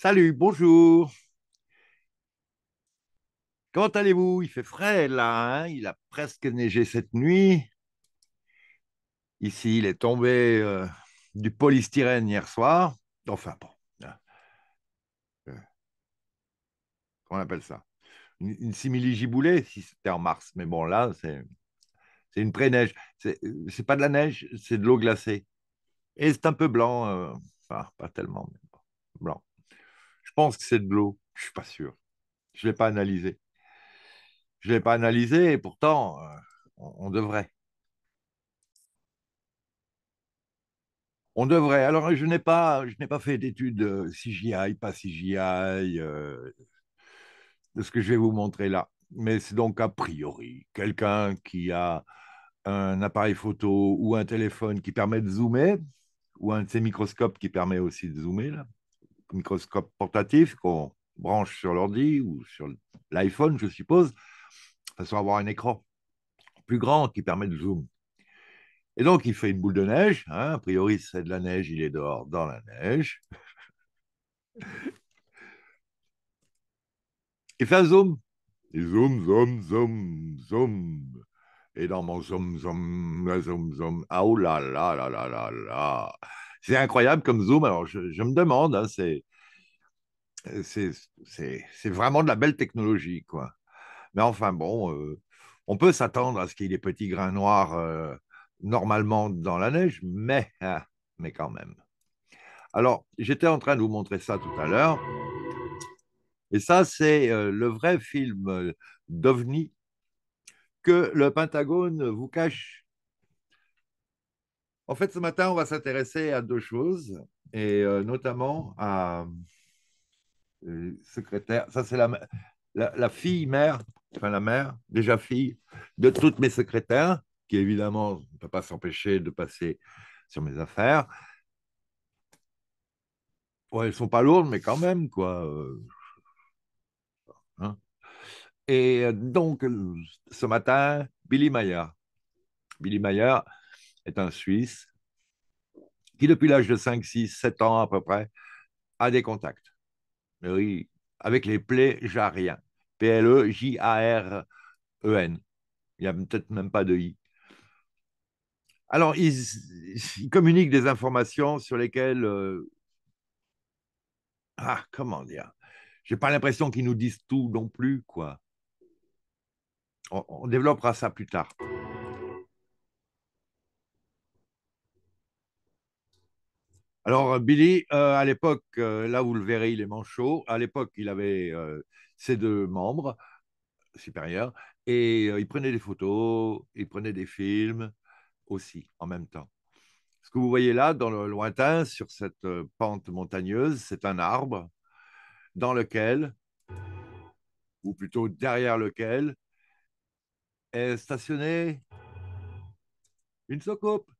Salut, bonjour. Comment allez-vous Il fait frais là, hein? il a presque neigé cette nuit. Ici, il est tombé euh, du polystyrène hier soir. Enfin bon. qu'on hein. euh, comment appelle ça Une, simili-giboulée, si c'était en mars. Mais bon, là, c'est une pré-neige. Euh, c'est pas de la neige, c'est de l'eau glacée. Et c'est un peu blanc. enfin, pas tellement, mais blanc pense que c'est de l'eau. Je suis pas sûr. Je l'ai pas analysé. Je l'ai pas analysé et pourtant, euh, on, devrait. On devrait. Alors, je n'ai pas, je n'ai pas fait d'études euh, CGI, pas CGI, euh, de ce que je vais vous montrer là. Mais c'est donc a priori quelqu'un qui a un appareil photo ou un téléphone qui permet de zoomer, ou un de ces microscopes qui permet aussi de zoomer, là, microscope portatif qu'on branche sur l'ordi ou sur l'iPhone, je suppose, de façon avoir un écran plus grand qui permet de zoom. Et donc, il fait une boule de neige. Hein. a priori, c'est de la neige, il est dehors dans la neige. Il fait un zoom. Il zoom, zoom, zoom, zoom. Et dans mon zoom, zoom, zoom, zoom. Ah, oh là là là là là là. C'est incroyable comme zoom. Alors, je, me demande, hein, c'est, vraiment de la belle technologie, quoi. Mais enfin, bon, euh, on peut s'attendre à ce qu'il y ait des petits grains noirs euh, normalement dans la neige, mais, ah, mais quand même. Alors, j'étais en train de vous montrer ça tout à l'heure. Et ça, c'est euh, le vrai film d'OVNI que le Pentagone vous cache en fait, ce matin, on va s'intéresser à deux choses, et euh, notamment à euh, secrétaire. Ça, c'est la, la, fille mère, enfin la mère, déjà fille, de toutes mes secrétaires, qui évidemment ne peut pas s'empêcher de passer sur mes affaires. elles ne sont pas lourdes, mais quand même, quoi. Euh, hein. Et donc, ce matin, Billy Mayer. Billy Mayer est un Suisse qui, depuis l'âge de 5, 6, 7 ans à peu près, a des contacts. Oui, avec les plaies jariens. P-L-E-J-A-R-E-N. Il n'y a peut-être même pas de I. Alors, ils, communique communiquent des informations sur lesquelles. Euh, ah, comment dire J'ai pas l'impression qu'ils nous disent tout non plus, quoi. on développera ça plus tard. Alors, euh, Billy, euh, à l'époque, euh, là vous le verrez, il est manchot. À l'époque, il avait ses deux membres supérieurs et il prenait des photos, il prenait des films aussi en même temps. Ce que vous voyez là, dans le lointain, sur cette pente montagneuse, c'est un arbre dans lequel, ou plutôt derrière lequel, est stationnée une socope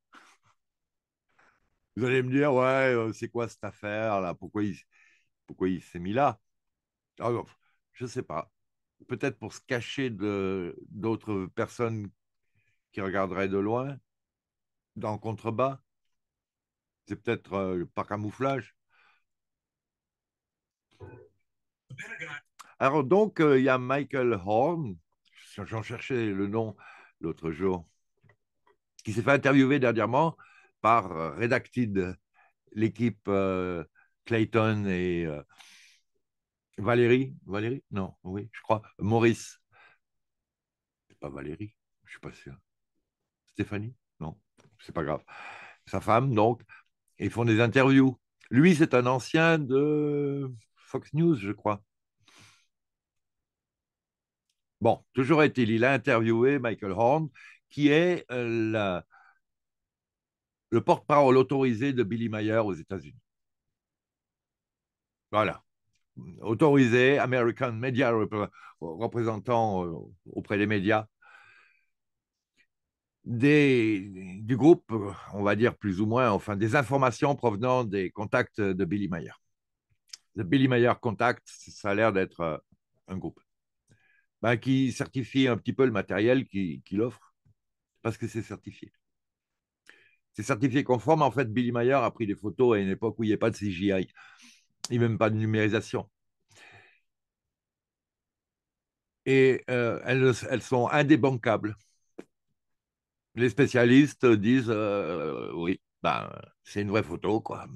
vous allez me dire, ouais, euh, c'est quoi cette affaire-là Pourquoi il, pourquoi il s'est mis là ah, Je ne sais pas. Peut-être pour se cacher de, d'autres personnes qui regarderaient de loin, dans contrebas. C'est peut-être euh, par camouflage. Alors donc, euh, il y a Michael Horn, j'en cherchais le nom l'autre jour, qui s'est fait interviewer dernièrement par euh, Redacted, l'équipe euh, Clayton et euh, Valérie, Valérie Non, oui, je crois. Maurice. C'est pas Valérie, je suis pas sûr. Stéphanie Non, c'est pas grave. Sa femme, donc, ils font des interviews. Lui, c'est un ancien de Fox News, je crois. Bon, toujours est-il, il a interviewé Michael Horn, qui est la, le porte-parole autorisé de Billy Mayer aux États-Unis. Voilà. Autorisé, American Media représentant euh, auprès des médias du groupe, on va dire plus ou moins, enfin des informations provenant des contacts de Billy Mayer. Le Billy Mayer Contact, ça a l'air d'être euh, un groupe ben, qui certifie un petit peu le matériel qu'il offre, parce que c'est certifié. C'est certifié conforme. En fait, Billy Mayer a pris des photos à une époque où il n'y avait pas de CGI et même pas de numérisation. Et euh, elles, sont indébancables. Les spécialistes disent euh, oui, ben, c'est une vraie photo, quoi.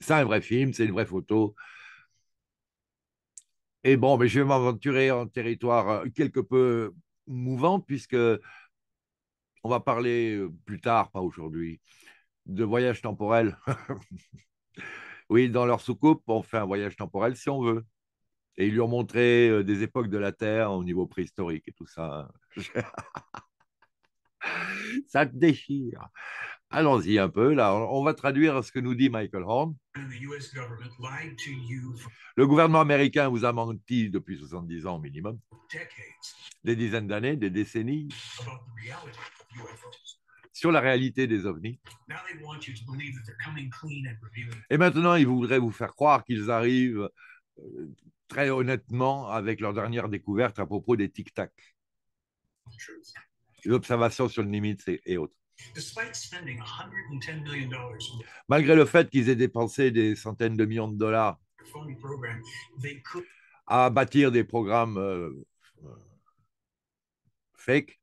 C'est un vrai film, c'est une vraie photo. Et bon, mais je vais m'aventurer en territoire euh, quelque peu mouvant, puisque on va parler plus tard, pas aujourd'hui, de voyage temporel. oui, dans leur soucoupe, on fait un voyage temporel si on veut. Et ils lui ont montré des époques de la Terre au niveau préhistorique et tout ça. Hein. ça te déchire. Allons-y un peu, là. On va traduire ce que nous dit Michael Horn. Le gouvernement américain vous a menti depuis 70 ans au minimum, des dizaines d'années, des décennies, sur la réalité des ovnis. Et maintenant, ils voudraient vous faire croire qu'ils arrivent euh, très honnêtement avec leur dernière découverte à propos des tic-tac, l'observation sur le limite et autres. Malgré le fait qu'ils aient dépensé des centaines de millions de dollars à bâtir des programmes euh, euh, fake,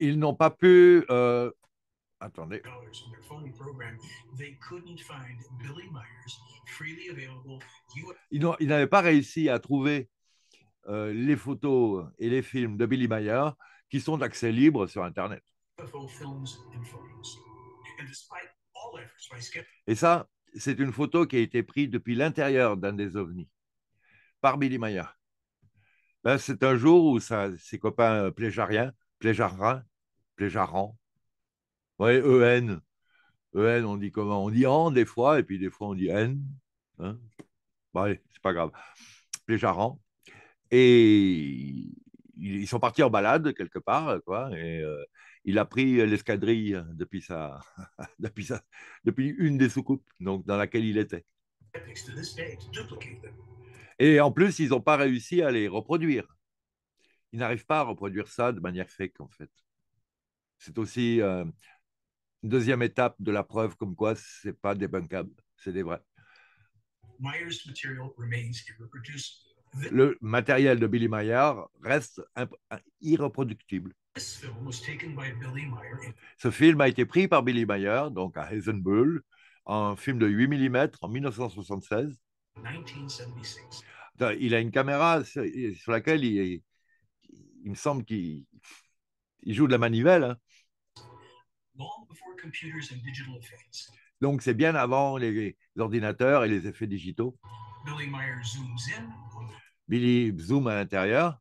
ils n'ont pas pu. Euh, attendez. Ils n'avaient pas réussi à trouver euh, les photos et les films de Billy Myers qui sont d'accès libre sur Internet. Et ça, c'est une photo qui a été prise depuis l'intérieur d'un des ovnis par Billy Maya. Là, ben, c'est un jour où ça, ses copains euh, pléjariens, pléjarins, pléjarans, ouais, EN, EN, on dit comment On dit en des fois, et puis des fois on dit N. Hein c'est pas grave. Pléjarans. Et ils sont partis en balade quelque part, quoi, et euh, il a pris euh, l'escadrille euh, depuis, sa, depuis, depuis une des soucoupes donc, dans laquelle il était. Et en plus, ils n'ont pas réussi à les reproduire. Ils n'arrivent pas à reproduire ça de manière fake, en fait. C'est aussi euh, une deuxième étape de la preuve comme quoi ce n'est pas débunkable, c'est des vrais. Myers material remains le matériel de Billy Meyer reste irreproductible. Ce film a été pris par Billy Meyer donc à Hazenbull, un film de 8 mm en 1976. Il a une caméra sur laquelle il, me semble qu'il joue de la manivelle. Hein. Donc c'est bien avant les, ordinateurs et les effets digitaux. Billy in. Billy zoom à l'intérieur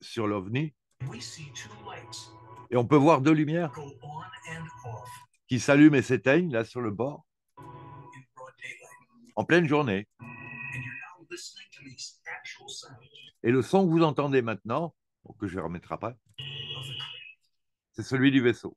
sur l'OVNI. Et on peut voir deux lumières qui s'allument et s'éteignent là sur le bord en pleine journée. Et le son que vous entendez maintenant, que je remettrai pas, c'est celui du vaisseau.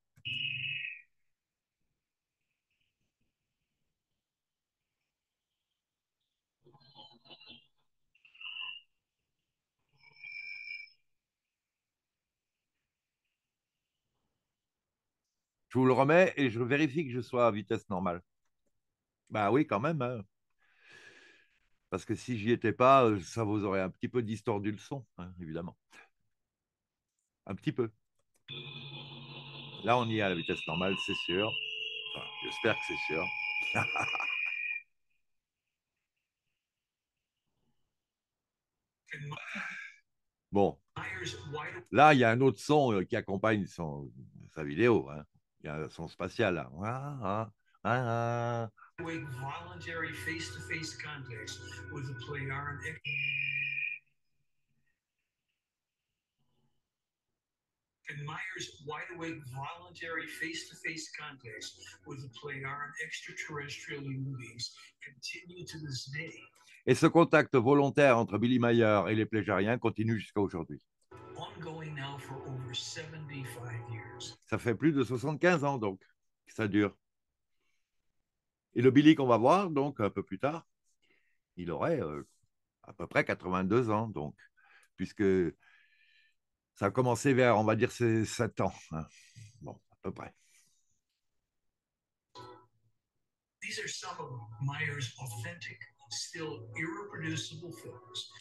Je vous le remets et je vérifie que je sois à vitesse normale. Bah oui, quand même. Hein. Parce que si j'y étais pas, euh, ça vous aurait un petit peu distordu le son, hein, évidemment. Un petit peu. Là, on y est à la vitesse normale, c'est sûr. J'espère que c'est sûr. bon. Là, il y a un autre son euh, qui accompagne son, sa vidéo. Hein. Il y a son spatial là. Ah, ah, ah, admires ah. wide awake voluntary face to face contacts with the Pleiaren extraterrestrial human beings continue to this day. Et ce contact volontaire entre Billy Meyer et les Pléjariens continue jusqu'à aujourd'hui. Ça fait plus de 75 ans, donc, que ça dure. Et le Billy qu'on va voir, donc, un peu plus tard, il aurait euh, à peu près 82 ans, donc, puisque ça a commencé vers, on va dire, ses 7 ans. Hein. Bon, à peu près.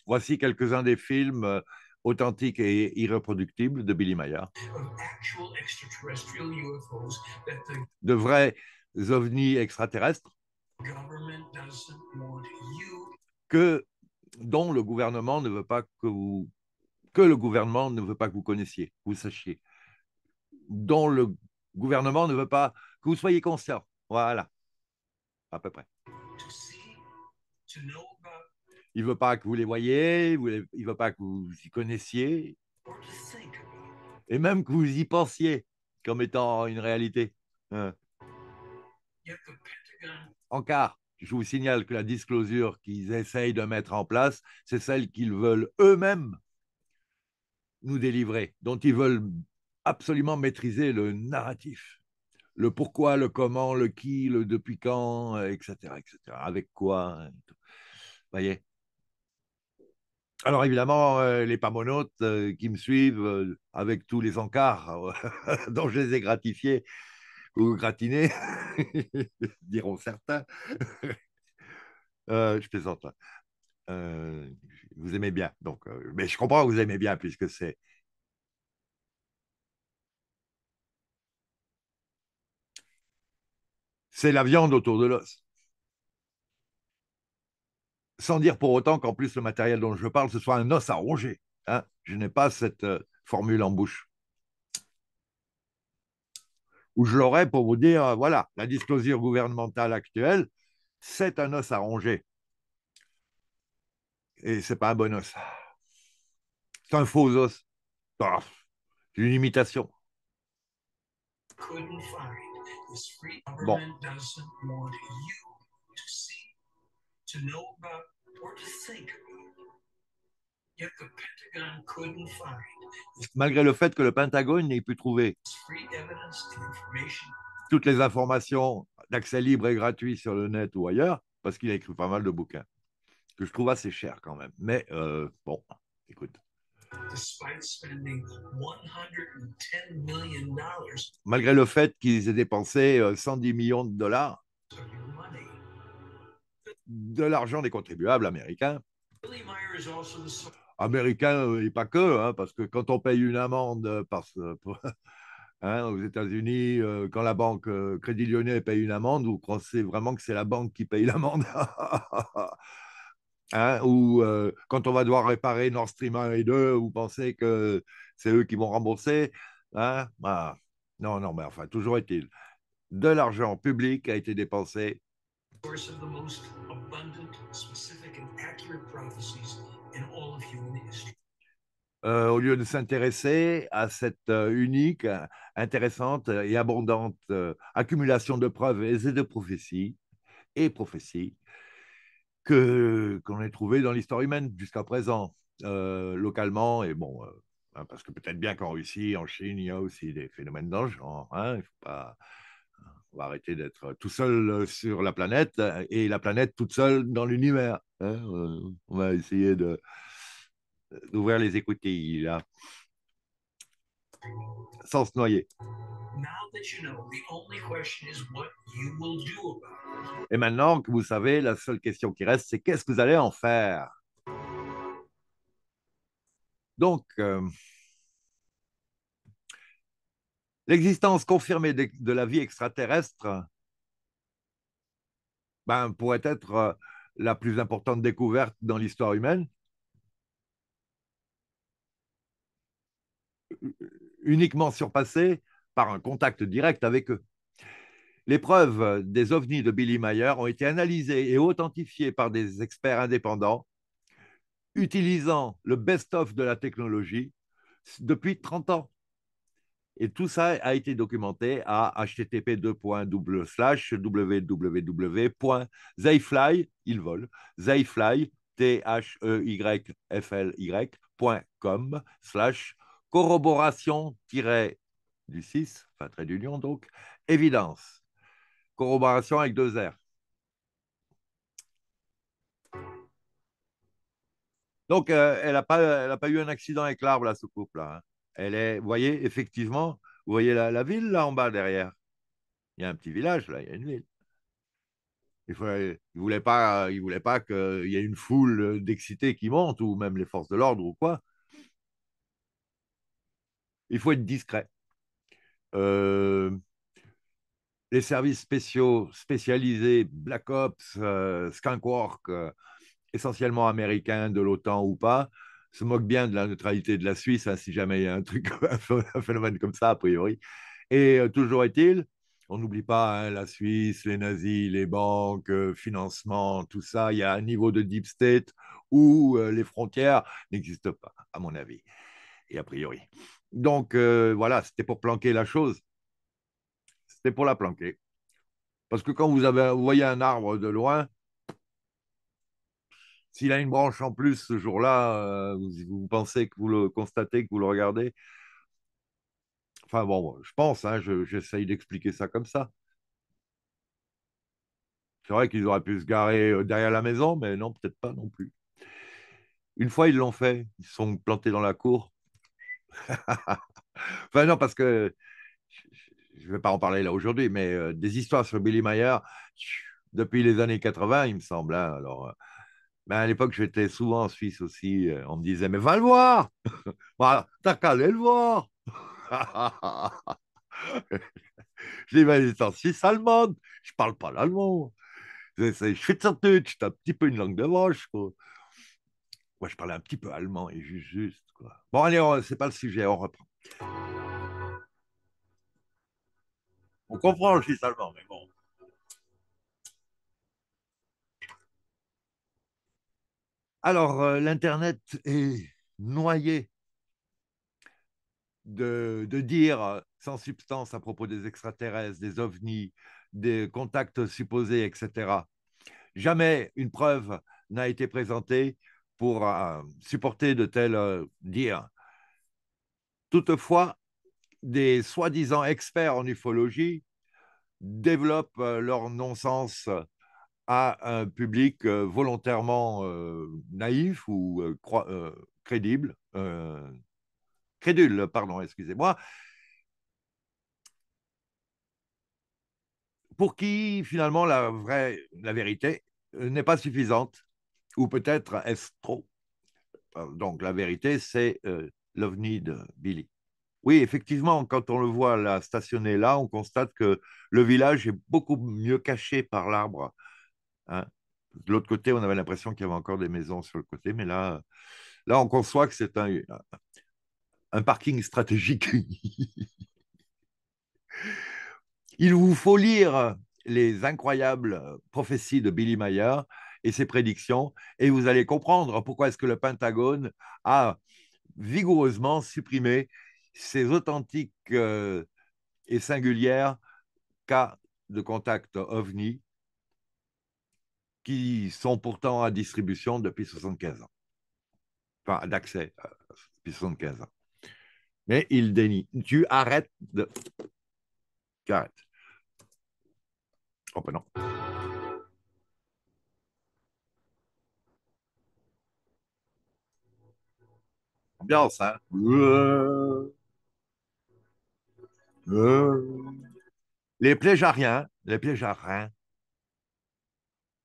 Voici quelques-uns des films euh, authentique et irreproductible de Billy Mayer, De vrais ovnis extraterrestres que dont le gouvernement ne veut pas que vous que le gouvernement ne veut pas que vous connaissiez, que vous sachiez, dont le gouvernement ne veut pas que vous soyez conscient. Voilà, à peu près. Il ne veut pas que vous les voyez, il ne veut pas que vous y connaissiez. Et même que vous y pensiez comme étant une réalité. Hein. Encore, En je vous signale que la disclosure qu'ils essayent de mettre en place, c'est celle qu'ils veulent eux-mêmes nous délivrer, dont ils veulent absolument maîtriser le narratif, le pourquoi, le comment, le qui, le depuis quand, etc., etc. Avec quoi. Vous voyez alors évidemment, euh, les pamonautes euh, qui me suivent euh, avec tous les encarts dont je les ai gratifiés ou gratinés, diront certains. je plaisante. vous aimez bien, donc. mais je comprends que vous aimez bien puisque c'est. C'est la viande autour de l'os sans dire pour autant qu'en plus le matériel dont je parle, ce soit un os à ronger. Hein. je n'ai pas cette euh, formule en bouche. Ou je l'aurais pour vous dire, euh, voilà, la disclosure gouvernementale actuelle, c'est un os à ronger. Et ce n'est pas un bon os. C'est un faux os. Ah, c'est une imitation. Bon. Malgré le fait que le Pentagone n'ait pu trouver toutes les informations d'accès libre et gratuit sur le net ou ailleurs, parce qu'il a écrit pas mal de bouquins, que je trouve assez cher quand même. Mais euh, bon, écoute. Malgré le fait qu'ils aient dépensé 110 euh, millions de dollars de l'argent des contribuables américains. Américains euh, et pas que, hein, parce que quand on paye une amende euh, hein, aux États-Unis, euh, quand la banque Crédit Lyonnais paye une amende, vous pensez vraiment que c'est la banque qui paye l'amende hein, Ou quand on va devoir réparer Nord Stream 1 et 2, vous pensez que c'est eux qui vont rembourser ah, Non, non, mais enfin, toujours est-il. De l'argent public a été dépensé au lieu de s'intéresser à cette euh, unique, intéressante et abondante euh, accumulation de preuves et de prophéties, et prophéties que, qu'on ait trouvées dans l'histoire humaine jusqu'à présent, euh, localement, et bon, hein, parce que peut-être bien qu'en Russie, en Chine, il y a aussi des phénomènes dans le genre, hein, il faut pas on va arrêter d'être euh, tout seul euh, sur la planète euh, et la planète toute seule dans l'univers. Hein, on va essayer de, d'ouvrir les écoutilles, là. sans se noyer. Et maintenant que vous savez, la seule question qui reste, c'est qu'est-ce que vous allez en faire Donc, L'existence confirmée de, la vie extraterrestre ben, pourrait être euh, la plus importante découverte dans l'histoire humaine. uniquement surpassée par un contact direct avec eux. Les preuves des ovnis de Billy Mayer ont été analysées et authentifiées par des experts indépendants utilisant le best-of de la technologie depuis 30 ans. Et tout ça a été documenté à http www.zayfly, il vole, zayfly, e y slash corroboration du 6, enfin trait du donc, évidence. Corroboration avec deux R. Donc, euh, elle n'a pas, eu un accident avec l'arbre, là, ce couple-là. Hein. Elle est, vous voyez, effectivement, vous voyez la, ville là en bas derrière. Il y a un petit village là, il y a une ville. Il ne euh, voulait pas, euh, il voulait pas qu'il y ait une foule euh, d'excités qui monte, ou même les forces de l'ordre ou quoi. Il faut être discret. les services spéciaux spécialisés, Black Ops, Skunk Work, essentiellement américains de l'OTAN ou pas, se moque bien de la neutralité de la Suisse, hein, si jamais il y a un, truc, phénomène comme ça, a priori. Et euh, toujours est-il, on n'oublie pas hein, la Suisse, les nazis, les banques, euh, financement, tout ça. Il y a un niveau de deep state où euh, les frontières n'existent pas, à mon avis, et a priori. Donc voilà, c'était pour planquer la chose. C'était pour la planquer. Parce que quand vous, avez, vous voyez un arbre de loin, s'il a une branche en plus ce jour-là, euh, vous, pensez que vous le constatez, que vous le regardez. Enfin bon, je pense, hein, j'essaye d'expliquer ça comme ça. C'est vrai qu'ils auraient pu se garer euh, derrière la maison, mais non, peut-être pas non plus. Une fois, ils l'ont fait. Ils sont plantés dans la cour. enfin, non, parce que je ne vais pas en parler là aujourd'hui, mais euh, des histoires sur Billy Mayer depuis les années 80, il me semble. Hein, alors, mais ben, à l'époque, j'étais souvent en Suisse aussi. Euh, on me disait, mais va le voir voilà, T'as qu'à aller le voir Je dis, mais c'est en Suisse allemande, je parle pas l'allemand. Je suis c'est un petit peu une langue de roche. Moi, je parlais un petit peu allemand, et juste, juste. Quoi. Bon, allez, c'est pas le sujet, on reprend. On comprend le suisse allemand, mais bon. Alors, euh, l'Internet est noyé de, de, dire euh, sans substance à propos des extraterrestres, des ovnis, des contacts supposés, etc. Jamais une preuve n'a été présentée pour euh, supporter de tels dires. Toutefois, des soi-disant experts en ufologie développent leur non-sens à un public volontairement naïf ou crédible, crédule, pardon, excusez-moi, pour qui finalement la vraie, la vérité n'est pas suffisante, ou peut-être est-ce trop. Ah, donc la vérité, c'est l'ovni de Billy. Oui, effectivement, quand on le voit là, stationné là, on constate que le village est beaucoup mieux caché par l'arbre Hein. De l'autre côté, on avait l'impression qu'il y avait encore des maisons sur le côté, mais là, là on conçoit que c'est un, parking stratégique. Il vous faut lire les incroyables prophéties de Billy Mayer et ses prédictions, et vous allez comprendre pourquoi est-ce que le Pentagone a vigoureusement supprimé ces authentiques euh, et singulières cas de contact ovni qui sont pourtant à distribution depuis 75 ans, enfin d'accès euh, depuis 75 ans. Mais il dénie. Tu arrêtes de. Tu arrêtes. Oh, ben non. Ambiance, hein? Euh. Euh. Les pléjariens, les pléjariens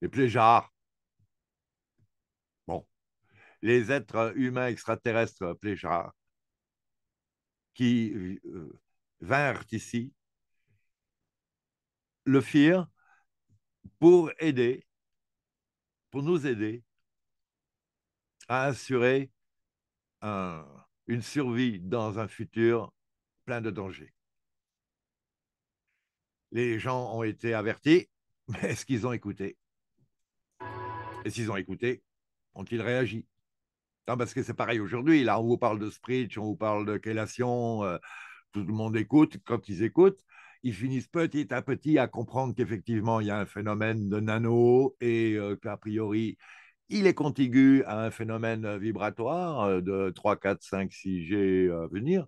les pléjards, Bon. Les êtres humains extraterrestres pléjards qui euh, vinrent ici le firent pour aider, pour nous aider à assurer une survie dans un futur plein de dangers. Les gens ont été avertis, mais est-ce qu'ils ont écouté et s'ils ont écouté, ont-ils réagi Parce que c'est pareil aujourd'hui. Là, on vous parle de Spritch, on vous parle de Kélation, euh, tout le monde écoute. Quand ils écoutent, ils finissent petit à petit à comprendre qu'effectivement, il y a un phénomène de nano et euh, qu'a priori, il est contigu à un phénomène vibratoire euh, de 3, 4, 5, 6G à venir.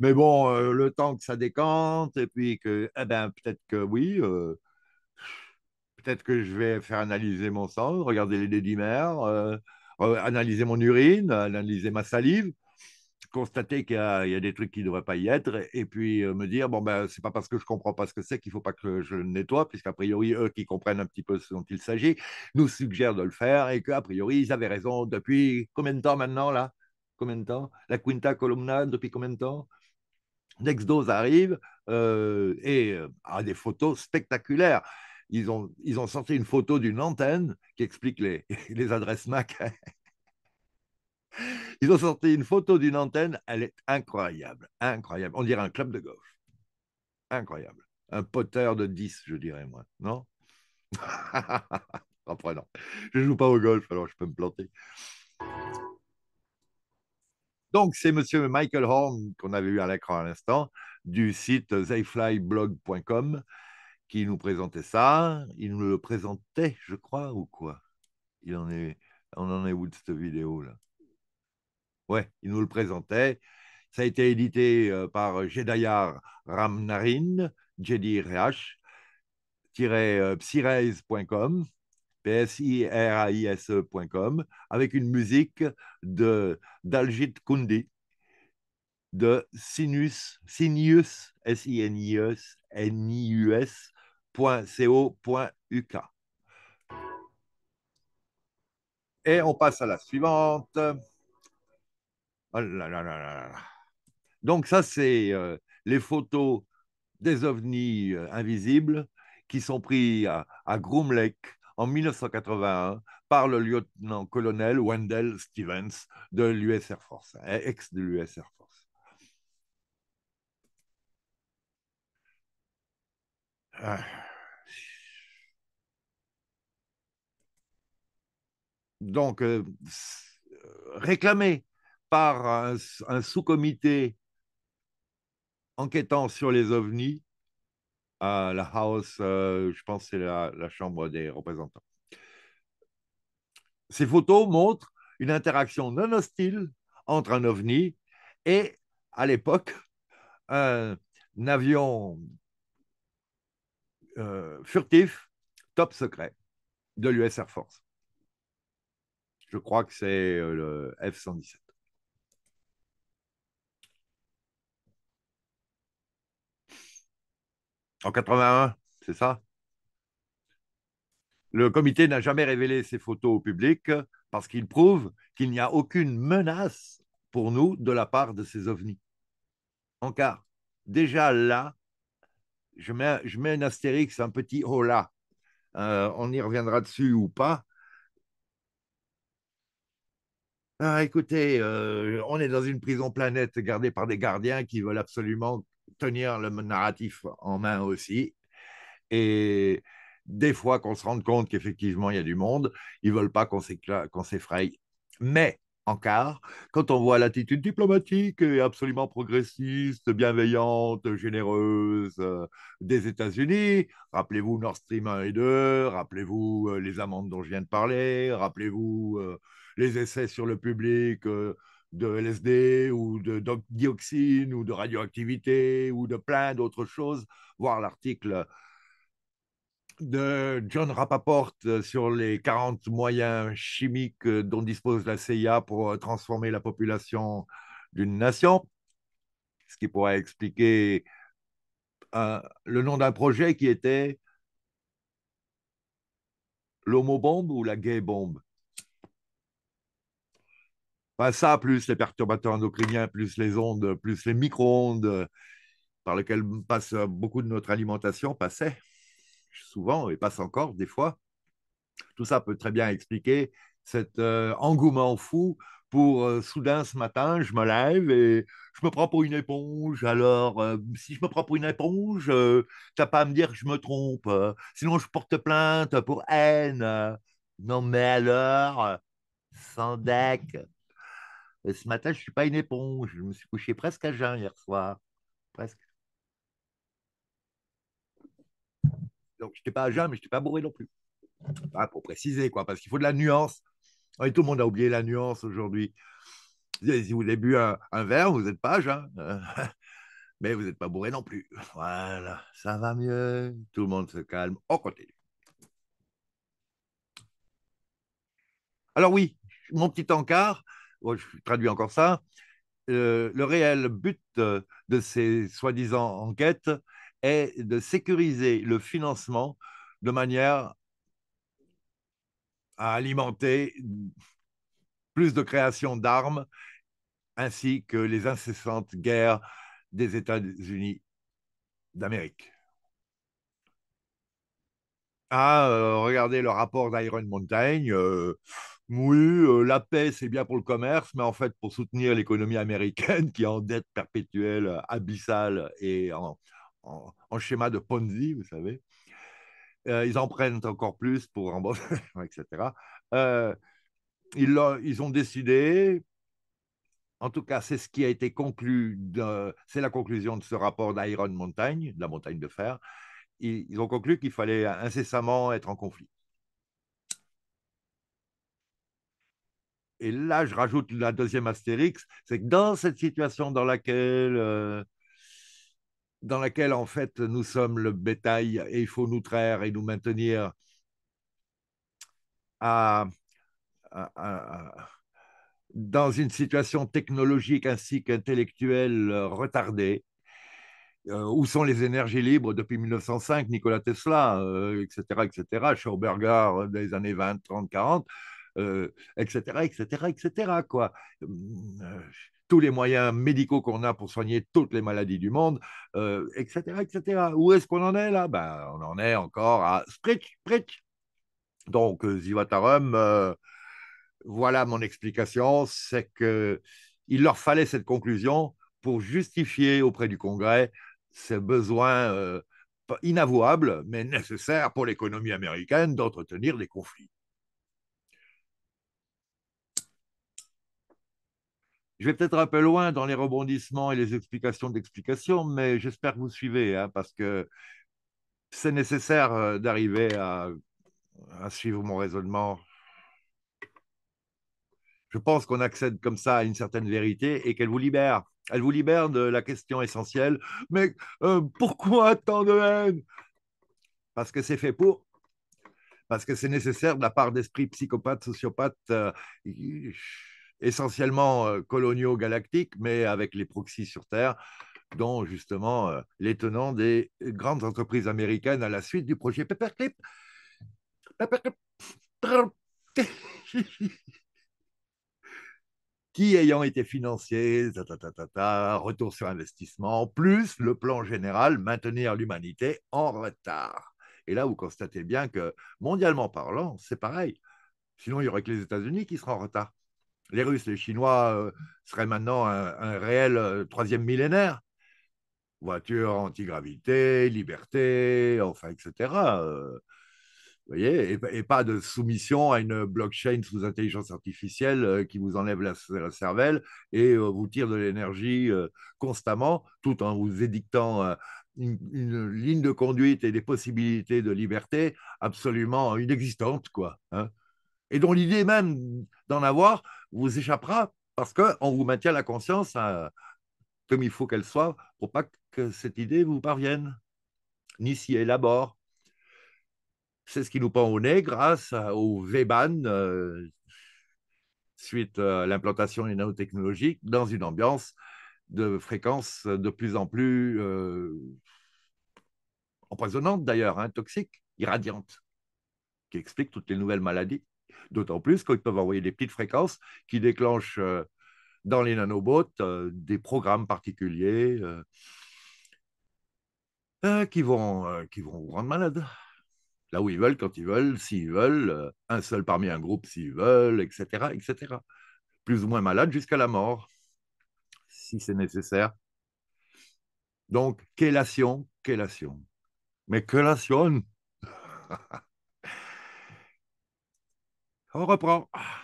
Mais bon, le temps que ça décante, et puis que, eh ben, peut-être que oui, peut-être que je vais faire analyser mon sang, regarder les dédimères, euh, euh, analyser mon urine, analyser ma salive, constater qu'il y, a des trucs qui ne devraient pas y être, et, puis euh, me dire bon ben c'est pas parce que je comprends pas ce que c'est qu'il ne faut pas que je le nettoie, puisqu'a priori eux qui comprennent un petit peu ce dont il s'agit nous suggèrent de le faire et qu'a priori ils avaient raison depuis combien de temps maintenant là Combien de temps La Quinta Columna depuis combien de temps Next Dose arrive et a des photos spectaculaires ils ont, ils ont sorti une photo d'une antenne qui explique les, les adresses MAC. Ils ont sorti une photo d'une antenne, elle est incroyable, incroyable. On dirait un club de golf. Incroyable. Un potter de 10, je dirais, moi, non Après, non. Je ne joue pas au golf, alors je peux me planter. Donc, c'est M. Michael Horn, qu'on avait eu à l'écran à l'instant, du site ziflyblog.com qui nous présentait ça. Il nous le présentait, je crois, ou quoi Il en est, on en est où de cette vidéo là Ouais, il nous le présentait. Ça a été édité euh, par Jedayar Ramnarin, Jedi euh, psirez.com, P-S-I-R-A-I-S-E.com, avec une musique de d'Aljit Kundi de Sinus, Sinus s i n e u N-I-U-S, .co.uk Et on passe à la suivante. Oh Donc ça, c'est euh, les photos des ovnis euh, invisibles qui sont prises à, Groom Lake en 1981 par le lieutenant-colonel Wendell Stevens de l'US Air Force, hein, ex de l'US Air Force. Ah. donc euh, réclamé par un, sous-comité enquêtant sur les ovnis à la House, euh, je pense c'est la, Chambre des représentants. Ces photos montrent une interaction non hostile entre un ovni et, à l'époque, un avion euh, furtif top secret de l'US Air Force. Je crois que c'est euh, le F-117. En 81, c'est ça Le comité n'a jamais révélé ces photos au public parce qu'il prouve qu'il n'y a aucune menace pour nous de la part de ces ovnis. Encore, déjà là, je mets, un astérix, un petit hola. Euh, on y reviendra dessus ou pas, Ah, écoutez, euh, on est dans une prison planète gardée par des gardiens qui veulent absolument tenir le narratif en main aussi. Et des fois qu'on se rend compte qu'effectivement il y a du monde, ils veulent pas qu'on s'effraie. Mais en encore, quand on voit l'attitude diplomatique et absolument progressiste, bienveillante, généreuse euh, des États-Unis, rappelez-vous Nord Stream 1 et 2, rappelez-vous euh, les amendes dont je viens de parler, rappelez-vous les essais sur le public euh, de LSD ou de, dioxine ou de radioactivité ou de plein d'autres choses, voir l'article de John Rappaport sur les 40 moyens chimiques dont dispose la CIA pour euh, transformer la population d'une nation, ce qui pourrait expliquer le nom d'un projet qui était l'homobombe ou la gay bombe pas ça, plus les perturbateurs endocriniens, plus les ondes, plus les micro-ondes euh, par lesquelles passe euh, beaucoup de notre alimentation, passait souvent et passe encore des fois. Tout ça peut très bien expliquer cet euh, engouement fou pour soudain ce matin, je me lève et je me prends pour une éponge. Alors, si je me prends pour une éponge, t'as pas à me dire que je me trompe. sinon, je porte plainte pour haine. non, mais alors, sans ce matin, je ne suis pas une éponge. Je me suis couché presque à jeun hier soir. Presque. Donc, je n'étais pas à jeun, mais je n'étais pas bourré non plus. Ah, pour préciser, quoi, parce qu'il faut de la nuance. tout le monde a oublié la nuance aujourd'hui. Si vous avez bu un, un verre, vous n'êtes pas à jeun. Euh, mais vous n'êtes pas bourré non plus. Voilà, ça va mieux. Tout le monde se calme. On continue. Alors oui, mon petit encart, Oh, je traduis encore ça, euh, le réel but de ces soi-disant enquêtes est de sécuriser le financement de manière à alimenter plus de création d'armes ainsi que les incessantes guerres des États-Unis d'Amérique. Ah, euh, regardez le rapport d'Iron Mountain. Euh, oui, euh, la paix, c'est bien pour le commerce, mais en fait, pour soutenir l'économie américaine qui est en dette perpétuelle, euh, abyssale et en, schéma de Ponzi, vous savez. Euh, ils en prennent encore plus pour rembourser, etc. ils, ont décidé, en tout cas, c'est ce qui a été conclu, c'est la conclusion de ce rapport d'Iron Mountain, de la montagne de fer. ils ont conclu qu'il fallait incessamment être en conflit. et là, je rajoute la deuxième astérix, c'est que dans cette situation dans laquelle, euh, dans laquelle, en fait, nous sommes le bétail et il faut nous traire et nous maintenir dans une situation technologique ainsi qu'intellectuelle retardée, euh, où sont les énergies libres depuis 1905, Nikola Tesla, etc., euh, etc., Schauberger des années 20, 30, 40 etc., etc., etc. Quoi. Hum, euh, tous les moyens médicaux qu'on a pour soigner toutes les maladies du monde, etc., euh, etc. Où est-ce qu'on en est là ben, On en est encore à Spritch, Spritch. Donc, euh, Zivatarum, voilà mon explication, c'est qu'il leur fallait cette conclusion pour justifier auprès du Congrès ces besoins inavouables mais nécessaire pour l'économie américaine d'entretenir des conflits. Je vais peut-être un peu loin dans les rebondissements et les explications d'explications, mais j'espère que vous suivez, hein, parce que c'est nécessaire euh, d'arriver à, suivre mon raisonnement. Je pense qu'on accède comme ça à une certaine vérité et qu'elle vous libère. Elle vous libère de la question essentielle, mais euh, pourquoi tant de haine Parce que c'est fait pour, parce que c'est nécessaire de la part d'esprits psychopathes, sociopathes. Euh, essentiellement coloniaux galactiques, mais avec les proxys sur Terre, dont justement les tenants des grandes entreprises américaines à la suite du projet Paperclip. qui ayant été financés, retour sur investissement, plus le plan général, maintenir l'humanité en retard. Et là, vous constatez bien que, mondialement parlant, c'est pareil. Sinon, il n'y aurait que les États-Unis qui seraient en retard les Russes, les Chinois euh, seraient maintenant un, réel euh, troisième millénaire. Voiture, antigravité, liberté, enfin, etc. Euh, vous voyez, et, pas de soumission à une blockchain sous intelligence artificielle qui vous enlève la, cervelle et vous tire de l'énergie constamment, tout en vous édictant une, ligne de conduite et des possibilités de liberté absolument inexistantes, quoi. Hein et dont l'idée même d'en avoir vous échappera parce qu'on vous maintient la conscience hein, comme il faut qu'elle soit pour pas que cette idée vous parvienne, ni s'y élabore. C'est ce qui nous pend au nez grâce au VEBAN, euh, suite euh, à l'implantation des nanotechnologies, dans une ambiance de fréquence de plus en plus euh, empoisonnantes d'ailleurs, hein, toxiques, irradiantes, qui explique toutes les nouvelles maladies. D'autant plus qu'ils peuvent envoyer des petites fréquences qui déclenchent euh, dans les nanobots euh, des programmes particuliers euh, qui, vont, qui vont vous rendre malade. Là où ils veulent, quand ils veulent, s'ils veulent, un seul parmi un groupe s'ils veulent, etc., etc. Plus ou moins malade jusqu'à la mort, si c'est nécessaire. Donc, Quelle action Mais action on reprend. Ah.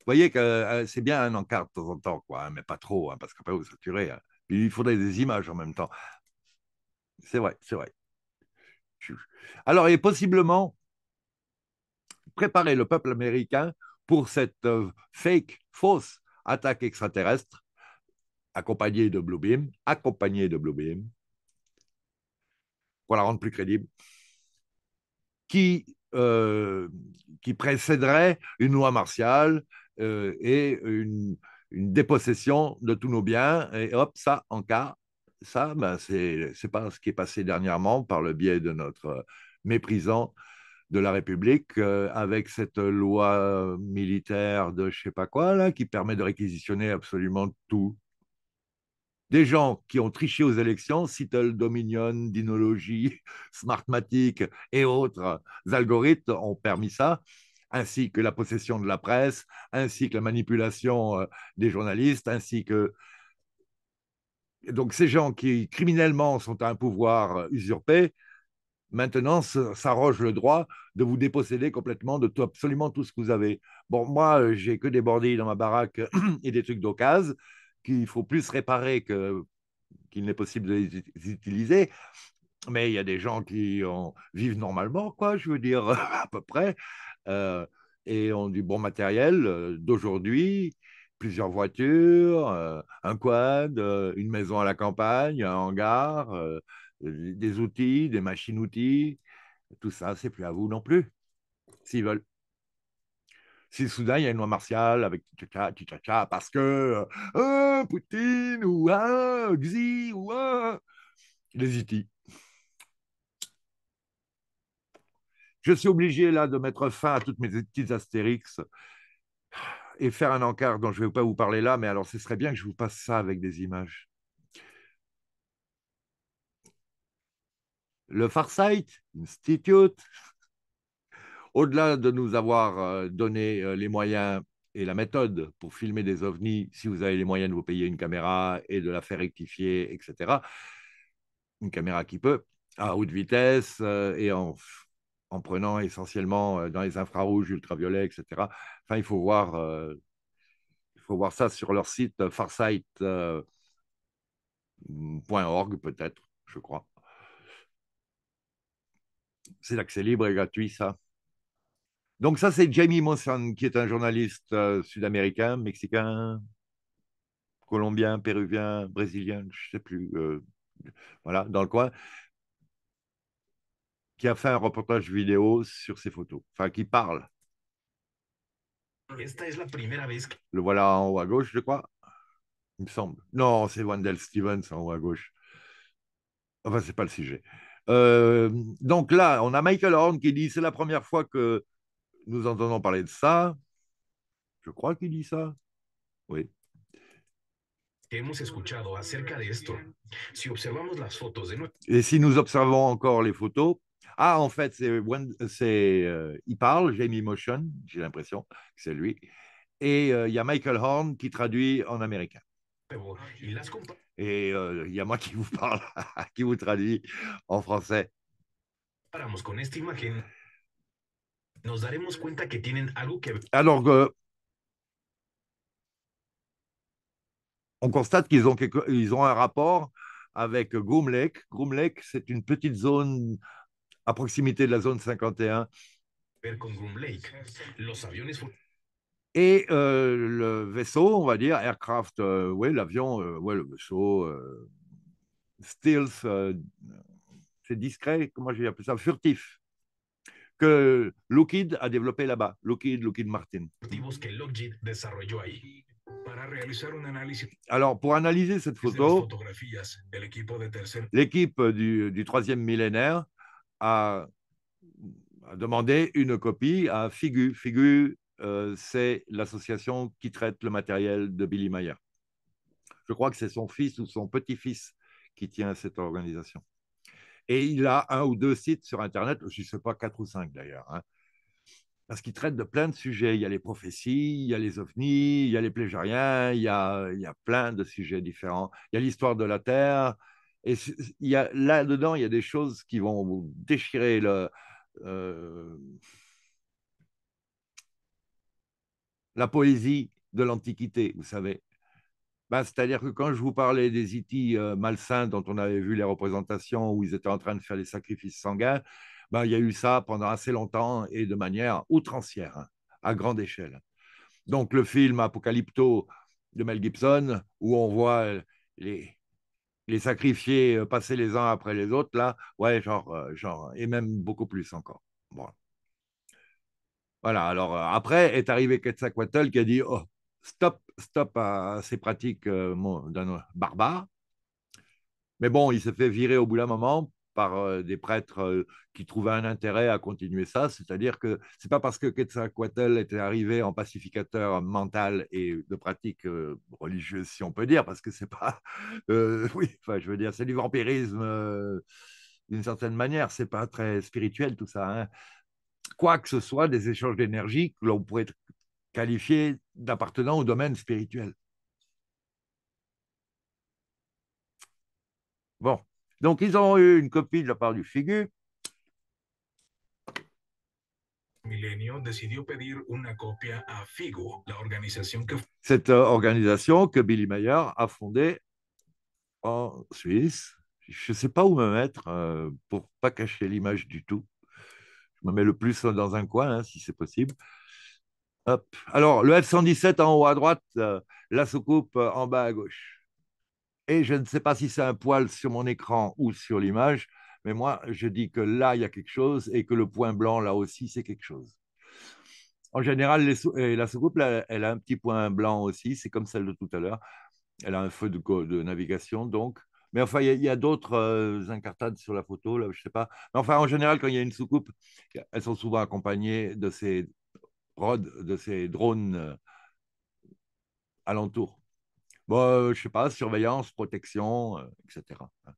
Vous voyez que euh, c'est bien un hein, encart de temps en temps, quoi, hein, mais pas trop, hein, parce qu'après vous saturez. Il faudrait des images en même temps. C'est vrai, c'est vrai. Alors, et possiblement, préparer le peuple américain pour cette euh, fake, fausse attaque extraterrestre, accompagnée de Bluebeam, accompagnée de Blue Beam pour la rendre plus crédible, qui euh, qui précéderait une loi martiale euh, et une, dépossession de tous nos biens. Et hop, ça, en cas, ça, ben, c'est pas ce qui est passé dernièrement par le biais de notre méprisant de la République euh, avec cette loi militaire de je sais pas quoi là qui permet de réquisitionner absolument tout des gens qui ont triché aux élections, Seattle Dominion, Dinology, Smartmatic et autres algorithmes ont permis ça, ainsi que la possession de la presse, ainsi que la manipulation euh, des journalistes, ainsi que... Donc ces gens qui criminellement sont à un pouvoir euh, usurpé, maintenant s'arrogent le droit de vous déposséder complètement de tout, absolument tout ce que vous avez. Bon, moi, euh, j'ai que des bordilles dans ma baraque et des trucs d'occasion qu'il faut plus réparer que qu'il n'est possible de les utiliser. Mais il y a des gens qui en vivent normalement, quoi, je veux dire, à peu près, euh, et ont du bon matériel euh, d'aujourd'hui, plusieurs voitures, euh, un quad, une maison à la campagne, un hangar, des outils, des machines-outils. Tout ça, c'est plus à vous non plus, s'ils veulent si soudain il y a une loi martiale avec tcha tcha parce que euh, euh Poutine ou un hein, Xi ou hein, les IT. E je suis obligé là de mettre fin à toutes mes petites astérix et faire un encart dont je ne vais pas vous parler là, mais alors ce serait bien que je vous passe ça avec des images. Le Farsight Institute au-delà de nous avoir euh, donné euh, les moyens et la méthode pour filmer des ovnis, si vous avez les moyens de vous payer une caméra et de la faire rectifier, etc., une caméra qui peut, à haute vitesse euh, et en, prenant essentiellement dans les infrarouges, ultraviolets, etc. Enfin, il faut voir, il faut voir ça sur leur site farsight.org, peut-être, je crois. C'est l'accès libre et gratuit, ça. Donc ça, c'est Jamie Monson, qui est un journaliste euh, sud-américain, mexicain, colombien, péruvien, brésilien, je ne sais plus, euh, voilà, dans le coin, qui a fait un reportage vidéo sur ces photos, enfin qui parle. Le voilà en haut à gauche, je crois, il me semble. Non, c'est Wendell Stevens en haut à gauche. Enfin, c'est pas le sujet. Euh, donc là, on a Michael Horn qui dit c'est la première fois que nous entendons parler de ça. Je crois qu'il dit ça. Oui. Et si nous observons encore les photos, ah, en fait, c'est, c'est euh, il parle, Jamie Motion, j'ai l'impression que c'est lui, et euh, il y a Michael Horn qui traduit en américain. Et euh, il y a moi qui vous parle, qui vous traduit en français nous que Alors, euh, on constate qu'ils ont, quelque, ils ont un rapport avec Lake. Groom Lake, c'est une petite zone à proximité de la zone 51. Et euh, le vaisseau, on va dire, aircraft, euh, ouais, l'avion, ouais, le vaisseau, stealth, c'est discret, comment je vais appeler ça, furtif que Lockheed a développé là-bas, Lockheed, Lockheed Martin. Alors, pour analyser cette photo, l'équipe du, du troisième millénaire a, a, demandé une copie à Figu. Figu, euh, c'est l'association qui traite le matériel de Billy Mayer. Je crois que c'est son fils ou son petit-fils qui tient cette organisation. Et il a un ou deux sites sur Internet, je ne sais pas, quatre ou cinq d'ailleurs, hein. parce qu'il traite de plein de sujets. Il y a les prophéties, il y a les ovnis, il y a les plégiariens, il y a, il y a plein de sujets différents. Il y a l'histoire de la Terre. Et il y a, là-dedans, il y a des choses qui vont déchirer le, euh, la poésie de l'Antiquité, vous savez. Bah, c'est-à-dire que quand je vous parlais des e itis euh, malsains dont on avait vu les représentations où ils étaient en train de faire des sacrifices sanguins, ben bah, il y a eu ça pendant assez longtemps et de manière outrancière, à grande échelle. Donc le film Apocalypto de Mel Gibson, où on voit les, les sacrifiés euh, passer les uns après les autres, là, ouais, genre, euh, genre et même beaucoup plus encore. Voilà. alors après est arrivé Quetzalcoatl qui a dit Oh, stop, stop à ces pratiques euh, barbares. Mais bon, il s'est fait virer au bout d'un moment par euh, des prêtres euh, qui trouvaient un intérêt à continuer ça, c'est-à-dire que c'est pas parce que Quetzalcoatl était arrivé en pacificateur mental et de pratique religieuses, si on peut dire, parce que c'est pas, oui, enfin, je veux dire, c'est du vampirisme d'une certaine manière, c'est pas très spirituel tout ça. Hein. Quoi que ce soit, des échanges d'énergie que l'on pourrait qualifié d'appartenant au domaine spirituel. Bon, donc ils ont eu une copie de la part du Figu. Cette euh, organisation que Billy Mayer a fondée en Suisse. Je ne sais pas où me mettre euh, pour ne pas cacher l'image du tout. Je me mets le plus dans un coin, hein, si c'est possible. Alors, le F-117 en haut à droite, euh, la soucoupe euh, en bas à gauche. Et je ne sais pas si c'est un poil sur mon écran ou sur l'image, mais moi, je dis que là, il y a quelque chose et que le point blanc, là aussi, c'est quelque chose. En général, la soucoupe, elle, a un petit point blanc aussi, c'est comme celle de tout à l'heure. Elle a un feu de, navigation, donc. Mais enfin, il y a, d'autres euh, incartades sur la photo, là, je ne sais pas. Mais enfin, en général, quand il y a une soucoupe, elles sont souvent accompagnées de ces Rod, de ces drones euh, alentour bon, euh, Je sais pas, surveillance, protection, euh, etc. Hein.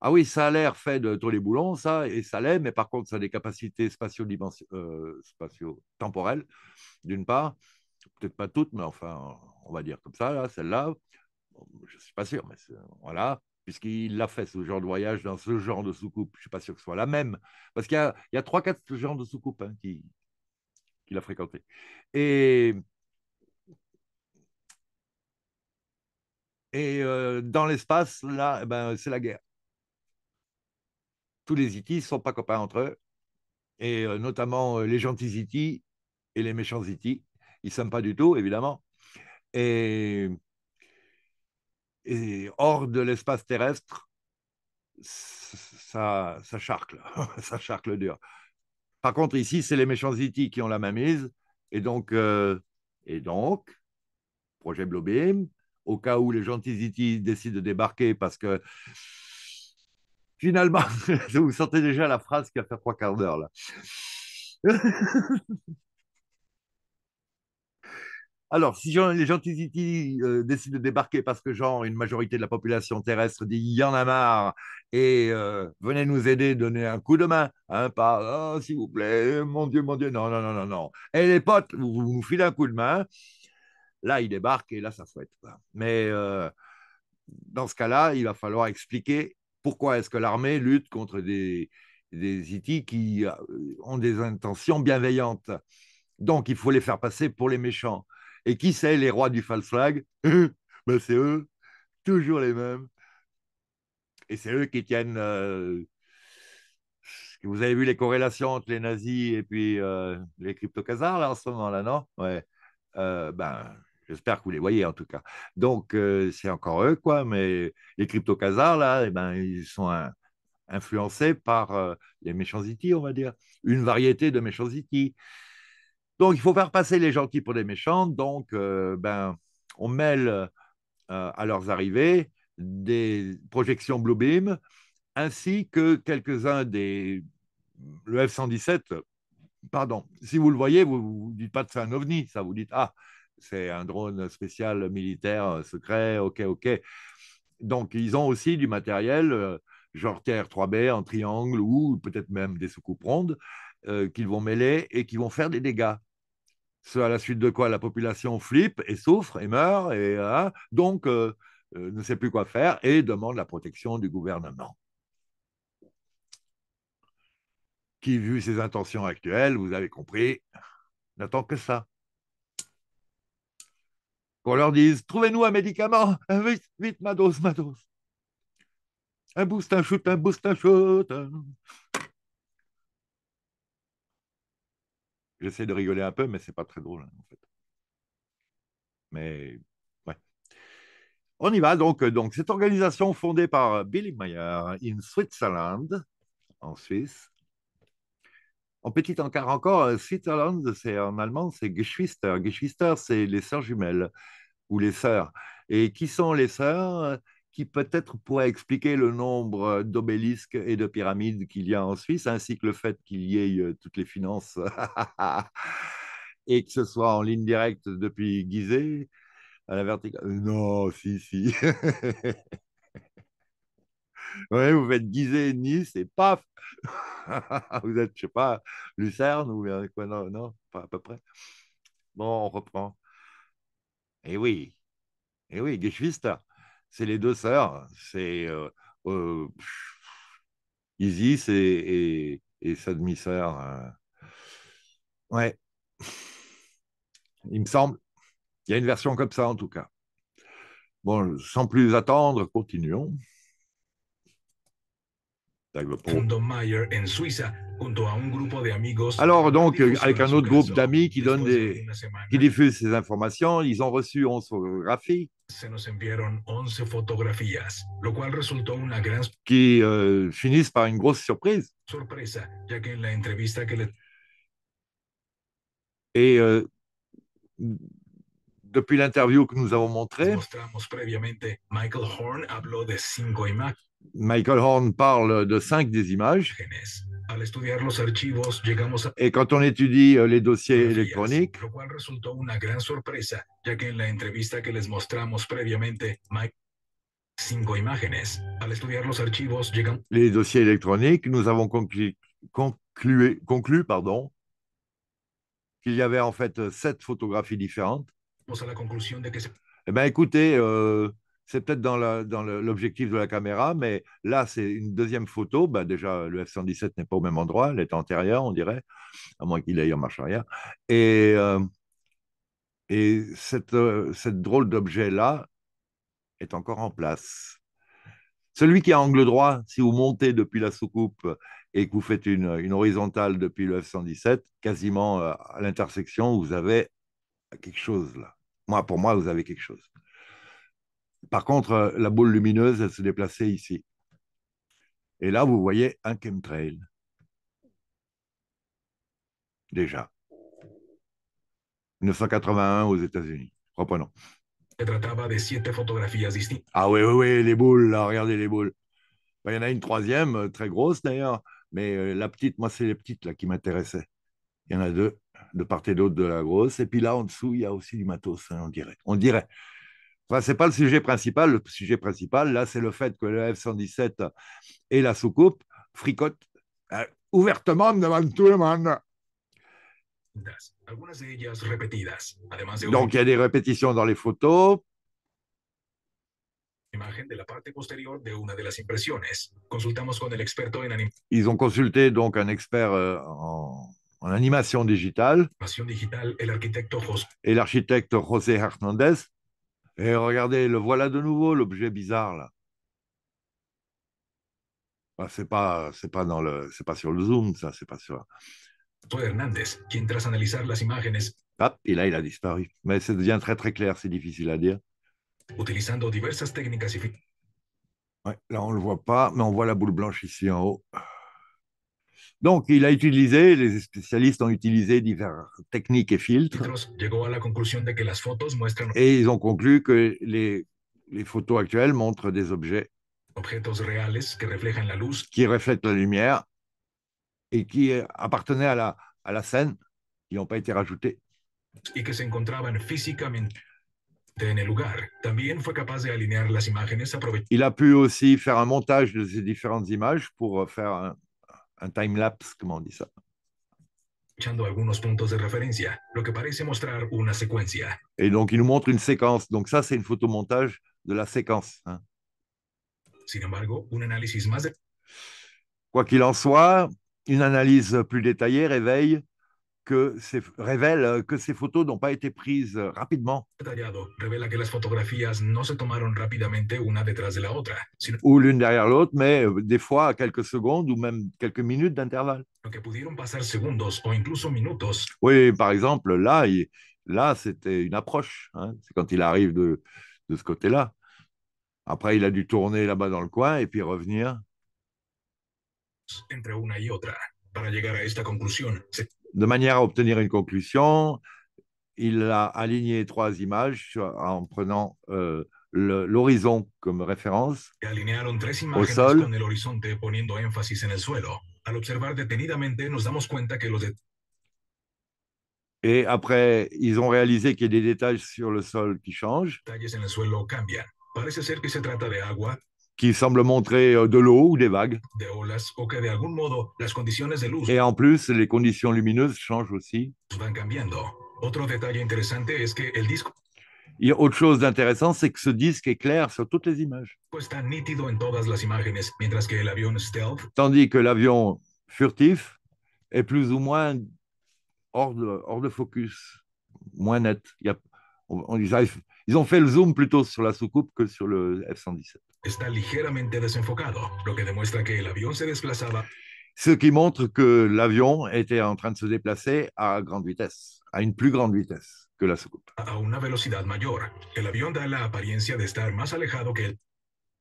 Ah oui, ça a l'air fait de tous les boulons, ça, et ça l'est, mais par contre, ça a des capacités spatio-temporelles, euh, spatio d'une part. Peut-être pas toutes, mais enfin, on va dire comme ça, celle-là. je ne suis pas sûr, mais voilà. Puisqu'il l'a fait, ce genre de voyage, dans ce genre de soucoupe. Je ne suis pas sûr que ce soit la même. Parce qu'il y a trois, quatre genres de soucoupes hein, qui, qu'il a fréquenté. Et, et euh, dans l'espace, là, eh ben, c'est la guerre. Tous les itis e ne sont pas copains entre eux, et euh, notamment euh, les gentils Itis e et les méchants itis e Ils ne s'aiment pas du tout, évidemment. Et, hors de l'espace terrestre, ça, ça charcle, ça charcle dur. Par contre, ici, c'est les méchants Ziti e qui ont la mainmise. Et donc, euh, et donc projet Blobim, au cas où les gentils Ziti e décident de débarquer parce que finalement, vous sentez déjà la phrase qui a fait trois quarts d'heure là. Alors, si les gentils euh, décident de débarquer parce que, genre, une majorité de la population terrestre dit il y en a marre et euh, venez nous aider, donnez un coup de main, hein, pas oh, s'il vous plaît, euh, mon Dieu, mon Dieu, non, non, non, non, non. Et les potes, vous, vous filez un coup de main, là, ils débarquent et là, ça fouette. Mais euh, dans ce cas-là, il va falloir expliquer pourquoi est-ce que l'armée lutte contre des, des qui ont des intentions bienveillantes. Donc, il faut les faire passer pour les méchants. Et qui c'est les rois du false flag ben, C'est eux, toujours les mêmes. Et c'est eux qui tiennent. Euh, vous avez vu les corrélations entre les nazis et puis euh, les crypto casars là, en ce moment-là, non ouais. Euh, ben, J'espère que vous les voyez en tout cas. Donc, c'est encore eux, quoi, mais les crypto casars là, eh ben, ils sont influencés par les méchants Itys on va dire, une variété de méchants Itys. Donc, il faut faire passer les gentils pour des méchants. Donc, euh, ben, on mêle euh, à leurs arrivées des projections Bluebeam, ainsi que quelques-uns des. Le F-117, pardon, si vous le voyez, vous ne dites pas que c'est un ovni, ça vous dites, ah, c'est un drone spécial militaire secret, ok, ok. Donc, ils ont aussi du matériel, euh, genre TR-3B en triangle ou peut-être même des soucoupes rondes, euh, qu'ils vont mêler et qui vont faire des dégâts. Ce à la suite de quoi la population flippe et souffre et meurt, et euh, hein, donc euh, ne sait plus quoi faire et demande la protection du gouvernement. Qui, vu ses intentions actuelles, vous avez compris, n'attend que ça. Qu'on leur dise Trouvez-nous un médicament, vite, vite, ma dose, ma dose. Un boost, un shoot, un boost, un shoot. J'essaie de rigoler un peu, mais c'est pas très drôle, hein, en fait. Mais ouais. On y va. Donc, euh, donc, cette organisation fondée par Billy Mayer in Switzerland, en Suisse. En petit encart encore, euh, Switzerland, c'est en allemand, c'est Geschwister. Geschwister, c'est les sœurs jumelles ou les sœurs. Et qui sont les sœurs qui peut-être pourrait expliquer le nombre euh, d'obélisques et de pyramides qu'il y a en Suisse, ainsi que le fait qu'il y ait euh, toutes les finances et que ce soit en ligne directe depuis Gizeh à la verticale. Non, si, si. vous faites Gizeh, Nice et paf Vous êtes, je sais pas, Lucerne ou quoi, non, à peu près. Bon, on reprend. Et eh oui, eh oui, Geschwister c'est les deux sœurs, c'est euh, euh, Isis et, et sa demi-sœur. Euh. Ouais, il me semble. Il y a une version comme ça en tout cas. Bon, sans plus attendre, continuons. Meyer en Suiza, junto a un grupo de amigos. Alors donc, avec un autre groupe d'amis qui donne des, qui diffuse ces informations, ils ont reçu 11 photographies. Se nos enviaron 11 fotografías, lo cual resultó una gran qui euh, finissent par une grosse surprise. Sorpresa, ya que en la entrevista que le... Et euh, depuis l'interview que nous avons montrée, Michael Horn habló de cinco imágenes. Michael Horn parle de cinq des images. Et quand on étudie euh, les dossiers électroniques, les dossiers électroniques, nous avons conclu, conclu, pardon, qu'il y avait en fait sept photographies différentes. Eh bien, écoutez, euh, c'est peut-être dans, l'objectif de la caméra, mais là, c'est une deuxième photo. Bah, déjà, le F-117 n'est pas au même endroit, elle est antérieur, on dirait, à moins qu'il aille en marche arrière. Et, euh, euh, cette, drôle d'objet-là est encore en place. Celui qui a angle droit, si vous montez depuis la soucoupe et que vous faites une, horizontale depuis le F-117, quasiment euh, à l'intersection, vous avez quelque chose là. Moi, pour moi, vous avez quelque chose. Par contre, euh, la boule lumineuse, elle se déplaçait ici. Et là, vous voyez un chemtrail. Déjà. 1981 aux États-Unis. Reprenons. Ah oui, oui, les boules, regardez les boules. Ben, il y en a une troisième, euh, très grosse d'ailleurs, mais euh, la petite, moi, c'est les petites là qui m'intéressaient. Il y en a deux, de part et d'autre de la grosse. Et puis là, en dessous, il y a aussi du matos, hein, on dirait. On dirait. Enfin, ce n'est pas le sujet principal. Le sujet principal, là, c'est le fait que le F-117 et la soucoupe fricotent euh, ouvertement devant tout le monde. Donc, il y a des répétitions dans les photos. Ils ont consulté donc un expert euh, en, en animation digitale. Et l'architecte José Hernández. Et eh, regardez, le voilà de nouveau, l'objet bizarre là. Bah, c'est pas, c'est pas dans le, c'est pas sur le zoom, ça, c'est pas sur. tras ah, et là, il a disparu. Mais ça devient très très clair, c'est difficile à dire. diversas técnicas là, on ne le voit pas, mais on voit la boule blanche ici en haut. Donc, il a utilisé, les spécialistes ont utilisé diverses techniques et filtres. Et ils ont conclu que les, les photos actuelles montrent des objets qui reflètent la lumière et qui euh, appartenaient à la, à la scène, qui n'ont pas été rajoutés. Il a pu aussi faire un montage de ces différentes images pour euh, faire un, un time lapse, como on dit ça. algunos puntos de lo que una secuencia. Et donc il nous montre une séquence. Donc ça c'est une photomontage de la séquence. Hein. más de... Quoi qu'il en soit, une analyse plus détaillée réveille que révèle que ces photos n'ont pas été prises euh, rapidement. Ou l'une derrière l'autre, mais euh, des fois à quelques secondes ou même quelques minutes d'intervalle. Oui, par exemple, là, là c'était une approche. Hein. C'est quand il arrive de, de ce côté-là. Après, il a dû tourner là-bas dans le coin et puis revenir. Entre et l'autre, de manière à obtenir une conclusion, il a aligné trois images en prenant euh, l'horizon comme référence au sol. Et après, ils ont réalisé qu'il y a des détails sur le sol qui changent qui semble montrer euh, de l'eau ou des vagues. Et en plus, les conditions lumineuses changent aussi. Il y a autre chose d'intéressant, c'est que ce disque est clair sur toutes les images. Tandis que l'avion furtif est plus ou moins hors de, hors de focus, moins net. Il on, ils ont fait le zoom plutôt sur la soucoupe que sur le F-117 desenfocado, que se Ce qui montre que l'avion était en train de se déplacer à grande vitesse, à une plus grande vitesse que la soucoupe. de que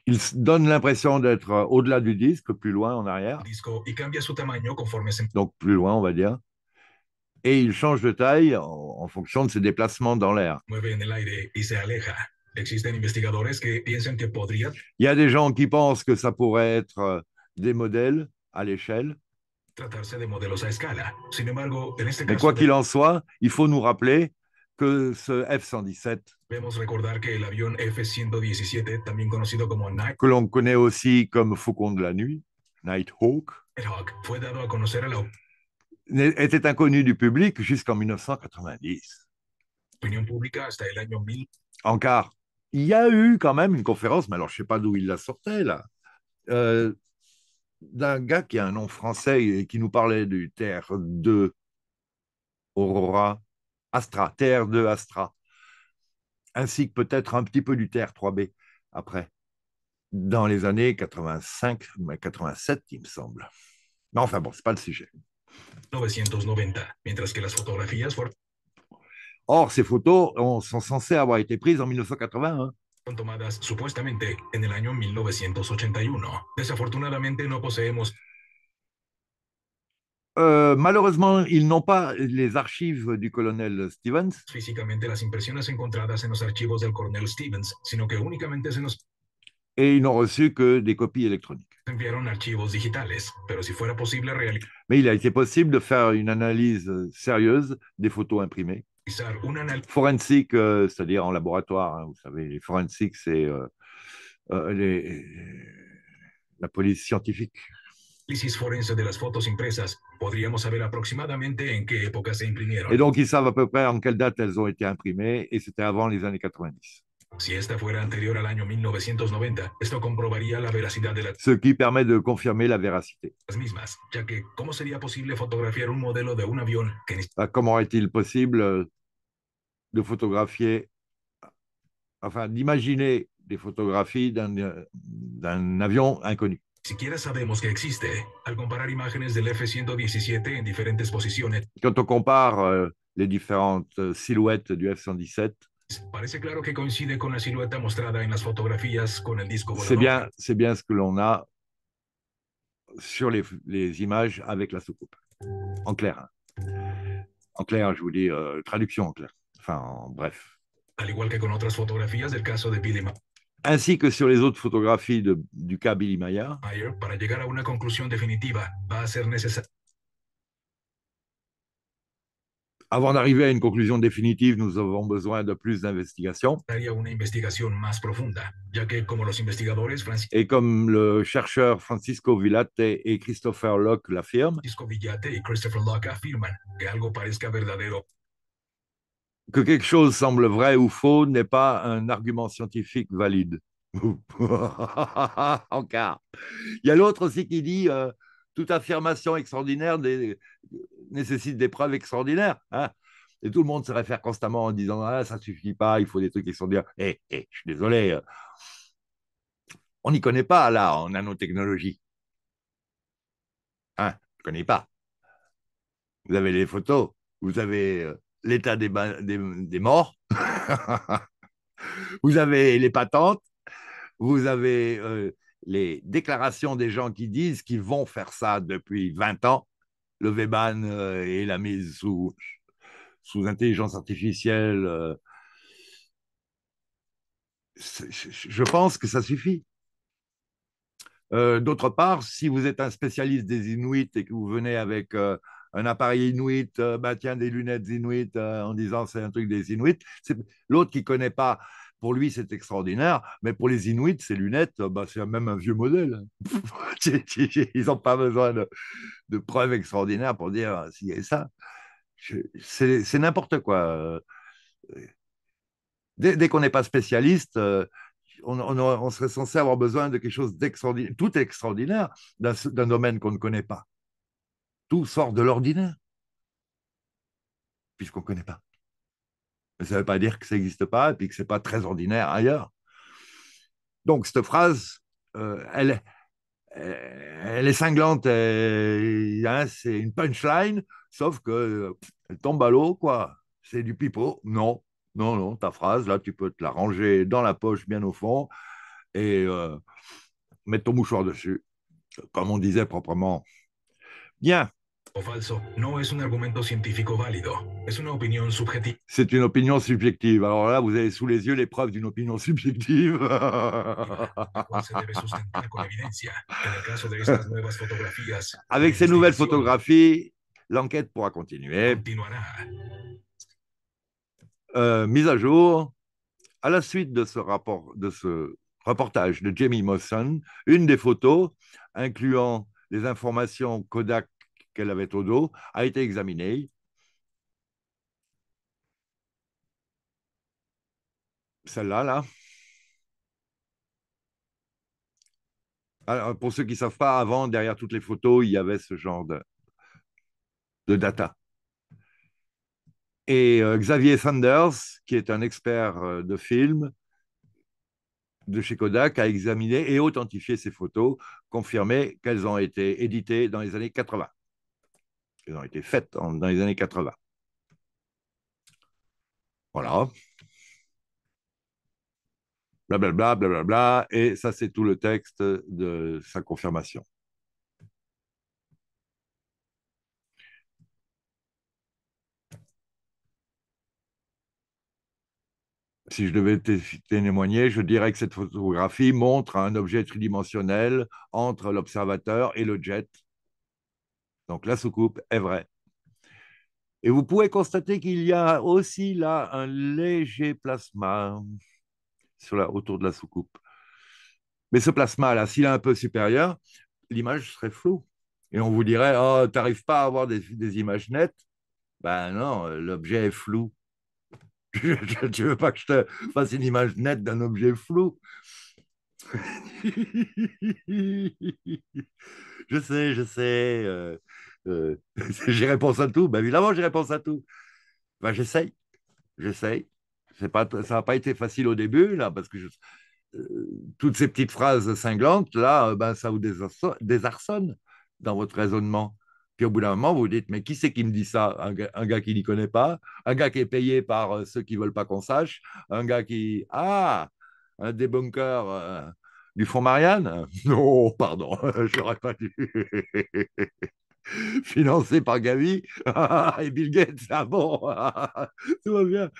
il donne l'impression d'être euh, au-delà du disque, plus loin en arrière. Donc plus loin, on va dire. Et il change de taille en, en fonction de ses déplacements dans l'air. Il y a des gens qui pensent que ça pourrait être euh, des modèles à l'échelle. Mais quoi qu'il en soit, il faut nous rappeler que ce F-117, que l'on connaît aussi comme Faucon de la Nuit, Nighthawk, était inconnu du public jusqu'en 1990. En il y a eu quand même une conférence, mais alors je ne sais pas d'où il la sortait là, euh, d'un gars qui a un nom français et qui nous parlait du Terre 2, Aurora, Astra, Terre 2 Astra, ainsi que peut-être un petit peu du Terre 3B après, dans les années 85, 87, il me semble. Mais enfin bon, ce n'est pas le sujet. 1990, mientras que las fotografías Or, ces photos sont censées avoir été prises en 1981. 1981. Hein. Euh, malheureusement, ils n'ont pas les archives du colonel Stevens. et ils n'ont reçu que des copies électroniques. Mais il a été possible de faire une analyse sérieuse des photos imprimées. Forensique, euh, c'est-à-dire en laboratoire, hein, vous savez, les forensiques, c'est euh, euh, les... la police scientifique. Et donc ils savent à peu près en quelle date elles ont été imprimées, et c'était avant les années 90. Si esta fuera anterior al año 1990, esto comprobaría la veracidad de la... Ce qui permet de confirmer la véracité. Las mismas, ya que ¿cómo sería posible fotografiar un modelo de un avión que... Ah, comment est-il possible de photographier, enfin d'imaginer des photographies d'un avion inconnu Siquiera sabemos que existe, al comparar imágenes del F-117 en diferentes posiciones. Quand on compare euh, les différentes euh, silhouettes du F-117, Parece claro que coincide con la silueta mostrada en las fotografías con el disco volador. C'est bien, c'est bien ce que l'on a sur les, les, images avec la soucoupe. En clair. Hein. En clair, je vous dis, euh, traduction en clair. Enfin, en bref. Al igual que con otras fotografías del caso de Billy ainsi que sur les autres photographies de, du cas Billy Maya. Para llegar a una conclusión definitiva, va a ser necesario Avant d'arriver à une conclusion définitive, nous avons besoin de plus d'investigations. Et comme le chercheur Francisco Villate et Christopher Locke l'affirment, que quelque chose semble vrai ou faux n'est pas un argument scientifique valide. Encore. Il y a l'autre aussi qui dit euh, toute affirmation extraordinaire nécessite des preuves extraordinaires. Hein. et tout le monde se réfère constamment en disant Ah, ça suffit pas, il faut des trucs extraordinaires. Eh, eh, je suis désolé. Euh. On n'y connaît pas, là, en nanotechnologie. Hein, je ne connais pas. Vous avez les photos, vous avez euh, l'état des, morts, vous avez les patentes, vous avez euh, les déclarations des gens qui disent qu'ils vont faire ça depuis 20 ans, le Weban euh, et la mise sous, intelligence artificielle, euh, je pense que ça suffit. Euh, d'autre part, si vous êtes un spécialiste des Inuits et que vous venez avec un appareil Inuit, bah, tiens, des lunettes Inuit en disant c'est un truc des Inuits, l'autre qui ne connaît pas pour lui, c'est extraordinaire, mais pour les Inuits, ces lunettes, euh, bah, c'est même un vieux modèle. Ils n'ont pas besoin de, preuves extraordinaires pour dire euh, s'il y ça. C'est n'importe quoi. Euh, dès, qu'on n'est pas spécialiste, on, on, serait censé avoir besoin de quelque chose d'extraordinaire, tout extraordinaire, d'un domaine qu'on ne connaît pas. Tout sort de l'ordinaire, puisqu'on ne connaît pas ça ne veut pas dire que ça n'existe pas et puis que ce n'est pas très ordinaire ailleurs. Donc, cette phrase, euh, elle, euh, elle est cinglante, euh, hein, c'est une punchline, sauf que tombe à l'eau, quoi. C'est du pipeau. Non, non, non, ta phrase, là, tu peux te la ranger dans la poche, bien au fond, et euh, mettre ton mouchoir dessus, comme on disait proprement. Bien, falso C'est une opinion subjective. Alors là, vous avez sous les yeux les preuves d'une opinion subjective. Avec ces nouvelles photographies, l'enquête pourra continuer. Euh, mise à jour. À la suite de ce, rapport, de ce reportage de Jamie Mawson, une des photos, incluant les informations Kodak qu'elle avait au dos a été examinée. Celle-là, là. Alors, pour ceux qui ne savent pas, avant, derrière toutes les photos, il y avait ce genre de, data. Et euh, Xavier Sanders, qui est un expert euh, de film de chez Kodak, a examiné et authentifié ces photos, confirmé qu'elles ont été éditées dans les années 80. Elles ont été faites dans les années 80. Voilà. Blablabla, blablabla. Bla, et ça, c'est tout le texte de sa confirmation. si je devais témoigner, je dirais que cette photographie montre un objet tridimensionnel entre l'observateur et le jet donc la soucoupe est vraie. Et vous pouvez constater qu'il y a aussi là un léger plasma sur la, autour de la soucoupe. Mais ce plasma-là, s'il est un peu supérieur, l'image serait floue. Et on vous dirait, oh, tu n'arrives pas à avoir des, images nettes. Ben non, l'objet est flou. tu ne veux pas que je te fasse une image nette d'un objet flou Je sais, je sais. Euh, euh, j'ai réponse à tout. Ben évidemment, j'ai réponse à tout. Ben, j'essaye. J'essaye. Pas, ça n'a pas été facile au début, là, parce que euh, toutes ces petites phrases cinglantes, là, euh, ben, ça vous désarçonne dans votre raisonnement. Puis au bout d'un moment, vous vous dites, mais qui c'est qui me dit ça un gars, qui n'y connaît pas, un gars qui est payé par euh, ceux qui ne veulent pas qu'on sache, un gars qui... Ah, un débunker du fond Marianne Non, pardon, j'aurais pas dû. financé par Gavi et Bill Gates. Ah bon, tout va bien.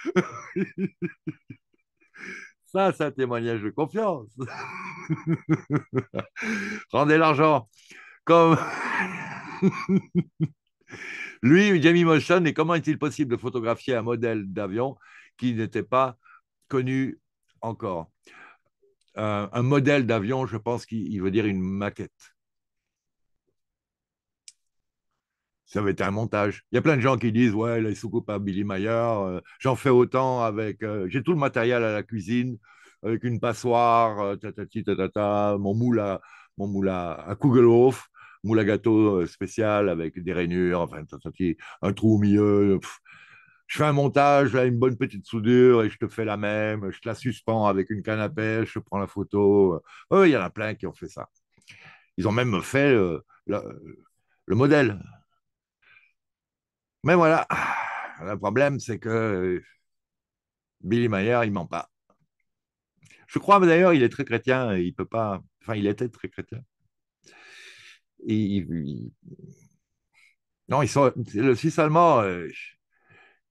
Ça, c'est un témoignage de confiance. Rendez l'argent. Comme lui, Jamie Motion, et comment est-il possible de photographier un modèle d'avion qui n'était pas connu encore euh, Un modèle d'avion, je pense qu'il veut dire une maquette. ça va été un montage. Il y a plein de gens qui disent Ouais, les soucoupes à Billy Mayer, euh, j'en fais autant avec. Euh, j'ai tout le matériel à la cuisine, avec une passoire, euh, ta ta mon moule à, mon moule à, Kugelhof, moule à gâteau spécial avec des rainures, enfin, ta, un trou au milieu. Je fais un montage, une bonne petite soudure et je te fais la même. Je te la suspends avec une canne à pêche, je prends la photo. Il y en a plein qui ont fait ça. Ils ont même fait le modèle. Mais voilà, ah, le problème, c'est que euh, Billy Mayer, il ment pas. Je crois d'ailleurs, il est très chrétien, et il peut pas. Enfin, il était très chrétien. Et, Non, ils sont... le Suisse allemand, euh,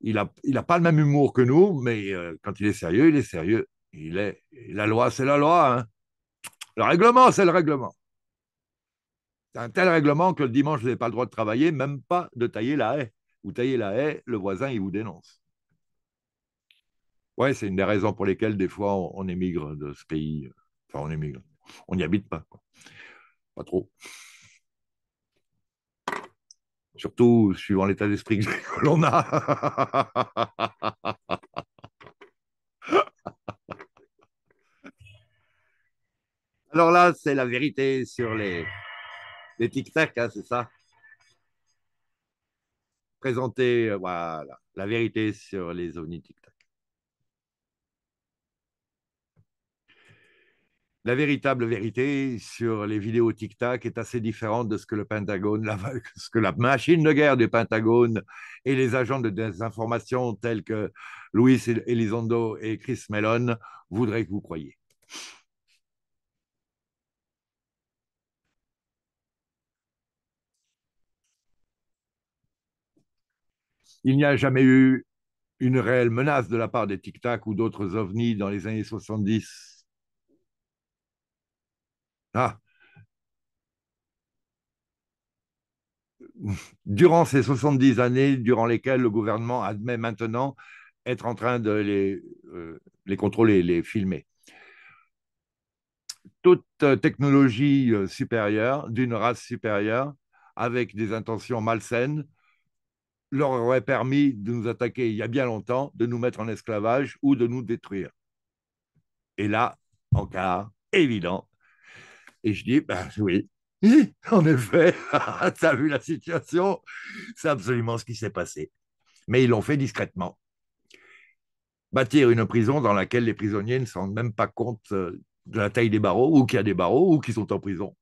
il n'a a pas le même humour que nous, mais euh, quand il est sérieux, il est sérieux. Il est... La loi, c'est la loi. Hein. Le règlement, c'est le règlement. C'est un tel règlement que le dimanche, vous n'avez pas le droit de travailler, même pas de tailler la haie vous taillez la haie, le voisin, il vous dénonce. Ouais, c'est une des raisons pour lesquelles des fois on, émigre de ce pays. Enfin, on émigre. On n'y habite pas. Pas trop. Surtout suivant l'état d'esprit que l'on a. Alors là, c'est la vérité sur les, tic-tac, hein, c'est ça présenter euh, voilà, la vérité sur les ovnis tic-tac. La véritable vérité sur les vidéos tic-tac est assez différente de ce que le Pentagone, la, ce que la machine de guerre du Pentagone et les agents de désinformation tels que Luis Elizondo et Chris Mellon voudraient que vous croyiez. Il n'y a jamais eu une réelle menace de la part des Tic Tac ou d'autres ovnis dans les années 70. Ah. Durant ces 70 années, durant lesquelles le gouvernement admet maintenant être en train de les, euh, les contrôler, les filmer. Toute euh, technologie euh, supérieure, d'une race supérieure, avec des intentions malsaines, leur aurait permis de nous attaquer il y a bien longtemps, de nous mettre en esclavage ou de nous détruire. Et là, en évident. Et je dis, ben oui, en effet, tu as vu la situation, c'est absolument ce qui s'est passé. Mais ils l'ont fait discrètement. Bâtir une prison dans laquelle les prisonniers ne se rendent même pas compte euh, de la taille des barreaux, ou qu'il y a des barreaux, ou qu'ils sont en prison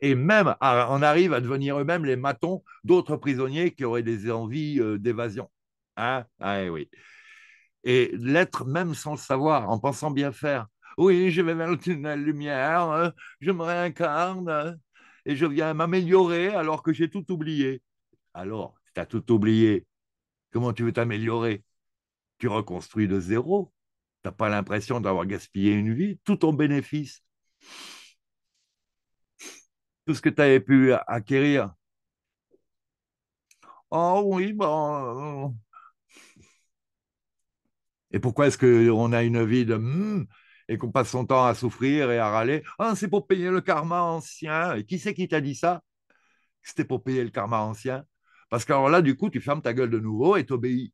et même on arrive à devenir eux-mêmes les matons d'autres prisonniers qui auraient des envies euh, d'évasion. Hein ah, eh oui. Et l'être même sans le savoir, en pensant bien faire. Oui, je vais vers le lumière, euh, je me réincarne euh, et je viens m'améliorer alors que j'ai tout oublié. Alors, tu as tout oublié. Comment tu veux t'améliorer Tu reconstruis de zéro. Tu n'as pas l'impression d'avoir gaspillé une vie, tout ton bénéfice tout ce que tu avais pu acquérir. Oh oui, bon. Bah, euh, et pourquoi est-ce qu'on a une vie de hmm et qu'on passe son temps à souffrir et à râler ah, c'est pour payer le karma ancien. Et qui c'est qui t'a dit ça C'était pour payer le karma ancien. Parce qu'alors là, du coup, tu fermes ta gueule de nouveau et t'obéis.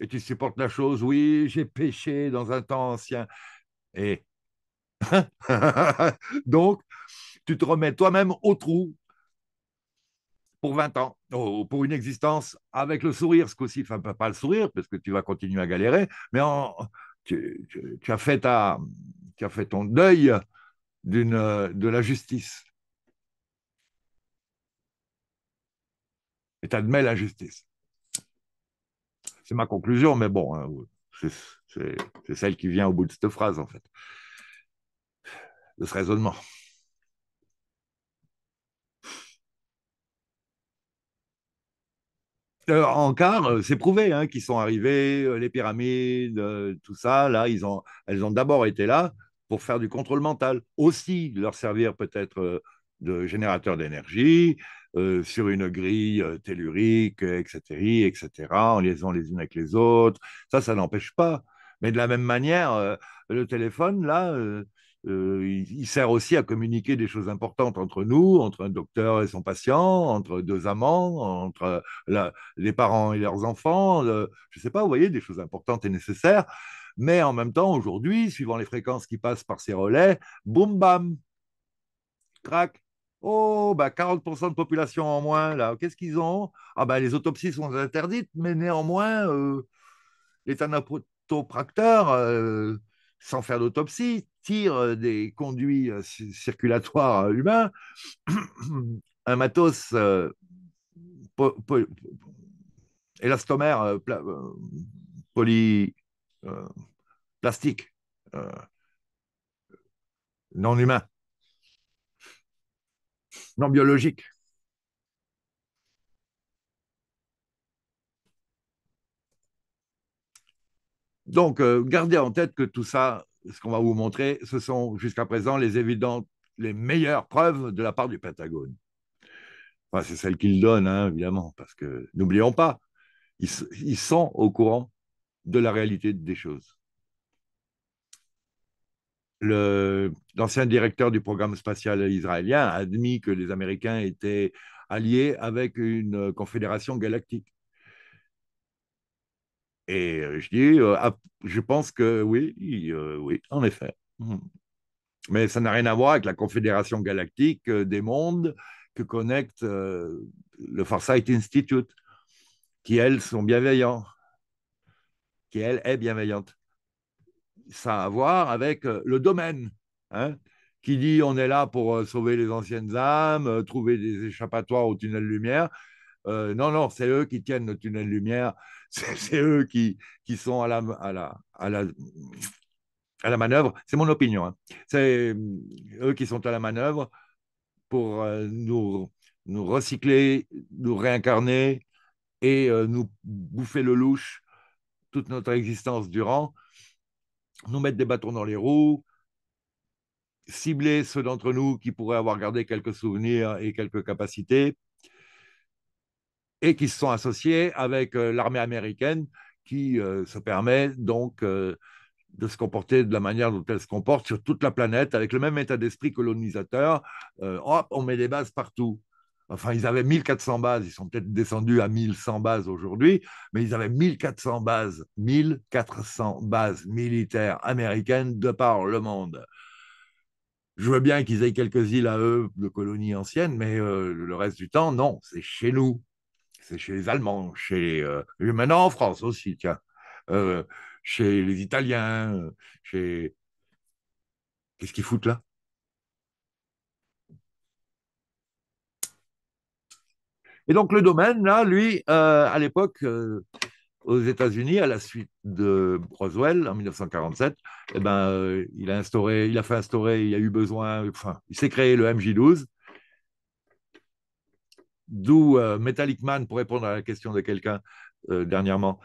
Et tu supportes la chose. Oui, j'ai péché dans un temps ancien. Et. Donc, tu te remets toi-même au trou pour 20 ans, pour une existence avec le sourire, ce qu'aussi, enfin pas le sourire, parce que tu vas continuer à galérer, mais tu, as fait tu as fait ton deuil de la justice. Et tu admets justice. C'est ma conclusion, mais bon, hein, c'est celle qui vient au bout de cette phrase, en fait, de ce raisonnement. encore euh, en euh, c'est prouvé hein, qu'ils sont arrivés, euh, les pyramides, tout ça. Là, ils ont, elles ont d'abord été là pour faire du contrôle mental, aussi leur servir peut-être de générateur d'énergie sur une grille tellurique, etc., etc., en liaison les unes avec les autres. Ça, ça n'empêche pas. Mais de la même manière, le téléphone, là, euh, il sert aussi à communiquer des choses importantes entre nous, entre un docteur et son patient, entre deux amants, entre les parents et leurs enfants. je ne sais pas, vous voyez, des choses importantes et nécessaires. Mais en même temps, aujourd'hui, suivant les fréquences qui passent par ces relais, boum, bam, crac. Oh, bah 40% de population en moins, là. Qu'est-ce qu'ils ont Ah, bah les autopsies sont interdites, mais néanmoins, euh, les thanatopracteurs, euh, sans faire d'autopsie, tire euh, des conduits euh, circulatoires euh, humains, un matos élastomère plastique non humain, non biologique. Donc, euh, gardez en tête que tout ça, ce qu'on va vous montrer, ce sont jusqu'à présent les évidentes, les meilleures preuves de la part du Pentagone. Enfin, c'est celle qu'ils donnent, hein, évidemment, parce que n'oublions pas, ils sont au courant de la réalité des choses. L'ancien directeur du programme spatial israélien a admis que les Américains étaient alliés avec une confédération galactique. Et euh, je dis, euh, ah, je pense que oui, euh, oui, en effet. Mmh. Mais ça n'a rien à voir avec la Confédération galactique des mondes que connecte le Farsight Institute, qui, elles, sont bienveillants, qui, elle, est bienveillante. Ça a à voir avec le domaine, hein, qui dit on est là pour sauver les anciennes âmes, trouver des échappatoires au tunnel lumière. non, non, c'est eux qui tiennent le tunnel lumière c'est eux qui, sont à la, à manœuvre. C'est mon opinion. Hein. C'est euh, eux qui sont à la manœuvre pour euh, nous, recycler, nous réincarner et euh, nous bouffer le louche toute notre existence durant, nous mettre des bâtons dans les roues, cibler ceux d'entre nous qui pourraient avoir gardé quelques souvenirs et quelques capacités et qui se sont associés avec euh, l'armée américaine qui euh, se permet donc euh, de se comporter de la manière dont elle se comporte sur toute la planète avec le même état d'esprit colonisateur. hop, on met des bases partout. Enfin, ils avaient 1400 bases, ils sont peut-être descendus à 1100 bases aujourd'hui, mais ils avaient 1400 bases, 1400 bases militaires américaines de par le monde. Je veux bien qu'ils aient quelques îles à eux de colonies anciennes, mais le reste du temps, non, c'est chez nous c'est chez les Allemands, chez euh, maintenant en France aussi, tiens, euh, chez les Italiens, euh, chez qu'est-ce qu'ils foutent là Et donc le domaine là, lui, à l'époque aux États-Unis, à la suite de Roswell en 1947, eh ben, il a instauré, il a fait instaurer, il a eu besoin, enfin, il s'est créé le MJ12 D'où euh, Metallic Man, pour répondre à la question de quelqu'un euh, dernièrement,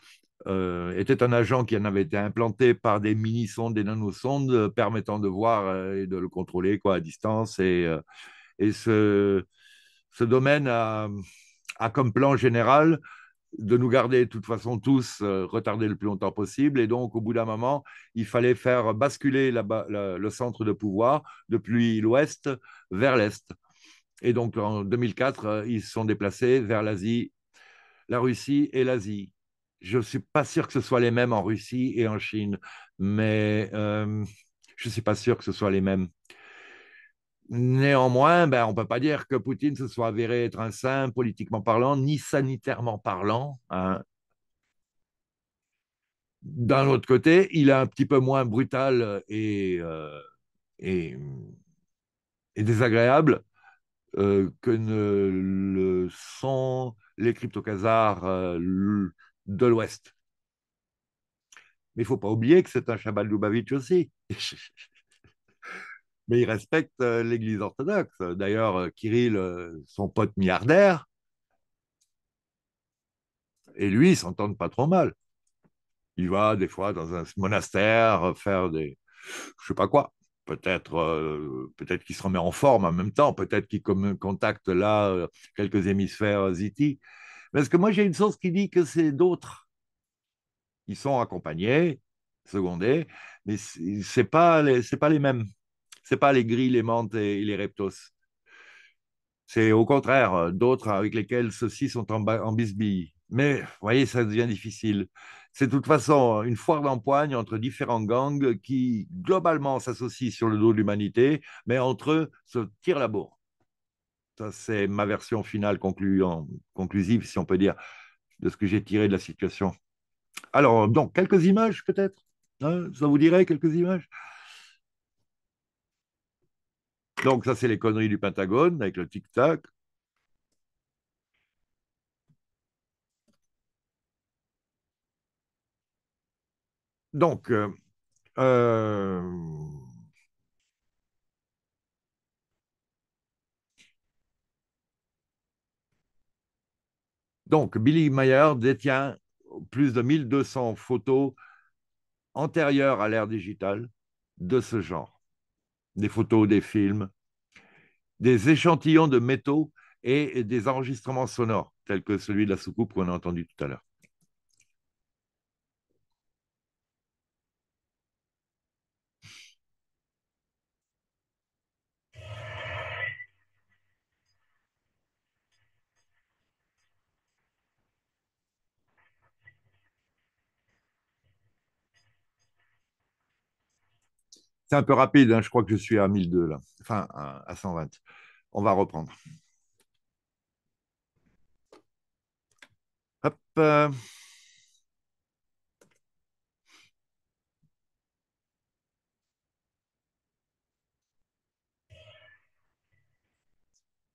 euh, était un agent qui en avait été implanté par des mini-sondes, des nanosondes permettant de voir et de le contrôler quoi, à distance. Et, ce, domaine a, comme plan général de nous garder de toute façon tous retardés le plus longtemps possible. Et donc, au bout d'un moment, il fallait faire basculer le centre de pouvoir depuis l'ouest vers l'est. Et donc en 2004, euh, ils se sont déplacés vers l'Asie, la Russie et l'Asie. Je ne suis pas sûr que ce soit les mêmes en Russie et en Chine, mais euh, je ne suis pas sûr que ce soit les mêmes. Néanmoins, ben, on ne peut pas dire que Poutine se soit avéré être un saint politiquement parlant, ni sanitairement parlant. Hein. D'un autre côté, il est un petit peu moins brutal et, euh, et désagréable euh, que ne le sont les crypto euh, de l'Ouest. Mais il ne faut pas oublier que c'est un chabal Lubavitch aussi. Mais il respecte euh, l'Église orthodoxe. D'ailleurs, Kirill, son pote milliardaire, et lui, ils s'entendent pas trop mal. Il va des fois dans un monastère faire des, je sais pas quoi peut-être euh, peut-être qu'il se remet en forme en même temps, peut-être qu'il contacte là euh, quelques hémisphères ziti. Parce que moi, j'ai une source qui dit que c'est d'autres. Ils sont accompagnés, secondés, mais ce n'est pas, les, pas les mêmes. Ce pas les gris, les mantes et les reptos. C'est au contraire euh, d'autres avec lesquels ceux-ci sont en, en bisbille. Mais vous voyez, ça devient difficile. C'est de toute façon euh, une foire d'empoigne entre différents gangs qui, globalement, s'associent sur le dos de l'humanité, mais entre eux se tirent la bourre. Ça, c'est ma version finale conclusive, si on peut dire, de ce que j'ai tiré de la situation. Alors, donc, quelques images peut-être hein, Ça vous dirait quelques images Donc, ça, c'est les conneries du Pentagone avec le tic-tac. Donc, euh, euh, donc, Billy Mayer détient plus de 1200 photos antérieures à l'ère digitale de ce genre. Des photos, des films, des échantillons de métaux et des enregistrements sonores, tels que celui de la soucoupe qu'on a entendu tout à l'heure. C'est un peu rapide, hein, je crois que je suis à 1002 là, enfin à 120. On va reprendre. Hop. Euh.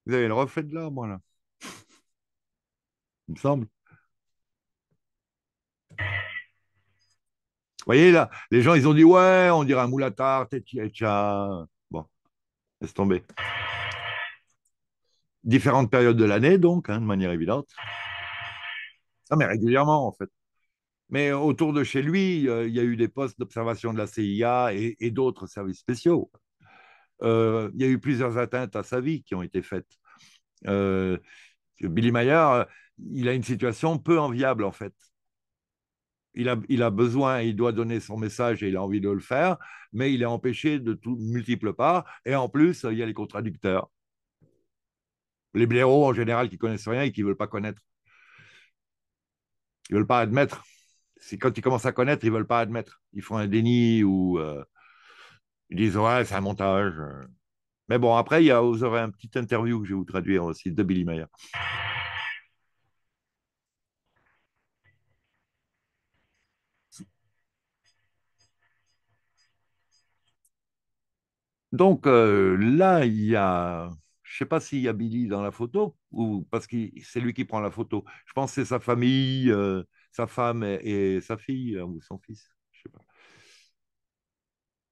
Vous avez le reflet de l'arbre là, il me semble voyez là, les gens, ils ont dit ouais, on dirait un moulatard, tcha. Euh, bon, laisse tomber. Différentes périodes de l'année, donc, hein, de manière évidente. Non, ah, mais régulièrement, en fait. Mais autour de chez lui, euh, il y a eu des postes d'observation de la CIA et, d'autres services spéciaux. Euh, il y a eu plusieurs atteintes à sa vie qui ont été faites. Billy Mayer, il a une situation peu enviable, en fait il a, il a, besoin, il doit donner son message et il a envie de le faire, mais il est empêché de tout, multiples parts. Et en plus, il y a les contradicteurs. Les blaireaux, en général, qui connaissent rien et qui ne veulent pas connaître. Ils ne veulent pas admettre. quand ils commencent à connaître, ils ne veulent pas admettre. Ils font un déni ou euh, ils disent Ouais, c'est un montage. Mais bon, après, il y a, vous aurez un petit interview que je vais vous traduire aussi de Billy Mayer. Donc euh, là, il y a, je sais pas s'il y a Billy dans la photo ou parce que c'est lui qui prend la photo. Je pense que c'est sa famille, euh, sa femme et, sa fille hein, ou son fils, je sais pas.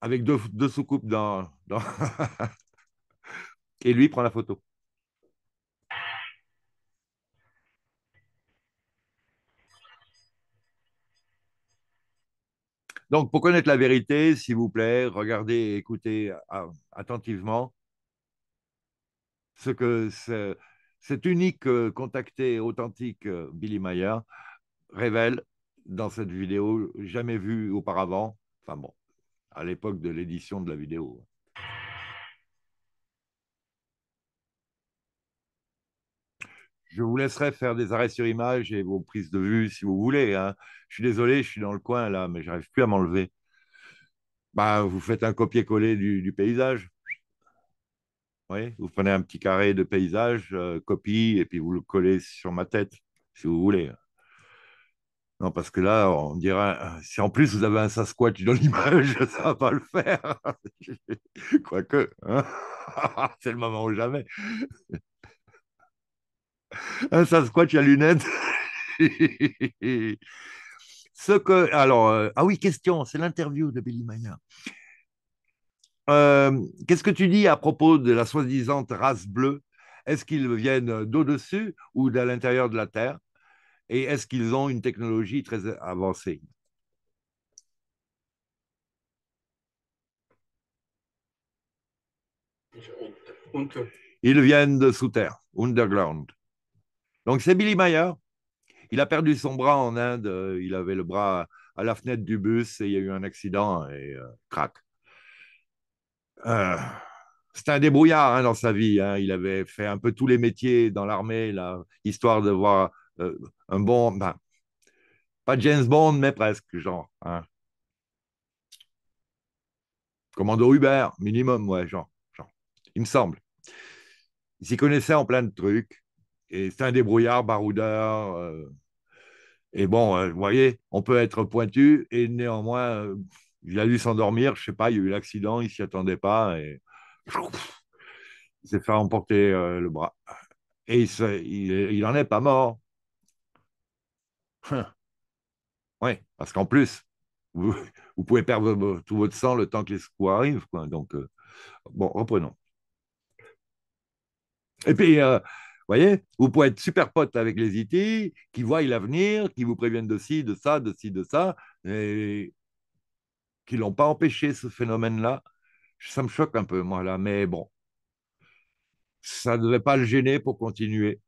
Avec deux, soucoupes dans... et lui prend la photo. Donc, pour connaître la vérité, s'il vous plaît, regardez et écoutez euh, attentivement ce que cet unique euh, contacté authentique euh, Billy Mayer révèle dans cette vidéo jamais vue auparavant. Enfin bon, à l'époque de l'édition de la vidéo. Hein. je vous laisserai faire des arrêts sur image et vos prises de vue si vous voulez. Hein. Je suis désolé, je suis dans le coin là, mais j'arrive plus à m'enlever. Bah, vous faites un copier-coller du, paysage. Oui, vous prenez un petit carré de paysage, euh, copie, et puis vous le collez sur ma tête, si vous voulez. Non, parce que là, on dirait, euh, si en plus vous avez un Sasquatch dans l'image, ça ne va pas le faire. Quoique, hein c'est le moment ou jamais un Sasquatch à lunettes. Ce que, alors, euh, ah oui, question, c'est l'interview de Billy Miner. Euh, qu'est-ce que tu dis à propos de la soi-disant race bleue Est-ce qu'ils viennent d'au-dessus ou de l'intérieur de la Terre Et est-ce qu'ils ont une technologie très avancée Ils viennent de sous-terre, underground. Donc c'est Billy Mayer. Il a perdu son bras en Inde. Euh, il avait le bras à la fenêtre du bus et il y a eu un accident et euh, crac. Euh, c'est un débrouillard hein, dans sa vie. Hein. Il avait fait un peu tous les métiers dans l'armée, histoire de voir un bon, ben, pas James Bond, mais presque, genre. Hein. Commando Hubert, minimum, ouais, genre, genre. Il me semble. Il s'y connaissait en plein de trucs. Et c'est un débrouillard, baroudeur. Euh. et bon, euh, vous voyez, on peut être pointu et néanmoins, euh, il a dû s'endormir. Je sais pas, il y a eu l'accident, il s'y attendait pas et il s'est fait emporter le bras. Et il, n'en il, en est pas mort. Hein. oui, parce qu'en plus, vous, pouvez perdre tout votre sang le temps que les secours arrivent. Quoi. Donc, bon, reprenons. Et puis, voyez, vous pouvez être super pote avec les IT, qui voient l'avenir, qui vous préviennent de ci, de ça, de ci, de ça, et qui l'ont pas empêché, ce phénomène-là. Ça me choque un peu, moi, là, mais bon, ça ne devait pas le gêner pour continuer.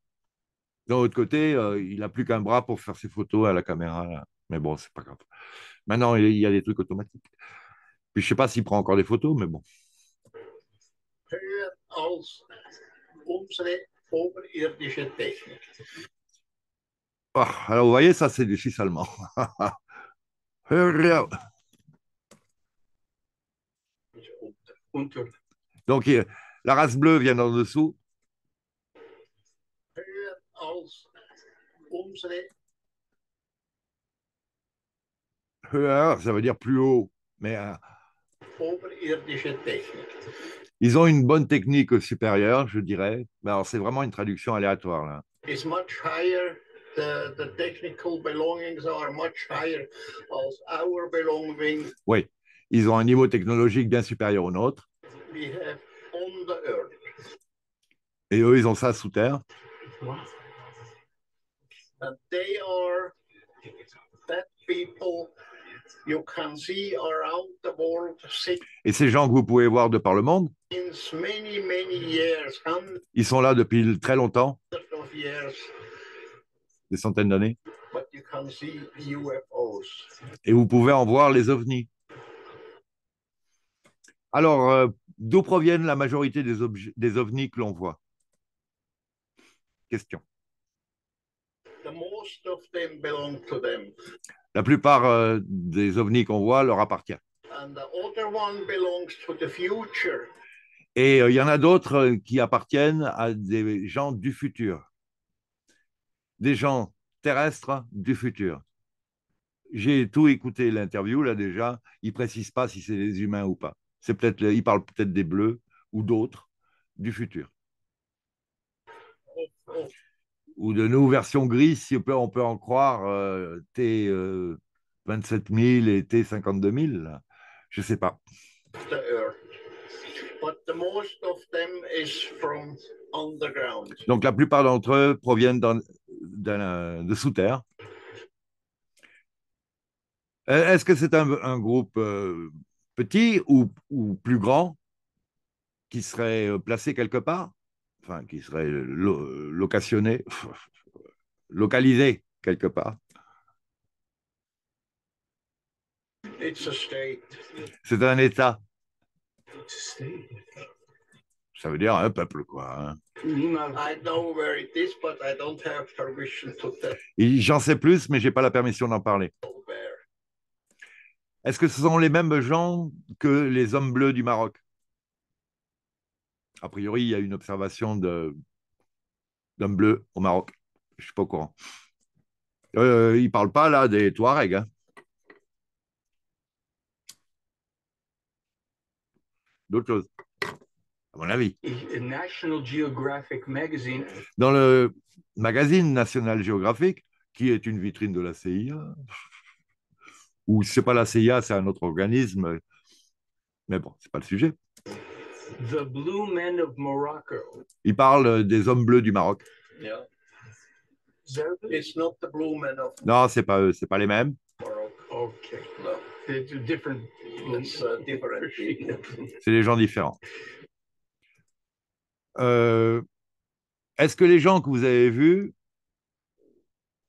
D'un autre côté, euh, il n'a plus qu'un bras pour faire ses photos à la caméra, mais bon, c'est pas grave. Maintenant, il y a des trucs automatiques. Puis je sais pas s'il prend encore des photos, mais bon. Technik. Ah, alors, vous voyez, ça, c'est du suisse allemand. Donc, la race bleue vient d'en dessous. ça veut dire plus haut, mais. Euh, ils ont une bonne technique supérieure, je dirais. c'est vraiment une traduction aléatoire, là. Oui, ils ont un niveau technologique bien supérieur au nôtre. Et eux, ils ont ça sous terre. they are et ces gens que vous pouvez voir de par le monde, ils sont là depuis très longtemps, des centaines d'années. Et vous pouvez en voir les ovnis. Alors, euh, d'où proviennent la majorité des, des ovnis que l'on voit Question. La plupart euh, des ovnis qu'on voit leur appartient. Et euh, il y en a d'autres euh, qui appartiennent à des gens du futur, des gens terrestres du futur. J'ai tout écouté l'interview là déjà. Il précise pas si c'est des humains ou pas. C'est peut-être, il parle peut-être des bleus ou d'autres du futur ou de nos versions grises, si on peut, on peut en croire euh, T 27000 euh, et T 52000 Je ne sais pas. Donc la plupart d'entre eux proviennent de sous terre. Euh, est-ce que c'est un, groupe petit ou plus grand qui serait placé quelque part qui serait euh, euh, locationné, localisé quelque part. C'est un État. Ça veut dire un peuple, quoi. Hein. J'en sais plus, mais j'ai pas la permission d'en parler. Est-ce que ce sont les mêmes gens que les hommes bleus du Maroc a priori, il y a une observation d'un bleu au Maroc. Je ne suis pas au courant. Euh, il ne parle pas là des Touaregs. Hein. D'autres choses, à mon avis. Dans le magazine National Geographic, qui est une vitrine de la CIA, ou n'est pas la CIA, c'est un autre organisme, mais bon, n'est pas le sujet. Blue Il parle euh, des hommes bleus du Maroc. Non, ce n'est Non, c'est pas eux, c'est pas les mêmes. Uh, c'est des gens différents. Euh, est-ce que les gens que vous avez vus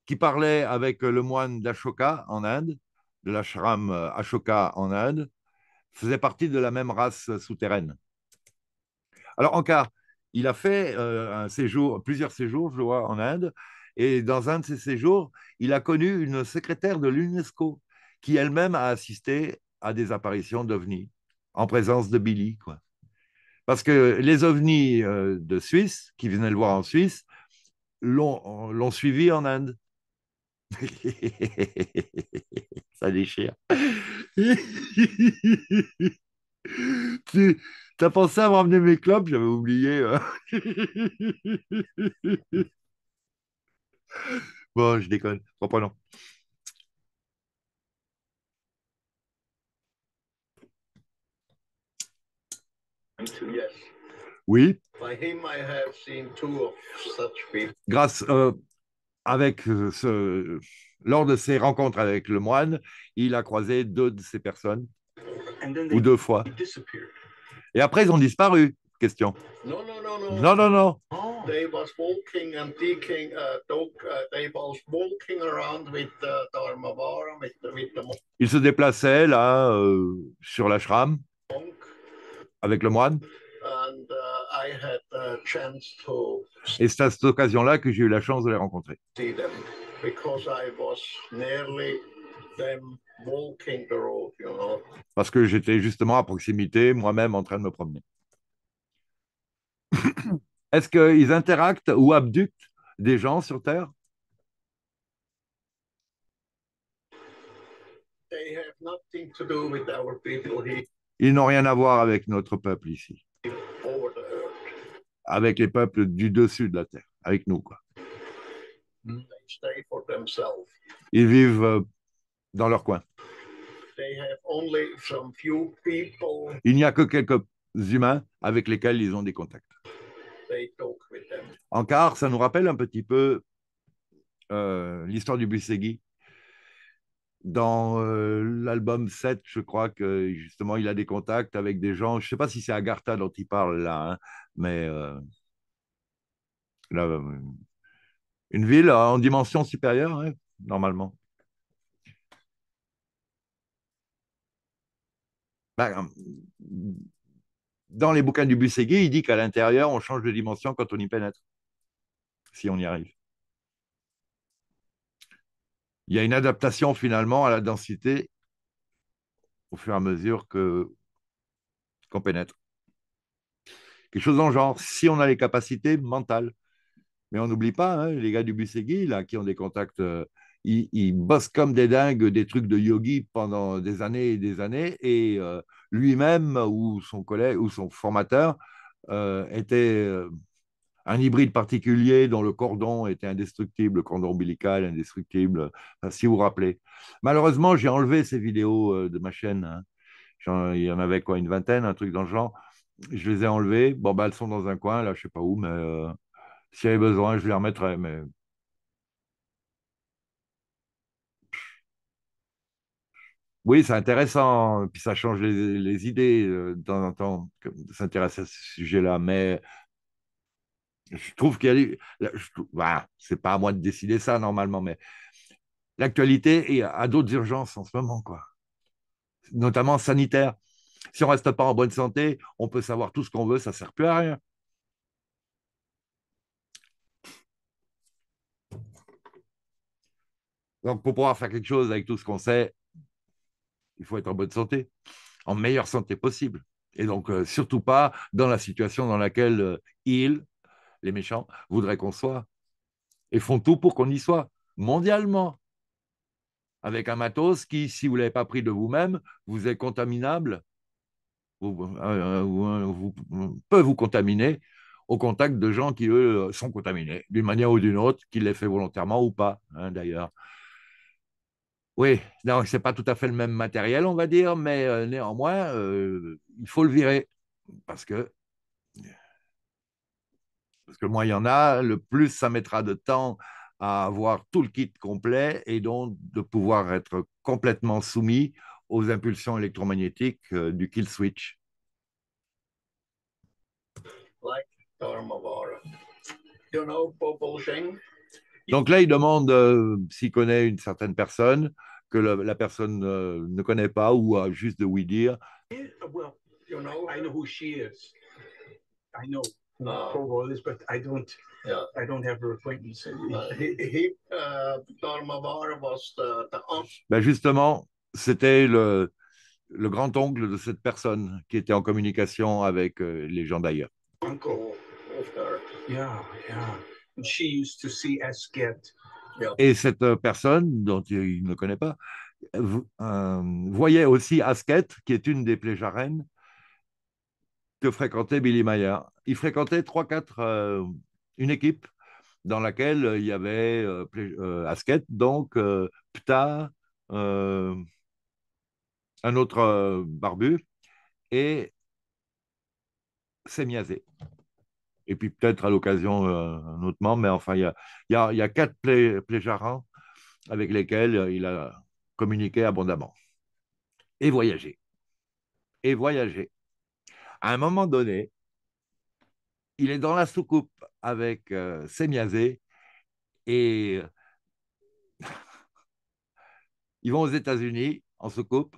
qui parlaient avec le moine d'Ashoka en Inde, de l'ashram euh, Ashoka en Inde, faisaient partie de la même race souterraine alors, Ankar, il a fait euh, un séjour, plusieurs séjours, je vois, en Inde. Et dans un de ces séjours, il a connu une secrétaire de l'UNESCO qui elle-même a assisté à des apparitions d'ovnis en présence de Billy. Quoi. Parce que les ovnis euh, de Suisse, qui venaient le voir en Suisse, l'ont suivi en Inde. Ça déchire. tu as pensé à me ramener mes clopes J'avais oublié. Euh. bon, je déconne. Reprenons. Oui. Grâce, euh, avec euh, ce, lors de ses rencontres avec le moine, il a croisé deux de ces personnes ou deux fois. Et après, ils ont disparu. Question. Non, non, non. Non, uh, Ils se déplaçaient là, euh, sur sur l'ashram, avec le moine. Uh, Et c'est à cette occasion-là que j'ai eu la chance de les rencontrer. Parce que j'étais justement à proximité, moi-même en train de me promener. Est-ce qu'ils interactent ou abductent des gens sur Terre Ils n'ont rien à voir avec notre peuple ici. Avec les peuples du dessus de la Terre, avec nous. Quoi. Ils vivent euh, dans leur coin. Il n'y a que quelques humains avec lesquels ils ont des contacts. En car, ça nous rappelle un petit peu euh, l'histoire du Busegui. Dans euh, l'album 7, je crois que justement, il a des contacts avec des gens. Je ne sais pas si c'est Agartha dont il parle là, hein, mais euh, là, une ville en dimension supérieure, hein, normalement. Bah, mm, dans les bouquins du Bussegui, il dit qu'à l'intérieur, on change de dimension quand on y pénètre, si on y arrive. Il y a une adaptation finalement à la densité au fur et à mesure que qu'on pénètre. Quelque chose en genre, si on a les capacités mentales. Mais on n'oublie pas, hein, les gars du Bussegui là, qui ont des contacts euh, il bosse comme des dingues des trucs de yogi pendant des années et des années, et euh, lui-même ou son collègue ou son formateur euh, était euh, un hybride particulier dont le cordon était indestructible, le cordon ombilical indestructible, si vous vous rappelez. Malheureusement, j'ai enlevé ces vidéos de ma chaîne. Hein. Il y en avait quoi, une vingtaine, un truc dans le genre. Je les ai enlevées. Bon, ben, elles sont dans un coin, là, je sais pas où, mais s'il y avait besoin, je les remettrais. Mais Oui, c'est intéressant, puis ça change les, idées euh, de temps en temps, s'intéresser à ce sujet-là, mais je trouve qu'il y a... Voilà, bah, c'est pas à moi de décider ça normalement, mais l'actualité a d'autres urgences en ce moment, quoi. notamment sanitaire. Si on ne reste pas en bonne santé, on peut savoir tout ce qu'on veut, ça ne sert plus à rien. Donc, pour pouvoir faire quelque chose avec tout ce qu'on sait, il faut être en bonne santé, en meilleure santé possible. Et donc, euh, surtout pas dans la situation dans laquelle euh, ils, les méchants, voudraient qu'on soit. Et font tout pour qu'on y soit, mondialement. Avec un matos qui, si vous ne l'avez pas pris de vous-même, vous est contaminable, ou, euh, vous, peut vous contaminer au contact de gens qui, eux, sont contaminés, d'une manière ou d'une autre, qu'ils les fait volontairement ou pas, hein, d'ailleurs. Oui, non, c'est pas tout à fait le même matériel, on va dire, mais euh, néanmoins, euh, il faut le virer parce que parce que moins il y en a, le plus ça mettra de temps à avoir tout le kit complet et donc de pouvoir être complètement soumis aux impulsions électromagnétiques euh, du kill switch. Like donc là, il demande euh, s'il connaît une certaine personne que la personne euh, ne connaît pas ou a juste de oui dire. Uh, ben justement, c'était le, grand-oncle de cette personne qui était en communication avec euh, les gens d'ailleurs. Et cette euh, personne, dont il ne connaît pas, euh, voyait aussi Asket, qui est une des pléjarènes, que fréquentait Billy Mayer. Il fréquentait trois, quatre, euh, une équipe dans laquelle il y avait euh, Asket, donc Pta, un autre barbu, et Semiazé et puis peut-être à l'occasion euh, autrement, mais enfin, il y a, quatre pléjarants avec lesquels euh, il a communiqué abondamment. Et voyagé. Et voyagé. À un moment donné, il est dans la soucoupe avec euh, et euh, ils vont aux États-Unis en soucoupe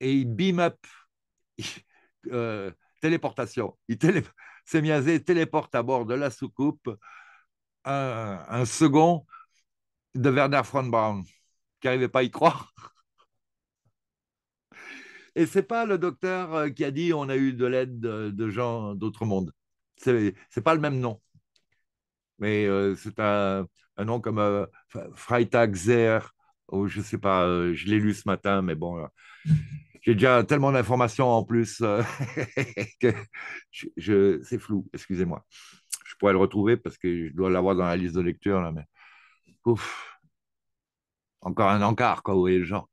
et ils beam up. téléportation. Il télé... Sémiazé téléporte à bord de la soucoupe un, second de Werner von Braun, qui n'arrivait pas à y croire. Et c'est pas le docteur euh, qui a dit on a eu de l'aide de, gens d'autres monde C'est n'est pas le même nom. Mais euh, c'est un, nom comme euh, Freitag Zer, ou je sais pas, je l'ai lu ce matin, mais bon. J'ai déjà tellement d'informations en plus euh, que je, c'est flou, excusez-moi. Je pourrais le retrouver parce que je dois l'avoir dans la liste de lecture, là, mais ouf, encore un encart, quoi, vous voyez le genre.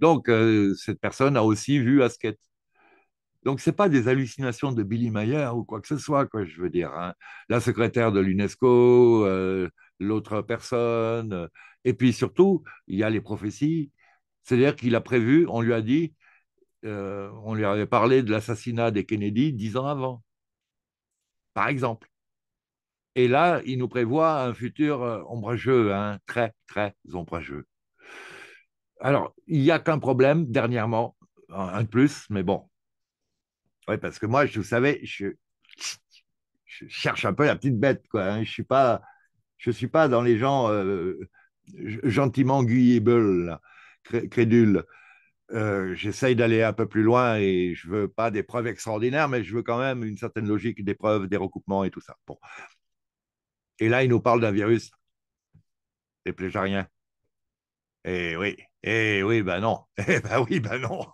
Donc, euh, cette personne a aussi vu Asket. Donc, ce n'est pas des hallucinations de Billy Mayer ou quoi que ce soit, quoi, je veux dire. Hein. La secrétaire de l'UNESCO, euh, l'autre personne. Et puis surtout, il y a les prophéties c'est-à-dire qu'il a prévu, on lui a dit, euh, on lui avait parlé de l'assassinat des Kennedy dix ans avant, par exemple. Et là, il nous prévoit un futur euh, ombrageux, hein, très, très ombrageux. Alors, il n'y a qu'un problème dernièrement, un de plus, mais bon. Oui, parce que moi, je, vous savez, je, cherche un peu la petite bête, quoi. Hein. Je ne suis, pas, suis pas dans les gens euh, gentiment guillibles crédule. Euh, j'essaye d'aller un peu plus loin et je ne veux pas des preuves extraordinaires, mais je veux quand même une certaine logique des preuves, des recoupements et tout ça. Bon. Et là, il nous parle d'un virus, des rien. Eh oui, eh oui, ben non, eh ben oui, ben non.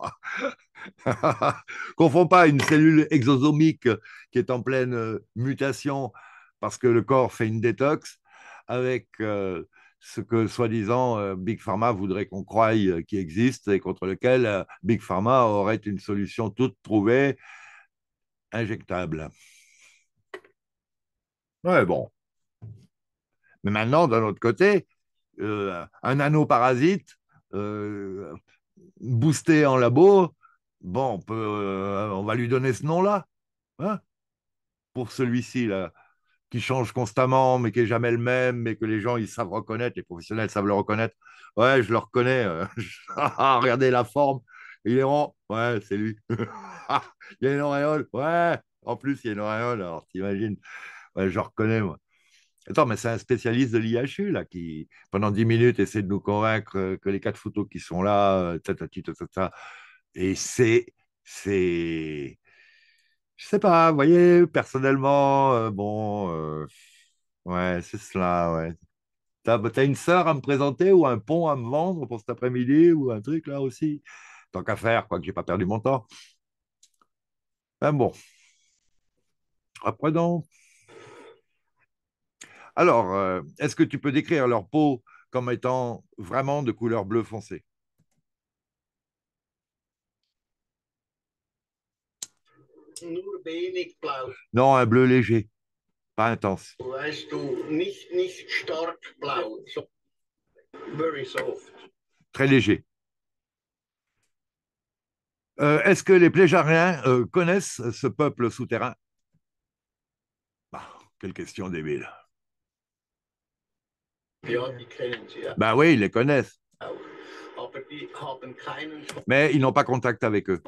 Confond pas une cellule exosomique qui est en pleine euh, mutation parce que le corps fait une détox avec euh, ce que soi-disant euh, Big Pharma voudrait qu'on croie euh, qui existe et contre lequel euh, Big Pharma aurait une solution toute trouvée, injectable. Ouais, bon. Mais maintenant, d'un autre côté, un nanoparasite boosté en labo, bon, on, va lui donner ce nom-là. Hein, pour celui-ci, là, qui change constamment, mais qui est jamais le même, mais que les gens ils savent reconnaître, les professionnels savent le reconnaître. Ouais, je le reconnais. Euh, ah, regardez la forme. Il est rond. Ouais, c'est lui. il y a une auréole. Ouais, en plus, il y a une auréole. Alors, t'imagines. Ouais, je reconnais, moi. Attends, mais c'est un spécialiste de l'IHU, là, qui, pendant 10 minutes, essaie de nous convaincre euh, que les quatre photos qui sont là, euh, tatati, tatata. Et c'est. C'est je sais pas, vous voyez, personnellement, euh, bon, euh, ouais, c'est cela, ouais. T'as, bah, as une sœur à me présenter ou un pont à me vendre pour cet après-midi ou un truc là aussi. Tant qu'à faire, quoi, que j'ai pas perdu mon temps. Ben bon. Après donc. Alors, euh, est-ce que tu peux décrire leur peau comme étant vraiment de couleur bleu foncé non, un bleu léger, pas intense. Très léger. Euh, est-ce que les pléjariens euh, connaissent euh, ce peuple souterrain bah, Quelle question débile. Bah oui, ils les connaissent. oui. Mais ils n'ont pas contact avec eux.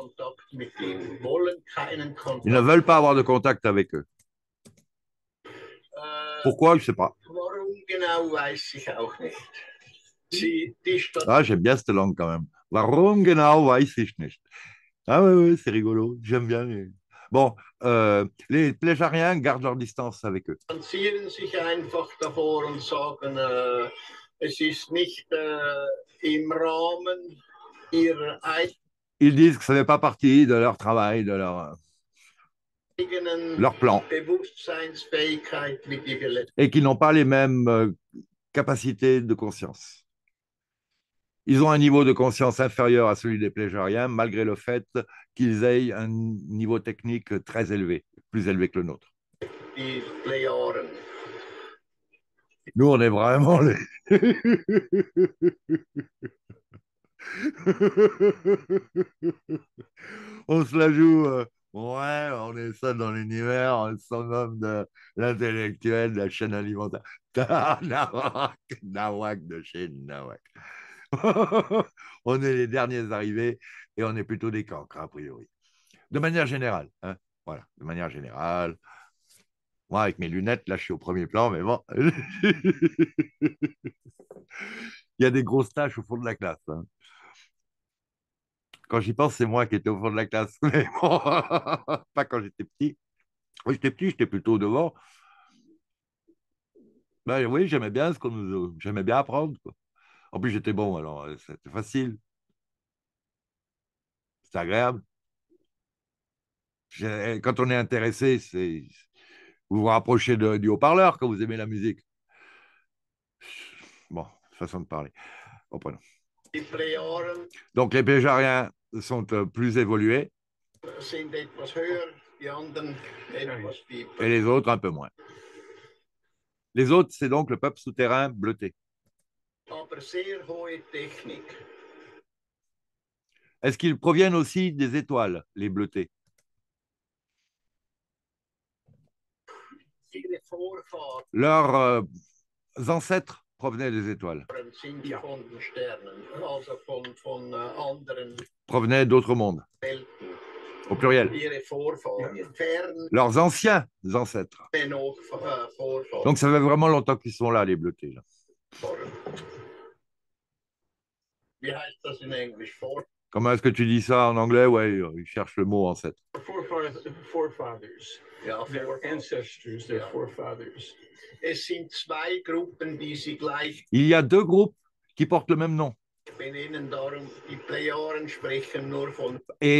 Ils ne veulent pas avoir de contact avec eux. Pourquoi Je ne sais pas. Ah, j'aime bien cette langue quand même. Warum genau weiß ich nicht. Ah oui, c'est rigolo. J'aime bien. Bon, euh, les pléjariens gardent leur distance avec eux. Äh, Ils disent que ça n'est pas partie de leur travail, de leur, euh, leur plan. Et qu'ils n'ont pas les mêmes euh, capacités de conscience. Ils ont un niveau de conscience inférieur à celui des pléjariens, malgré le fait qu'ils aient un niveau technique très élevé, plus élevé que le nôtre. Nous, on est vraiment les. on se la joue. Euh, ouais, on est ça dans l'univers, on est homme de l'intellectuel de la chaîne alimentaire. Nawak, Nawak de chez Nawak. on est les derniers arrivés et on est plutôt des cancres, a priori. De manière générale, hein, voilà, de manière générale, moi, avec mes lunettes, là, je suis au premier plan, mais bon. Il y a des grosses tâches au fond de la classe. Hein. Quand j'y pense, c'est moi qui étais au fond de la classe. Mais bon, pas quand j'étais petit. Quand j'étais petit, j'étais plutôt devant. Ben, oui, j'aimais bien ce qu'on nous... J'aimais bien apprendre. En plus, j'étais bon, alors euh, c'était facile. C'est agréable. Quand on est intéressé, c'est vous vous rapprochez du haut-parleur quand vous aimez la musique. Bon, façon de parler. Donc les péjariens sont euh, plus évolués. Et les autres un peu moins. Les autres, c'est donc le peuple souterrain bleuté. Est-ce qu'ils proviennent aussi des étoiles, les bleutés Leurs euh, ancêtres provenaient des étoiles. Provenaient d'autres mondes. Au pluriel. Leurs anciens ancêtres. Donc ça fait vraiment longtemps qu'ils sont là, les bleutés. Là. Comment est-ce que tu dis ça en anglais Ouais, ils cherche le mot ancêtre. Forefathers. Il y a deux groupes qui portent le même nom. Et ben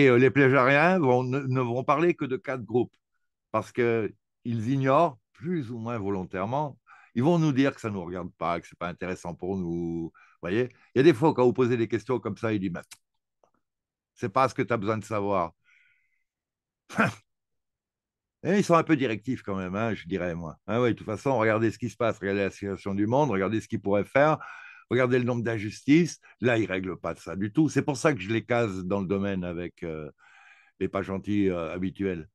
euh, les pléjariens ne, vont parler que de quatre groupes, parce qu'ils ignorent, plus ou moins volontairement, ils vont nous dire que ça ne nous regarde pas, que ce n'est pas intéressant pour nous. Vous voyez Il y a des fois, quand vous posez des questions comme ça, ils disent c'est pas ce que tu as besoin de savoir. Et eh, ils sont un peu directifs quand même, hein, je dirais, moi. Ah de toute façon, regardez ce qui se passe, regardez la situation du monde, regardez ce qu'ils pourraient faire, regardez le nombre d'injustices. Là, ils ne règlent pas ça du tout. C'est pour ça que je les case dans le domaine avec euh, les pas gentils euh, habituels.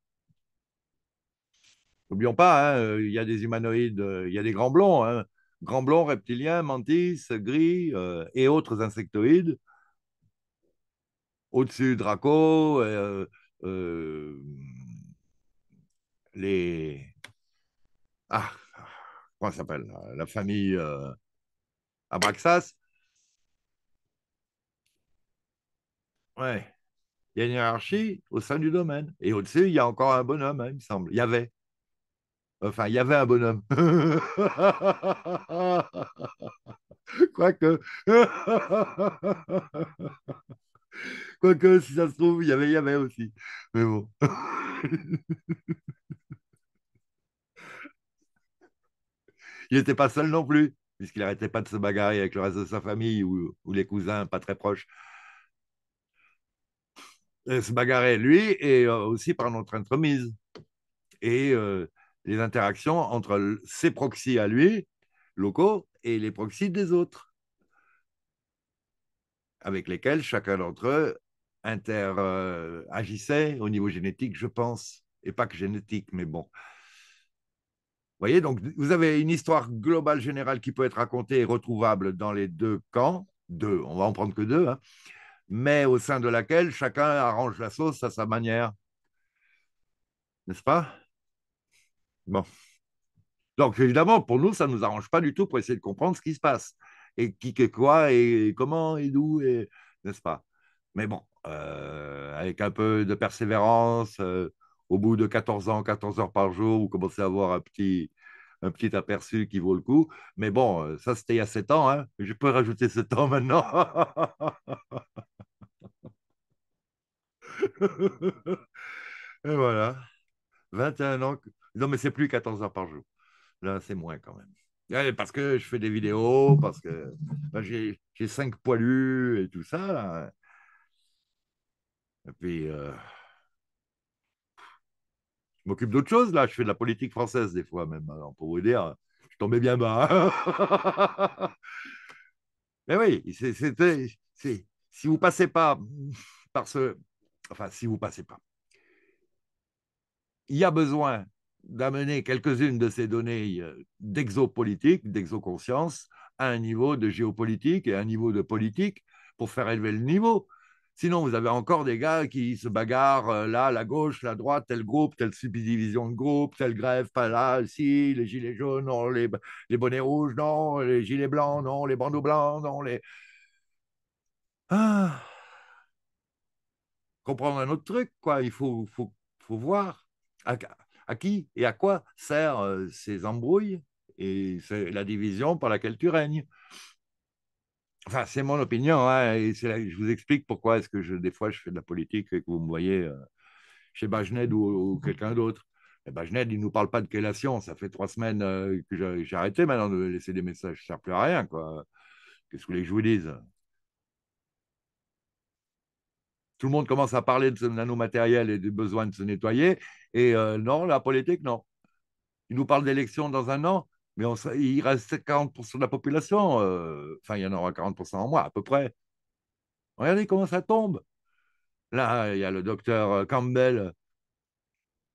N'oublions pas, hein, euh, il y a des humanoïdes, il y a des grands blonds, hein. grands blonds, reptiliens, mantis, gris et autres insectoïdes. Au-dessus, Draco, euh, euh, les. Ah, comment s'appelle La famille euh, Abraxas. Ouais. Il y a une hiérarchie au sein du domaine. Et au-dessus, il y a encore un bonhomme, hein, il me semble. Il y avait. Enfin, il y avait un bonhomme. Quoique. Quoique, si ça se trouve, il y avait, aussi. Mais bon. il n'était pas seul non plus, puisqu'il n'arrêtait pas de se bagarrer avec le reste de sa famille ou, les cousins pas très proches. se bagarrer lui et euh, aussi par notre entremise. Et euh, les interactions entre ses proxys à lui, locaux, et les proxys des autres avec lesquels chacun d'entre eux interagissait euh, au niveau génétique, je pense, et pas que génétique, mais bon. Vous voyez, donc vous avez une histoire globale générale qui peut être racontée et retrouvable dans les deux camps, deux, on va en prendre que deux, hein, mais au sein de laquelle chacun arrange la sauce à sa manière. N'est-ce pas Bon. Donc évidemment, pour nous, ça ne nous arrange pas du tout pour essayer de comprendre ce qui se passe et qui que quoi, et comment, et d'où, et, n'est-ce pas Mais bon, euh, avec un peu de persévérance, euh, au bout de 14 ans, 14 heures par jour, vous commencez à avoir un petit, un petit aperçu qui vaut le coup. Mais bon, euh, ça c'était il y a 7 ans, hein. je peux rajouter 7 ans maintenant. et voilà. 21 ans. Non, mais c'est plus 14 heures par jour. Là, c'est moins quand même parce que je fais des vidéos, parce que ben, j'ai cinq poilus et tout ça. puis, euh, je m'occupe d'autres choses. là. Je fais de la politique française, des fois, même. pour vous dire, je tombais bien bas. Mais oui, c'était. Si vous passez pas par ce. Enfin, si vous passez pas. Il y a besoin d'amener quelques-unes de ces données euh, d'exopolitique, d'exoconscience, à un niveau de géopolitique et à un niveau de politique pour faire élever le niveau. Sinon, vous avez encore des gars qui se bagarrent euh, là, la gauche, la droite, tel groupe, telle subdivision de groupe, telle grève, pas là, si, les gilets jaunes, non, les, bonnets rouges, non, les gilets blancs, non, les bandeaux blancs, non, les. Ah. Comprendre un autre truc, quoi. Il faut, faut, faut voir à qui et à quoi servent euh, ces embrouilles et la division par laquelle tu règnes Enfin, c'est mon opinion, hein, et je vous explique pourquoi est-ce que je, des fois je fais de la politique et que vous me voyez euh, chez Bajned ou, mmh. quelqu'un d'autre. Bajned, il ne nous parle pas de quelle science. Ça fait trois semaines euh, que j'ai arrêté maintenant de laisser des messages. Ça ne sert plus à rien. Qu'est-ce que vous voulez que je vous dise tout le monde commence à parler de ce nanomatériel et du besoin de se nettoyer. Et euh, non, la politique, non. Ils nous parlent d'élections dans un an, mais on, il reste 40% de la population. Euh, enfin, il y en aura 40% en moins, à peu près. Regardez comment ça tombe. Là, il y a le docteur euh, Campbell,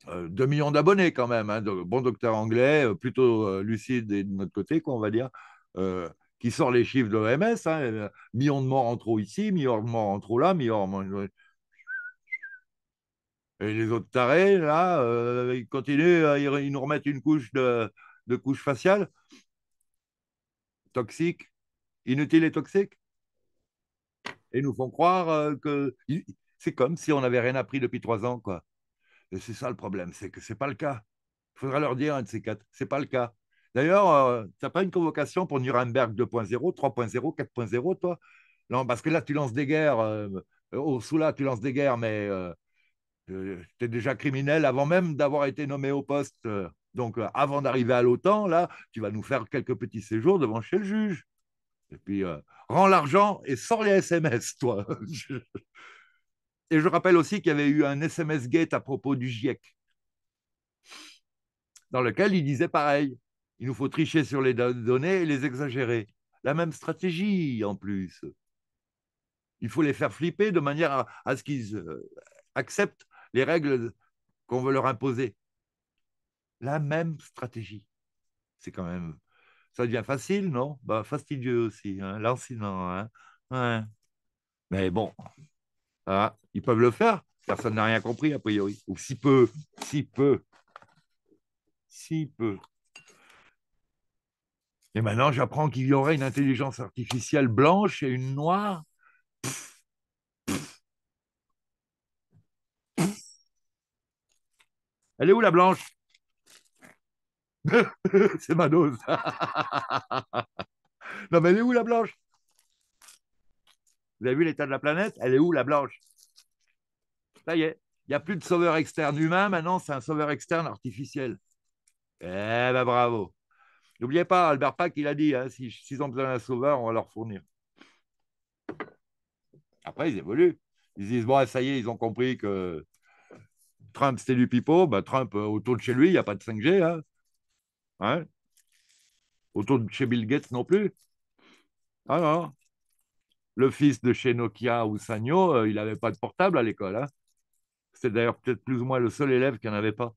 2 millions d'abonnés quand même, hein, bon docteur anglais, plutôt lucide et de notre côté, quoi, on va dire qui sort les chiffres de l'OMS, hein, euh, millions de morts en trop ici, millions de morts en trop là, millions Et les autres tarés, là, euh, ils continuent, ils nous remettent une couche de, couche faciale. Toxique, inutile et toxique. Et nous font croire euh, que c'est comme si on n'avait rien appris depuis trois ans, quoi. Et c'est ça le problème, c'est que ce n'est pas le cas. Il faudra leur dire, un de ces quatre, ce pas le cas. D'ailleurs, euh, tu n'as pas une convocation pour Nuremberg 2.0, 3.0, 4.0, toi Non, parce que là, tu lances des guerres. au euh, euh, Soula, tu lances des guerres, mais tu es déjà criminel avant même d'avoir été nommé au poste. donc, avant d'arriver à l'OTAN, là, tu vas nous faire quelques petits séjours devant chez le juge. Et puis, rends l'argent et sors les SMS, toi. et je rappelle aussi qu'il y avait eu un SMS gate à propos du GIEC, dans lequel il disait pareil. Il nous faut tricher sur les données et les exagérer. La même stratégie en plus. Il faut les faire flipper de manière à, ce qu'ils euh, acceptent les règles qu'on veut leur imposer. La même stratégie. C'est quand même. Ça devient facile, non bah, Fastidieux aussi, hein Hein Mais bon, ah, ils peuvent le faire. Personne n'a rien compris, a priori. Ou si peu, si peu, si peu. Et maintenant, j'apprends qu'il y aurait une intelligence artificielle blanche et une noire. Elle est où la blanche C'est ma dose. non, mais elle est où la blanche Vous avez vu l'état de la planète Elle est où la blanche Ça y est, il n'y a plus de sauveur externe humain, maintenant c'est un sauveur externe artificiel. Eh ben bravo N'oubliez pas, Albert Pack, il a dit, s'ils hein, si, ont besoin d'un sauveur, on va leur fournir. Après, ils évoluent. Ils disent, bon, ça y est, ils ont compris que Trump, c'était du pipeau. Bah, Trump, euh, autour de chez lui, il n'y a pas de 5G. Hein. Hein? autour de chez Bill Gates non plus. Alors, le fils de chez Nokia ou Sanyo, euh, il n'avait pas de portable à l'école. Hein C'était d'ailleurs peut-être plus ou moins le seul élève qui n'en avait pas.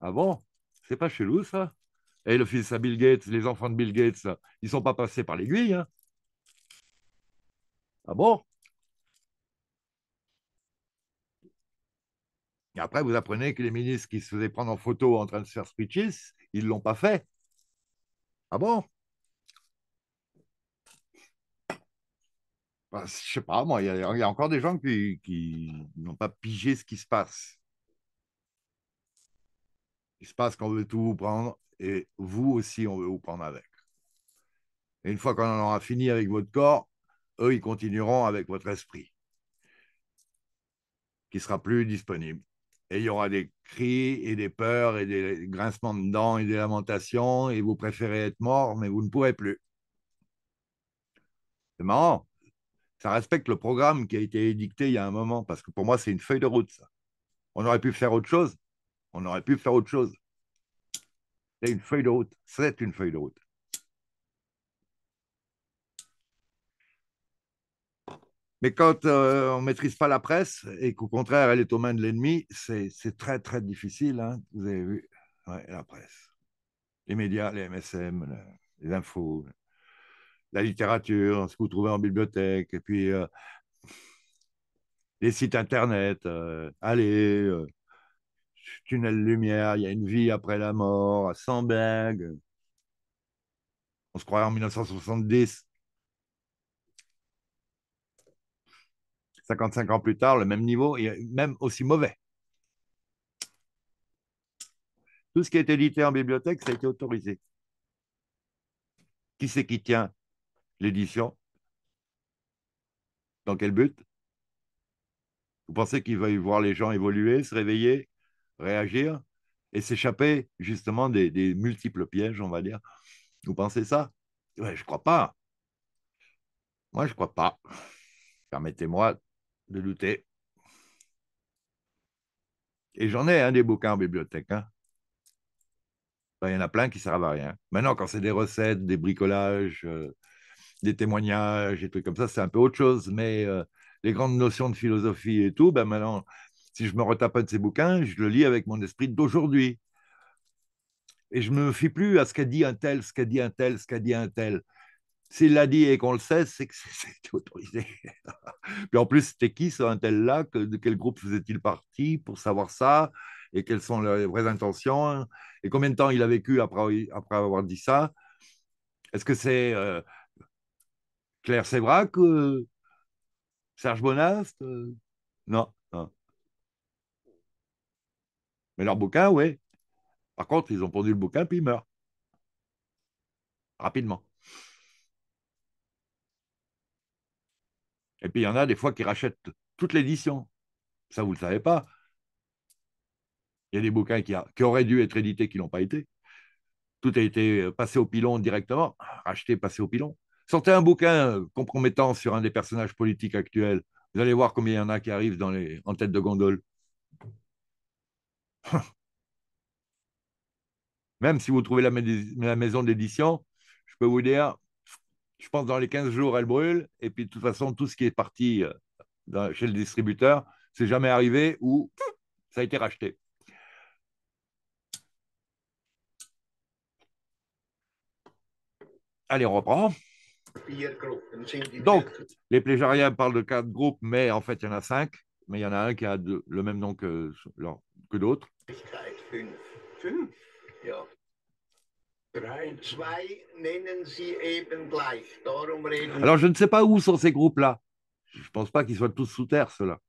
Ah bon C'est pas chez nous, ça et le fils à Bill Gates, les enfants de Bill Gates, ils ne sont pas passés par l'aiguille. Hein. ah bon Et après, vous apprenez que les ministres qui se faisaient prendre en photo en train de se faire speeches, ils ne l'ont pas fait. Ah bon bah, Je ne sais pas, moi, il y, a encore des gens qui, n'ont pas pigé ce qui se passe. Il se passe qu'on veut tout vous prendre et vous aussi, on veut vous prendre avec. Et une fois qu'on en aura fini avec votre corps, eux, ils continueront avec votre esprit, qui sera plus disponible. Et il y aura des cris et des peurs et des grincements de dents et des lamentations, et vous préférez être mort, mais vous ne pourrez plus. C'est marrant. Ça respecte le programme qui a été édicté il y a un moment, parce que pour moi, c'est une feuille de route, ça. On aurait pu faire autre chose. On aurait pu faire autre chose une feuille de route. C'est une feuille de route. Mais quand euh, on ne maîtrise pas la presse et qu'au contraire, elle est aux mains de l'ennemi, c'est très, très difficile. Hein. Vous avez vu, la presse, les médias, les MSM, les, infos, la littérature, ce que vous trouvez en bibliothèque, et puis euh, les sites Internet. Euh, allez, tunnel lumière, il y a une vie après la mort, à blague. On se croirait en 1970. 55 ans plus tard, le même niveau et même aussi mauvais. Tout ce qui est édité en bibliothèque, ça a été autorisé. Qui c'est qui tient l'édition Dans quel but Vous pensez qu'il va y voir les gens évoluer, se réveiller réagir et s'échapper justement des, multiples pièges, on va dire. Vous pensez ça ouais, Je crois pas. Moi, je crois pas. Permettez-moi de douter. Et j'en ai un hein, des bouquins en bibliothèque. Hein. Ben, il y en a plein qui servent à rien. Maintenant, quand c'est des recettes, des bricolages, euh, des témoignages, des trucs comme ça, c'est un peu autre chose. Mais euh, les grandes notions de philosophie et tout, ben maintenant, si je me retape un de ces bouquins, je le lis avec mon esprit d'aujourd'hui. Et je ne me fie plus à ce qu'a dit un tel, ce qu'a dit un tel, ce qu'a dit un tel. S'il l'a dit et qu'on le sait, c'est que c'est autorisé. Puis en plus, c'était qui ce un tel là De quel groupe faisait-il partie pour savoir ça Et quelles sont les vraies intentions Et combien de temps il a vécu après, après avoir dit ça Est-ce que c'est euh, Claire Sévrac euh, Serge Bonast euh? Non. Mais leur bouquin, oui. Par contre, ils ont pondu le bouquin, puis ils meurent. Rapidement. Et puis, il y en a des fois qui rachètent toute l'édition. Ça, vous ne le savez pas. Il y a des bouquins qui, auraient dû être édités, qui l'ont pas été. Tout a été passé au pilon directement, racheté, passé au pilon. Sortez un bouquin euh, compromettant sur un des personnages politiques actuels. Vous allez voir combien il y en a qui arrivent dans les, en tête de gondole. Même si vous trouvez la, maison d'édition, je peux vous dire, je pense dans les 15 jours, elle brûle. Et puis, de toute façon, tout ce qui est parti euh, chez le distributeur, c'est jamais arrivé ou ça a été racheté. Allez, on reprend. Donc, les pléjariens parlent de quatre groupes, mais en fait, il y en a cinq. Mais il y en a un qui a le même nom que d'autres. Alors, je ne sais pas où sont ces groupes-là. Je ne pense pas qu'ils soient tous sous terre, ceux-là.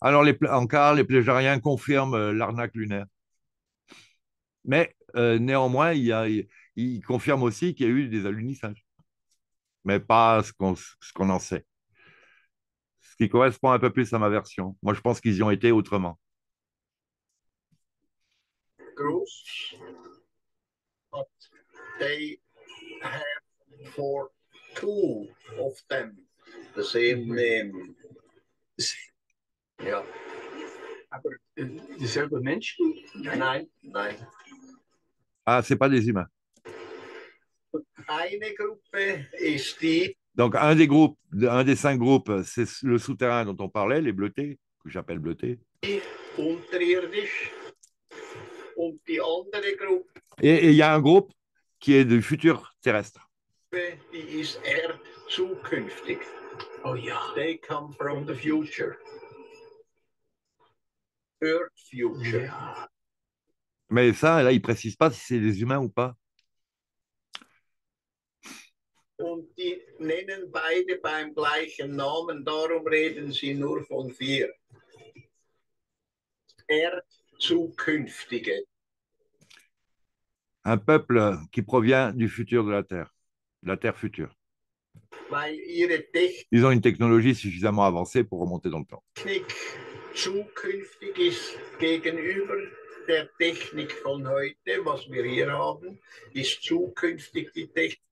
Alors, les, encore, les plégiariens confirment euh, l'arnaque lunaire. Mais euh, néanmoins, il, y il, confirme aussi qu'il y a eu des alunissages, mais pas ce qu'on en sait qui correspond un peu plus à ma version. Moi, je pense qu'ils y ont été autrement. Girls, Mais they ont for d'eux, of them the same mm-hmm. name. mêmes Aber Non. Ah, ce n'est Ah, c'est pas des humains. Une groupe est die, donc, un des groupes, un des cinq groupes, c'est le souterrain dont on parlait, les bleutés, que j'appelle bleutés. Et il y a un groupe qui est du futur terrestre. Mais ça, là, il ne précise pas si c'est des humains ou pas. und die nennen beide beim gleichen Namen, darum reden sie nur von vier. Er zukünftige. Un peuple qui provient du futur de la Terre, de la Terre future. Ils ont une technologie suffisamment avancée pour remonter dans le temps. zukünftig ist gegenüber der Technik von heute, was wir hier haben, ist zukünftig die Technik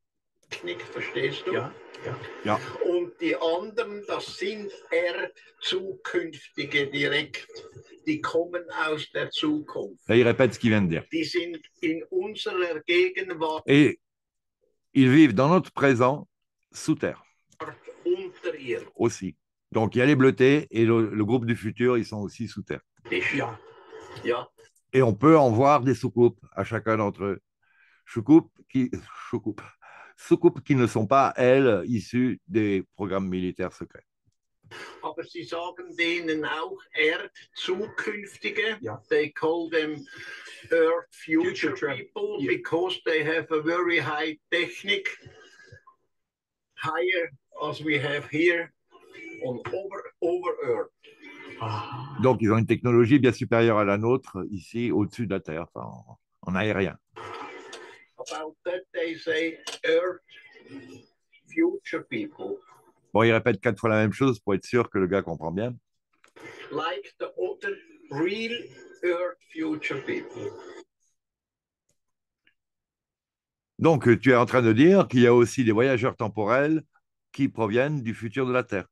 Technik, verstehst du? Ja, ja, ja. Und die anderen, das sind eher zukünftige direkt. Die kommen aus der Zukunft. Et répète ce qu'ils viennent de dire. Die sind in unserer Gegenwart. Et ils vivent dans notre présent sous terre. Aussi. Donc il y a les bleutés et le, groupe du futur, ils sont aussi sous terre. Et on peut en voir des soucoupes à chacun d'entre eux. Choucoupe qui. Choucoupe soucoupes qui ne sont pas, elles, issues des programmes militaires secrets. Aber Sie sagen denen auch Erdzukünftige. Yeah. They call them Earth Future, future People yeah. because they have a very high technique, higher as we have here on over, over Earth. Ah. Donc ils ont une technologie bien supérieure à la nôtre ici au-dessus de la Terre, en aérien. Bon, il répète quatre fois la même chose pour être sûr que le gars comprend bien. Donc, tu es en train de dire qu'il y a aussi des voyageurs temporels qui proviennent du futur de la Terre.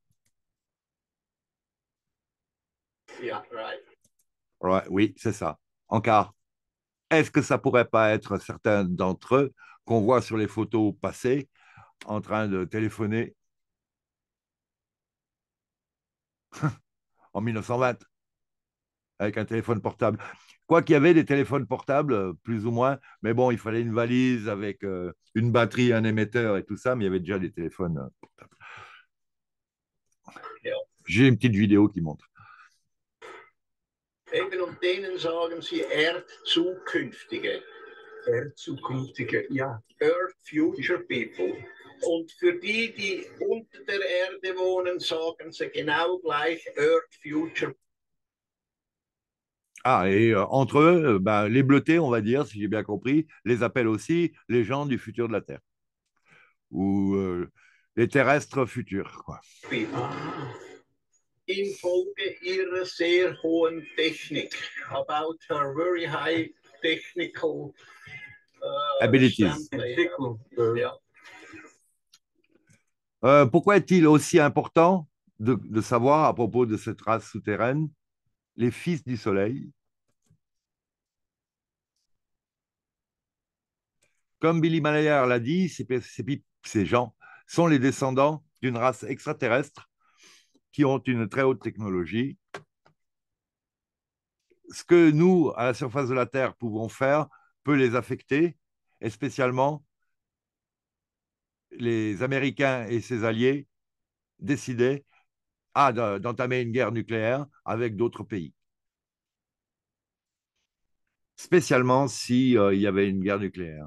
oui, c'est ça. Encore. Est-ce que ça pourrait pas être certains d'entre eux qu'on voit sur les photos passées en train de téléphoner en 1920 avec un téléphone portable. Quoi qu'il y avait des téléphones portables, plus ou moins, mais bon, il fallait une valise avec euh, une batterie, un émetteur et tout ça, mais il y avait déjà des téléphones euh, portables. J'ai une petite vidéo qui montre. Eben und denen sagen sie Erdzukünftige. Erdzukünftige, ja. Earth Future People. Und für die, die unter der Erde wohnen, sagen sie genau gleich Earth Future Ah, et euh, entre eux, euh, ben, les bleutés, on va dire, si j'ai bien compris, les appellent aussi les gens du futur de la Terre. Ou euh, les terrestres futurs, quoi. Ah abilities. Äh. Euh, pourquoi est-il aussi important de, savoir à propos de cette race souterraine, les fils du soleil Comme Billy Malayer l'a dit, ces gens sont les descendants d'une race extraterrestre qui ont une très haute technologie. Ce que nous, à la surface de la Terre, pouvons faire peut les affecter, et spécialement les Américains et ses alliés décidaient à ah, d'entamer une guerre nucléaire avec d'autres pays. Spécialement s'il euh, y avait une guerre nucléaire.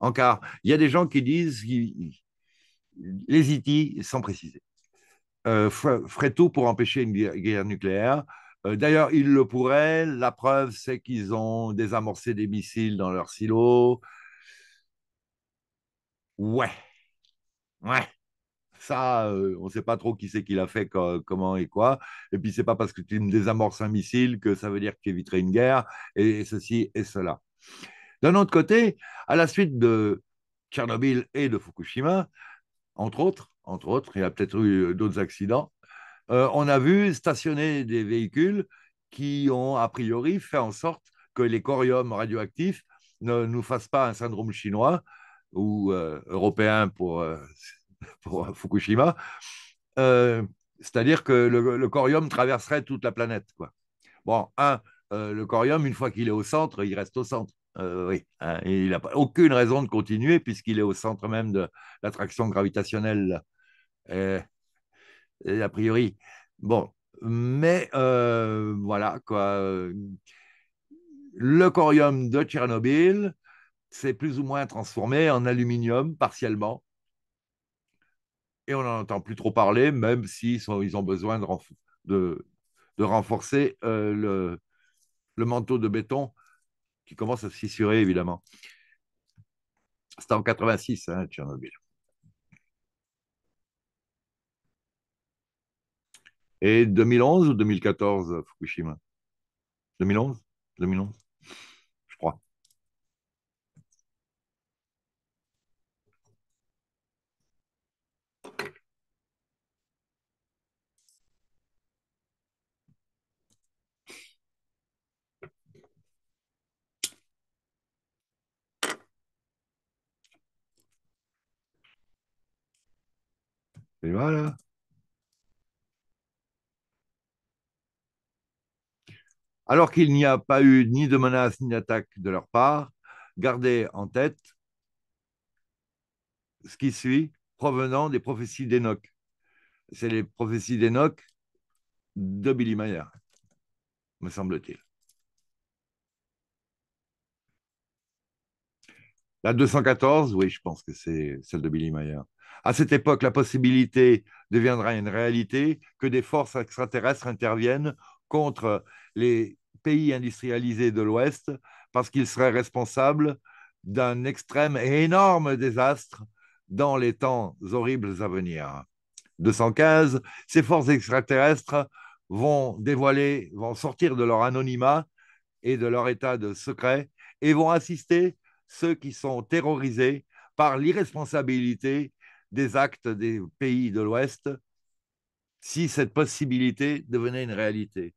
Encore, il y a des gens qui disent, les ITI e sans préciser. Euh, ferait tout pour empêcher une guerre, nucléaire. Euh, d'ailleurs, ils le pourraient. La preuve, c'est qu'ils ont désamorcé des missiles dans leur silo. Ouais. Ouais. Ça, euh, on ne sait pas trop qui c'est qui l'a fait, comment et quoi. Et puis, c'est pas parce que tu désamorces un missile que ça veut dire qu'il éviterait une guerre, et, et ceci et cela. D'un autre côté, à la suite de Tchernobyl et de Fukushima, entre autres, entre autres, il y a peut-être eu euh, d'autres accidents, euh, on a vu stationner des véhicules qui ont a priori fait en sorte que les coriums radioactifs ne nous fassent pas un syndrome chinois ou euh, européen pour, Fukushima. C'est-à-dire que le, le, corium traverserait toute la planète. Quoi. Bon, un, le corium, une fois qu'il est au centre, il reste au centre. Euh, oui, hein, il n'a aucune raison de continuer puisqu'il est au centre même de l'attraction gravitationnelle. Euh, a priori, bon, mais euh, voilà quoi. Le corium de Tchernobyl s'est plus ou moins transformé en aluminium partiellement. Et on n'en entend plus trop parler, même s'ils ils ont besoin de, renforcer le manteau de béton qui commence à s'issurer, évidemment. C'était en 86, hein, Tchernobyl. Et 2011 ou 2014, Fukushima 2011 2011 Alors qu'il n'y a pas eu ni de menace ni d'attaque de leur part, gardez en tête ce qui suit provenant des prophéties d'Enoch. C'est les prophéties d'Enoch de Billy Mayer, me semble-t-il. La 214, oui, je pense que c'est celle de Billy Mayer. À cette époque, la possibilité deviendra une réalité que des forces extraterrestres interviennent contre les pays industrialisés de l'Ouest parce qu'ils seraient responsables d'un extrême et énorme désastre dans les temps horribles à venir. 215, ces forces extraterrestres vont dévoiler, vont sortir de leur anonymat et de leur état de secret et vont assister ceux qui sont terrorisés par l'irresponsabilité des actes des pays de l'Ouest si cette possibilité devenait une réalité.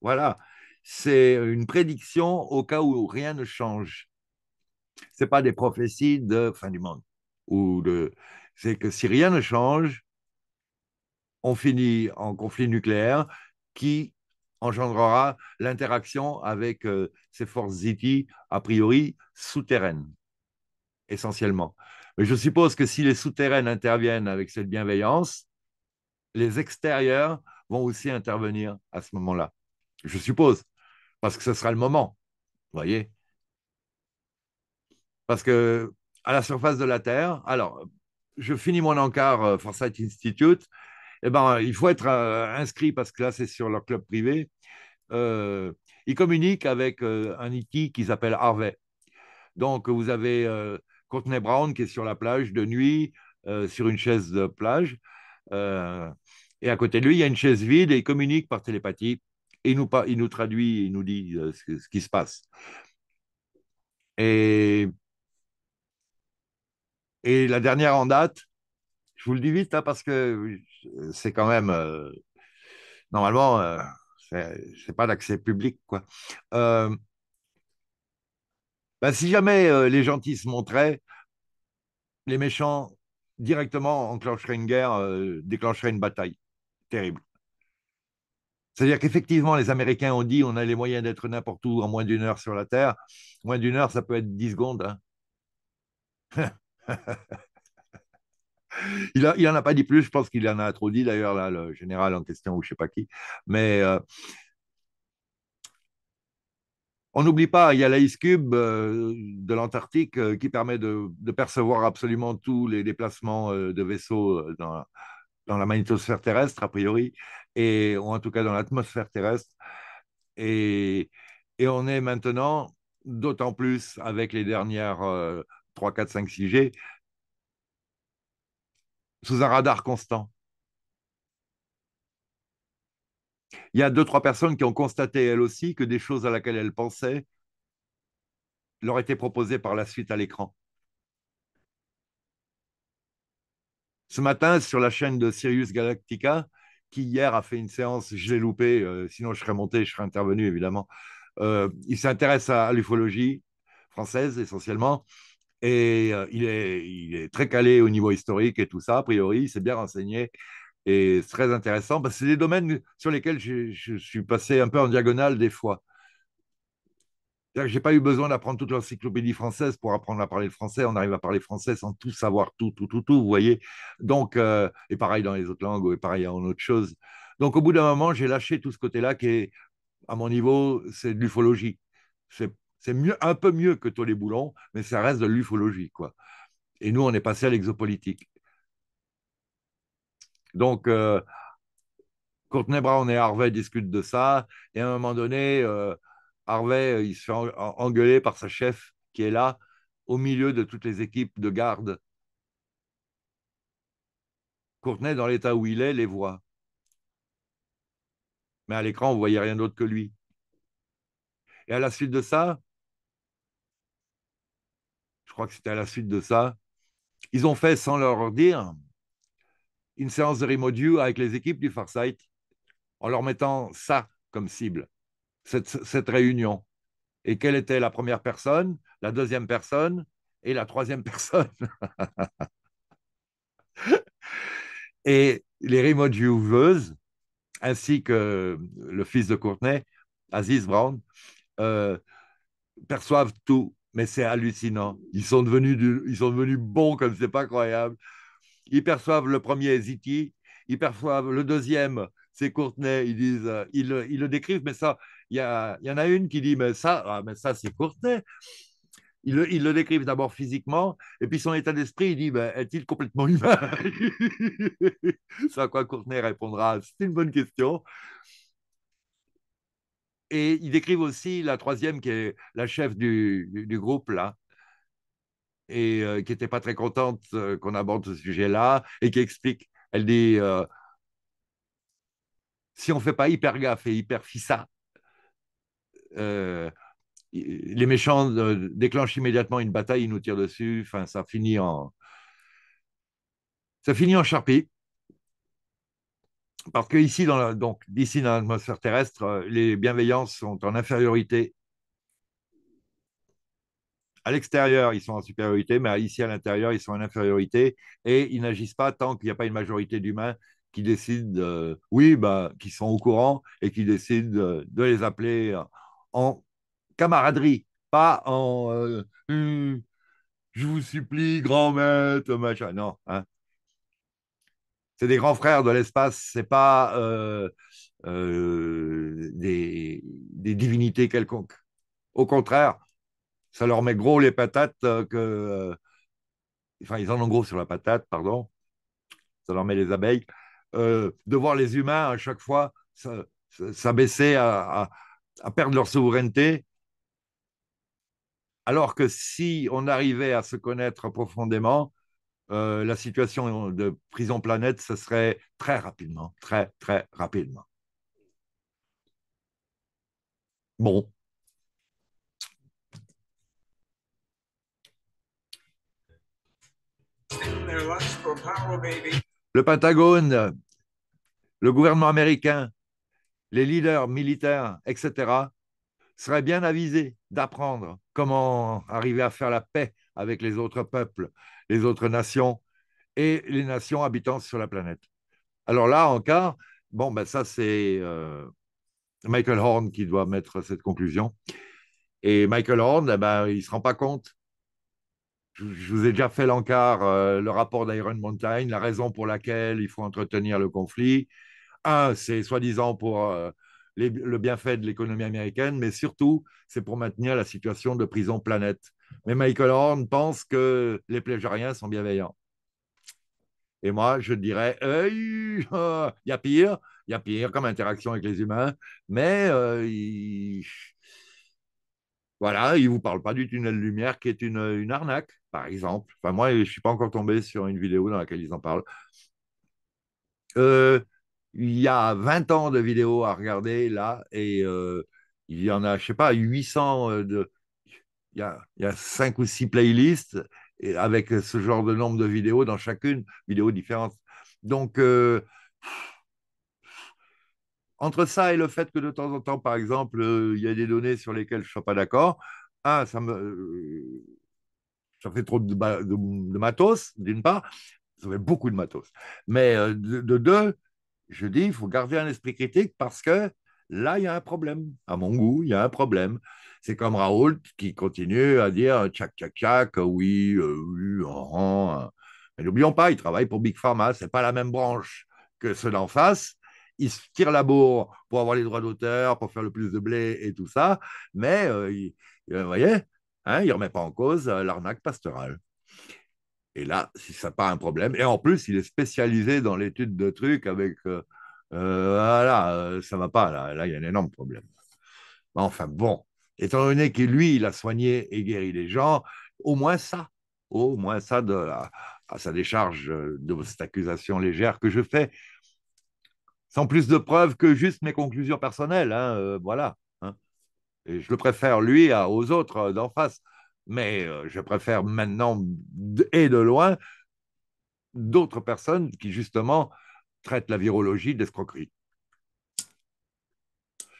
Voilà, c'est une prédiction au cas où rien ne change. Ce pas des prophéties de fin du monde. Ou de... C'est que si rien ne change, on finit en conflit nucléaire qui engendrera l'interaction avec euh, ces forces ziti, e a priori souterraines, essentiellement. Mais je suppose que si les souterraines interviennent avec cette bienveillance, les extérieurs vont aussi intervenir à ce moment-là. Je suppose, parce que ce sera le moment, vous voyez. Parce que à la surface de la Terre, alors, je finis mon encart euh, Institute. Eh ben, il faut être euh, inscrit parce que là, c'est sur leur club privé. Euh, ils communiquent avec euh, un IT qui s'appelle Harvey. Donc, vous avez euh, Courtney Brown qui est sur la plage de nuit, euh, sur une chaise de plage. Euh, et à côté de lui, il y a une chaise vide et il communique par télépathie. Et il nous, il nous traduit, il nous dit euh, ce, qui se passe. Et, et la dernière en date, je vous le dis vite, hein, parce que c'est quand même. normalement, c'est pas d'accès public, quoi. Bah, si jamais euh, les gentils se montraient, les méchants directement enclencheraient une guerre, euh, déclencheraient une bataille. Terrible. C'est-à-dire qu'effectivement, les Américains ont dit on a les moyens d'être n'importe où en moins d'une heure sur la Terre. Moins d'une heure, ça peut être dix secondes. Hein. il n'en a, pas dit plus, je pense qu'il en a trop dit d'ailleurs, le général en question ou je ne sais pas qui. Mais euh, on n'oublie pas, il y a l'Ice Cube euh, de l'Antarctique euh, qui permet de, percevoir absolument tous les déplacements euh, de vaisseaux dans, la magnétosphère terrestre, a priori, et, ou en tout cas dans l'atmosphère terrestre. et, on est maintenant, d'autant plus avec les dernières 3, 4, 5, 6G, sous un radar constant. Il y a deux, trois personnes qui ont constaté, elles aussi, que des choses à laquelle elles pensaient leur étaient proposées par la suite à l'écran. Ce matin, sur la chaîne de Sirius Galactica, qui hier a fait une séance, je l'ai loupé, euh, sinon je serais monté, je serais intervenu évidemment. Euh, il s'intéresse à, l'ufologie française essentiellement, et euh, il, est, il est très calé au niveau historique et tout ça, a priori, il s'est bien renseigné et c'est très intéressant parce que c'est des domaines sur lesquels je suis passé un peu en diagonale des fois. Je n'ai pas eu besoin d'apprendre toute l'encyclopédie française pour apprendre à parler le français. On arrive à parler français sans tout savoir, tout, tout, tout, tout, vous voyez. Donc, euh, et pareil dans les autres langues, et pareil en autre chose. Donc, au bout d'un moment, j'ai lâché tout ce côté-là qui est, à mon niveau, c'est de l'ufologie. C'est, mieux, un peu mieux que tous les boulons, mais ça reste de l'ufologie, quoi. Et nous, on est passé à l'exopolitique. Donc, euh, Courtenay Brown et Harvey discutent de ça. Et à un moment donné, euh, Harvey, euh, il se fait engueuler par sa chef qui est là, au milieu de toutes les équipes de garde. Courtenay, dans l'état où il est, les voit. Mais à l'écran, vous voyez rien d'autre que lui. Et à la suite de ça, je crois que c'était à la suite de ça, ils ont fait sans leur dire, une séance de view avec les équipes du Farsight en leur mettant ça comme cible, cette, cette réunion. Et quelle était la première personne, la deuxième personne et la troisième personne Et les veuses, ainsi que le fils de Courtenay, Aziz Brown, euh, perçoivent tout, mais c'est hallucinant. Ils sont devenus, ils sont devenus bons comme c'est pas croyable. Ils perçoivent le premier Ziti, ils perçoivent le deuxième, c'est Courtenay. Ils disent, euh, ils, le décrivent, mais ça, il y, y, en a une qui dit, mais ça, ah, mais ça, c'est Courtenay. Ils, le, décrivent d'abord physiquement, et puis son état d'esprit, il dit ben, est-il complètement humain C'est à quoi Courtenay répondra c'est une bonne question. Et ils décrivent aussi la troisième, qui est la chef du groupe, là, et euh, qui n'était pas très contente euh, qu'on aborde ce sujet-là et qui explique. Elle dit euh, si on ne fait pas hyper gaffe et hyper fissa, les méchants déclenchent immédiatement une bataille, ils nous tirent dessus. Enfin, ça finit en ça finit en charpie. Parce que ici, dans dans l'atmosphère terrestre, les bienveillances sont en infériorité à l'extérieur, ils sont en supériorité, mais ici, à l'intérieur, ils sont en infériorité et ils n'agissent pas tant qu'il n'y a pas une majorité d'humains qui décident, euh, oui, bah, qui sont au courant et qui décident euh, de les appeler euh, en camaraderie, pas en je vous supplie, grand maître, machin. Non, hein. c'est des grands frères de l'espace, c'est pas des divinités quelconques. Au contraire, ça leur met gros les patates euh, que. Euh, enfin, ils en ont gros sur la patate, pardon. Ça leur met les abeilles. Euh, de voir les humains à chaque fois s'abaisser à, perdre leur souveraineté. Alors que si on arrivait à se connaître profondément, la situation de prison planète, ce serait très rapidement, très, très rapidement. Bon. Le Pentagone, le gouvernement américain, les leaders militaires, etc., seraient bien avisés d'apprendre comment arriver à faire la paix avec les autres peuples, les autres nations et les nations habitantes sur la planète. Alors là encore, bon, ben ça c'est euh, Michael Horn qui doit mettre cette conclusion. Et Michael Horn, eh ben, il ne se rend pas compte je, vous ai déjà fait l'encart, euh, le rapport d'Iron Mountain, la raison pour laquelle il faut entretenir le conflit. Un, c'est soi-disant pour euh, le bienfait de l'économie américaine, mais surtout, c'est pour maintenir la situation de prison planète. Mais Michael Horn pense que les pléjariens sont bienveillants. Et moi, je dirais, il y a pire, il y a pire comme interaction avec les humains, mais euh, voilà, il ne vous parle pas du tunnel de lumière qui est une, arnaque, par exemple. Enfin, moi, je ne suis pas encore tombé sur une vidéo dans laquelle ils en parlent. Euh, il y a 20 ans de vidéos à regarder là, et euh, il y en a, je ne sais pas, 800 euh, de. Il y a, y a 5 ou 6 playlists avec ce genre de nombre de vidéos dans chacune, vidéos différentes. Donc, entre ça et le fait que de temps en temps, par exemple, il y a des données sur lesquelles je ne suis pas d'accord, ah, ça me. Euh, ça fait trop de, matos, d'une part, ça fait beaucoup de matos. Mais euh, de, deux, je dis, il faut garder un esprit critique parce que là, il y a un problème. À mon goût, il y a un problème. C'est comme Raoult qui continue à dire euh, tchac, tchac, tchac, oui, euh, oui, oh, Mais n'oublions pas, il travaille pour Big Pharma, ce n'est pas la même branche que ceux d'en face. Il se tire la bourre pour avoir les droits d'auteur, pour faire le plus de blé et tout ça, mais euh, euh, vous voyez, hein, il ne remet pas en cause euh, l'arnaque pastorale. Et là, si ça pas un problème. Et en plus, il est spécialisé dans l'étude de trucs avec. voilà, ça va pas, là, là, il y a un énorme problème. Enfin bon, étant donné que lui, il a soigné et guéri les gens, au moins ça, au moins ça de à sa décharge de cette accusation légère que je fais, sans plus de preuves que juste mes conclusions personnelles. Hein, euh, voilà. Hein. je le préfère lui à, aux autres euh, d'en face. Mais euh, je préfère maintenant et de loin d'autres personnes qui justement traitent la virologie d'escroquerie.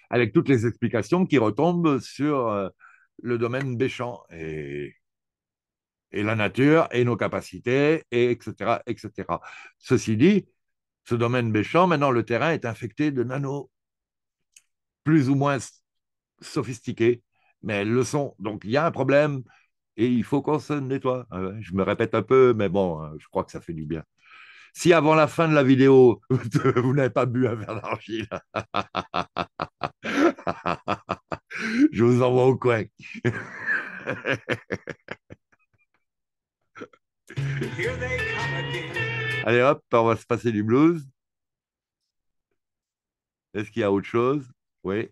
Avec toutes les explications qui retombent sur le domaine béchant et, et la nature et nos capacités, et etc., etc. Ceci dit, ce domaine méchant, maintenant le terrain est infecté de nanos plus ou moins sophistiqués, mais elles le sont. Donc il y a un problème et il faut qu'on se nettoie. Ah je me répète un peu, mais bon, hein, je crois que ça fait du bien. Si avant la fin de la vidéo, vous n'avez pas bu un verre d'argile, je vous envoie au coin. Here they come again. Allez hop, on va se passer du blues. Est-ce qu'il y a autre chose Oui.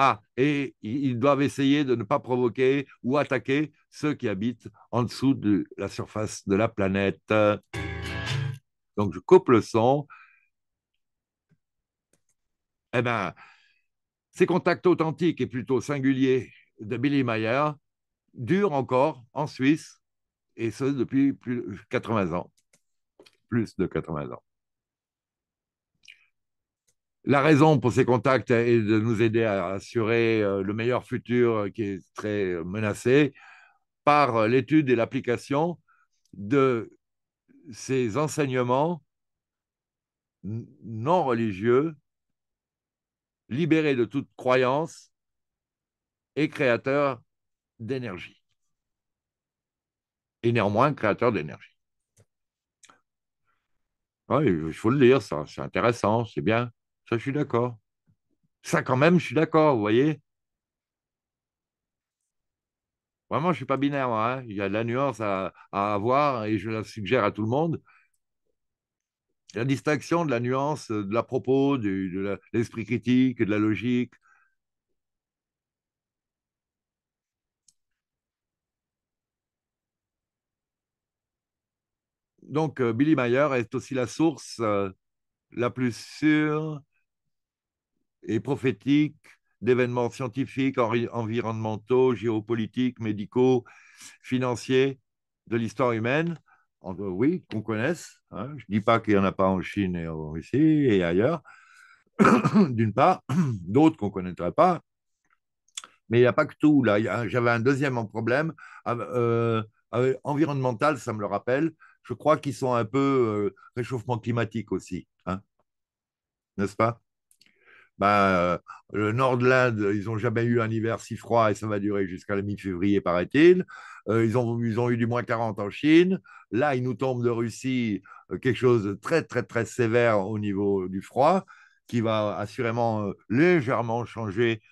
Ah, et ils doivent essayer de ne pas provoquer ou attaquer ceux qui habitent en dessous de la surface de la planète. Donc je coupe le son. Eh bien, ces contacts authentiques et plutôt singuliers de Billy Mayer durent encore en Suisse et ce depuis plus de 80 ans, plus de 80 ans. La raison pour ces contacts est de nous aider à assurer euh, le meilleur futur euh, qui est très menacé par euh, l'étude et l'application de ces enseignements non religieux, libérés de toute croyance et créateurs d'énergie et néanmoins créateur d'énergie. Oui, il faut le dire, c'est intéressant, c'est bien. Ça, je suis d'accord. Ça, quand même, je suis d'accord, vous voyez. Vraiment, je ne suis pas binaire. Hein. il y a de la nuance à, avoir et je la suggère à tout le monde. La distinction de la nuance, euh, de la propos, de l'esprit critique, de la logique, donc, euh, Billy Mayer est aussi la source euh, la plus sûre et prophétique d'événements scientifiques, environnementaux, géopolitiques, médicaux, financiers de l'histoire humaine. Oui, qu'on connaisse. Hein. Je ne dis pas qu'il n'y en a pas en Chine et en Russie et ailleurs, d'une part, d'autres qu'on ne connaîtrait pas. Mais il n'y a pas que tout. j'avais un deuxième problème ah, euh, environnemental, ça me le rappelle, je crois qu'ils sont un peu euh, réchauffement climatique aussi, hein. n'est-ce pas bah, euh, le nord de l'Inde, ils n'ont jamais eu un hiver si froid et ça va durer jusqu'à la mi-février, paraît-il. Euh, ils, ont, ils ont eu du moins 40 en Chine. Là, il nous tombe de Russie quelque chose de très, très, très sévère au niveau du froid, qui va assurément légèrement changer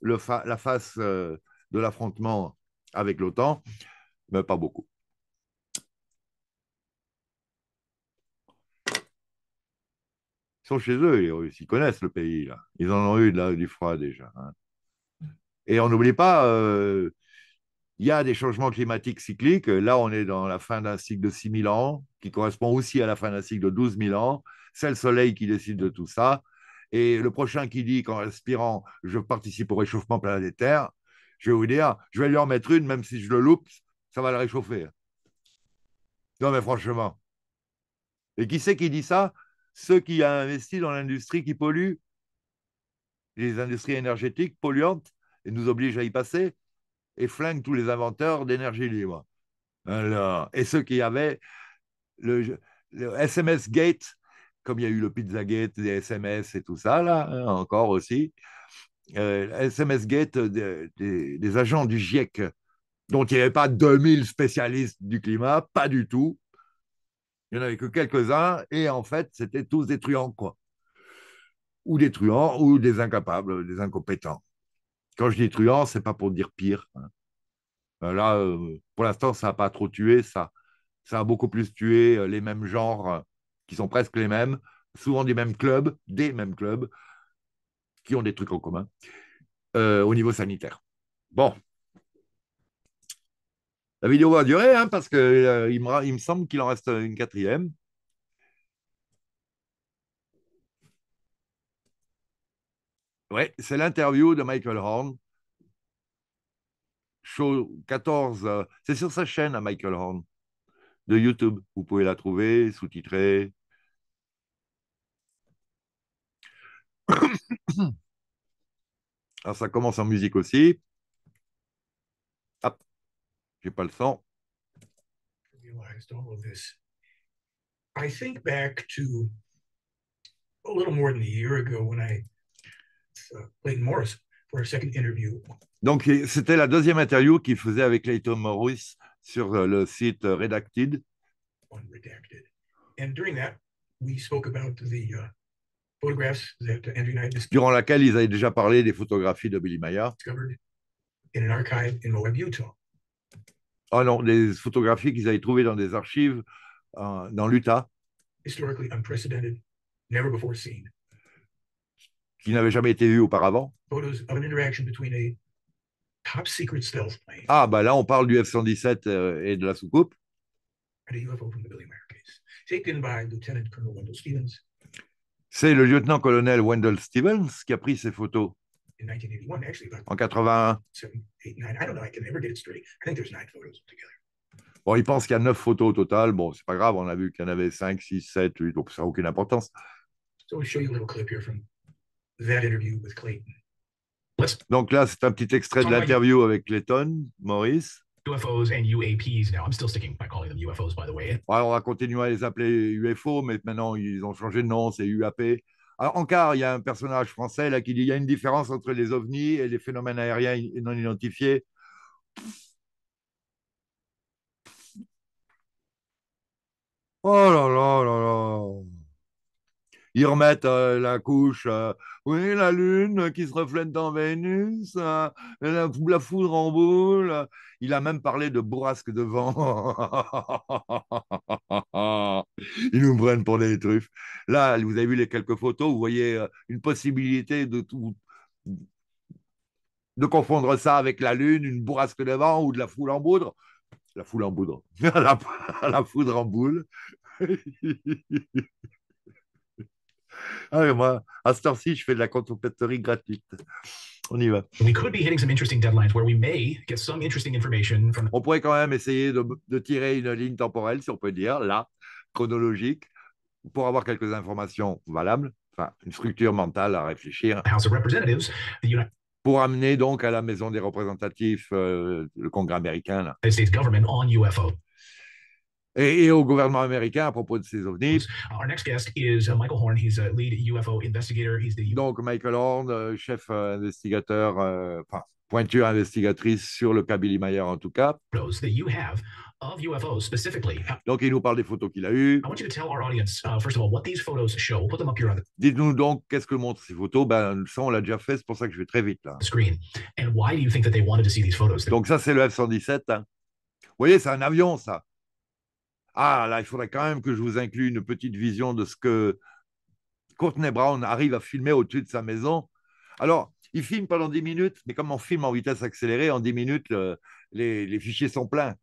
la face de l'affrontement avec l'OTAN, mais pas beaucoup. Ils sont chez eux, les ils connaissent le pays, là. Ils en ont eu de du froid déjà. Hein. Et on n'oublie pas, euh, il y a des changements climatiques cycliques. Là, on est dans la fin d'un cycle de 6000 ans, qui correspond aussi à la fin d'un cycle de 12 000 ans. C'est le Soleil qui décide de tout ça. Et le prochain qui dit qu'en respirant, je participe au réchauffement planétaire, je vais vous dire, je vais lui en mettre une, même si je le loupe, ça va le réchauffer. Non, mais franchement. Et qui c'est qui dit ça ceux qui ont investi dans l'industrie qui pollue, les industries énergétiques polluantes, et nous obligent à y passer, et flinguent tous les inventeurs d'énergie libre. Alors, et ceux qui avaient le, SMS Gate, comme il y a eu le Pizza Gate, les SMS et tout ça, là, hein, encore aussi, SMS euh, Gate euh, des, des agents du GIEC, dont il n'y avait pas 2000 spécialistes du climat, pas du tout, il n'y en avait que quelques-uns, et en fait, c'était tous des truands, quoi. Ou des truands, ou des incapables, des incompétents. Quand je dis truands, c'est pas pour dire pire. Hein. Euh, là, euh, pour l'instant, ça n'a pas trop tué, ça. Ça a beaucoup plus tué euh, les mêmes genres, qui sont presque les mêmes, souvent des mêmes clubs, des mêmes clubs, qui ont des trucs en commun, au niveau sanitaire. Bon, la vidéo va durer, hein, parce qu'il euh, me, semble qu'il en reste une quatrième. Oui, c'est l'interview de Michael Horn. Show 14, euh, c'est sur sa chaîne à hein, Michael Horn de YouTube. Vous pouvez la trouver, sous-titrée. Alors ça commence en musique aussi j'ai pas le sang. I think back to a little more than a year ago when I uh, Clayton Morris for a second interview. Donc c'était la deuxième interview qu'il faisait avec Clayton Morris sur euh, le site euh, Redacted. Redacted. And during that, we spoke about the uh, photographs that Andrew and I Durant laquelle ils avaient déjà parlé des photographies de Billy Maya. Discovered in an archive in Moab, Utah. Ah non, des photographies qu'ils avaient trouvées dans des archives euh, dans l'Utah. Qui n'avaient jamais été vues auparavant. Ah, bah là, on parle du F-117 euh, et de la soucoupe. C'est le lieutenant-colonel Wendell Stevens qui a pris ces photos. 1981, actually. en 81. get straight. I think there's nine photos together. Bon, il pense qu'il y a neuf photos au total. Bon, c'est pas grave. On a vu qu'il y en avait 5, 6, 7, 8. Donc, ça n'a aucune importance. So show you a little clip here from that interview with Clayton. Donc là, c'est un petit extrait de l'interview avec Clayton, Maurice. UFOs and UAPs now. I'm still sticking by calling them UFOs, by the way. on va continuer à les appeler UFO, mais maintenant, ils ont changé de nom, c'est UAP en il y a un personnage français là, qui dit il y a une différence entre les ovnis et les phénomènes aériens non identifiés. Oh là là là là ils remettent euh, la couche, euh, oui, la Lune qui se reflète dans Vénus, euh, la, foudre en boule. Il a même parlé de bourrasque de vent. Ils nous prennent pour des truffes. Là, vous avez vu les quelques photos, vous voyez une possibilité de tout de confondre ça avec la lune, une bourrasque de vent ou de la foule en boudre. La foule en boudre. la foudre en boule. Ah, moi, à cette heure-ci, je fais de la contrepéterie gratuite. On y va. On pourrait quand même essayer de, tirer une ligne temporelle, si on peut dire, là, chronologique, pour avoir quelques informations valables, enfin, une structure mentale à réfléchir. Pour amener donc à la Maison des représentatifs euh, le Congrès américain. Là et, au gouvernement américain à propos de ces ovnis. Donc, Michael Horn, euh, chef euh, investigateur, euh, enfin, pointure investigatrice sur le cas Billy mayer en tout cas. Donc, il nous parle des photos qu'il a eues. Uh, Dites-nous donc, qu'est-ce que montrent ces photos Ben, ça, on l'a déjà fait, c'est pour ça que je vais très vite. Là. Donc, ça, c'est le F-117. Hein. Vous voyez, c'est un avion, ça. Ah là, il faudrait quand même que je vous inclue une petite vision de ce que Courtney Brown arrive à filmer au-dessus de sa maison. Alors, il filme pendant 10 minutes, mais comme on filme en vitesse accélérée, en 10 minutes, les, fichiers sont pleins.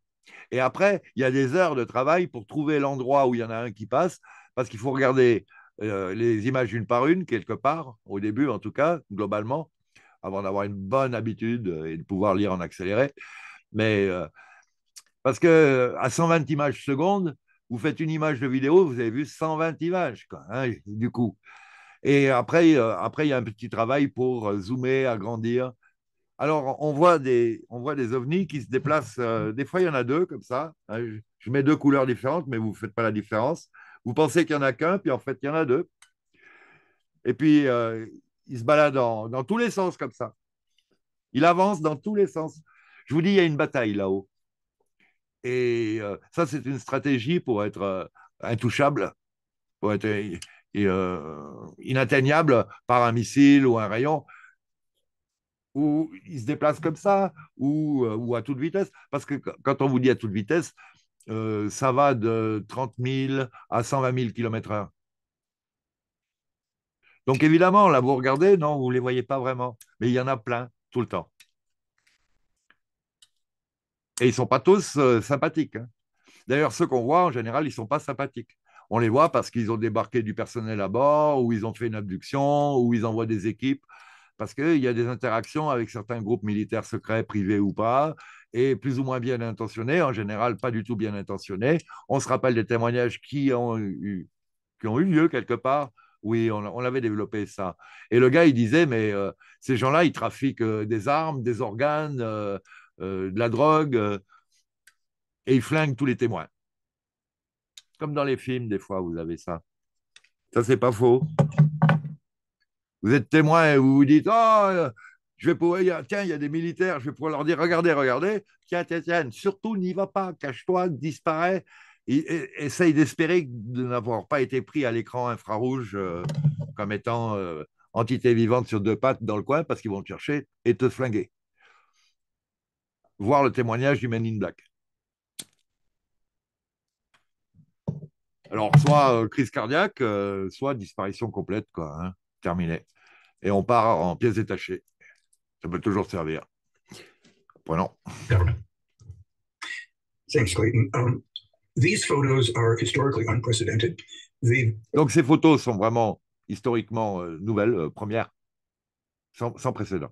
Et après, il y a des heures de travail pour trouver l'endroit où il y en a un qui passe, parce qu'il faut regarder euh, les images une par une, quelque part, au début en tout cas, globalement, avant d'avoir une bonne habitude et de pouvoir lire en accéléré. Mais euh, parce que à 120 images secondes, vous faites une image de vidéo, vous avez vu 120 images, quoi, hein, du coup. Et après, euh, après, il y a un petit travail pour euh, zoomer, agrandir. Alors, on voit des, on voit des ovnis qui se déplacent. Euh, des fois, il y en a deux comme ça. Hein, je, mets deux couleurs différentes, mais vous ne faites pas la différence. Vous pensez qu'il n'y en a qu'un, puis en fait, il y en a deux. Et puis, il se balade dans, dans tous les sens comme ça. Il avance dans tous les sens. Je vous dis, il y a une bataille là-haut. Et euh, ça, c'est une stratégie pour être euh, intouchable, pour être euh, inatteignable par un missile ou un rayon, où il se déplace comme ça, ou, ou à toute vitesse. Parce que quand on vous dit à toute vitesse, ça va de 30 000 à 120 000 km/h. Donc évidemment, là, vous regardez, non, vous ne les voyez pas vraiment, mais il y en a plein tout le temps. Et ils ne sont pas tous euh, sympathiques. Hein. D'ailleurs, ceux qu'on voit, en général, ils ne sont pas sympathiques. On les voit parce qu'ils ont débarqué du personnel à bord, ou ils ont fait une abduction, ou ils envoient des équipes, parce qu'il y a des interactions avec certains groupes militaires secrets, privés ou pas, et plus ou moins bien intentionnés, en général pas du tout bien intentionnés. On se rappelle des témoignages qui ont eu, qui ont eu lieu quelque part. Oui, on, avait développé ça. Et le gars, il disait, mais euh, ces gens-là, ils trafiquent euh, des armes, des organes, euh, de la drogue, euh, et il flingue tous les témoins. Comme dans les films, des fois, vous avez ça. Ça, c'est pas faux. Vous êtes témoin et vous vous dites Oh, euh, je vais pouvoir, tiens, il y a des militaires, je vais pouvoir leur dire Regardez, regardez, tiens, tiens, tiens, surtout n'y va pas, cache-toi, disparais. essaye d'espérer de n'avoir pas été pris à l'écran infrarouge comme étant entité vivante sur deux pattes dans le coin parce qu'ils vont te chercher et te flinguer voir le témoignage du Men in Black. Alors, soit euh, crise cardiaque, euh, soit disparition complète, quoi. Hein. Et on part en pièces détachées. Ça peut toujours servir. Prenons. Thanks, Clayton. Um, photos are historically unprecedented. Donc, ces photos sont vraiment historiquement euh, nouvelles, premières, sans précédent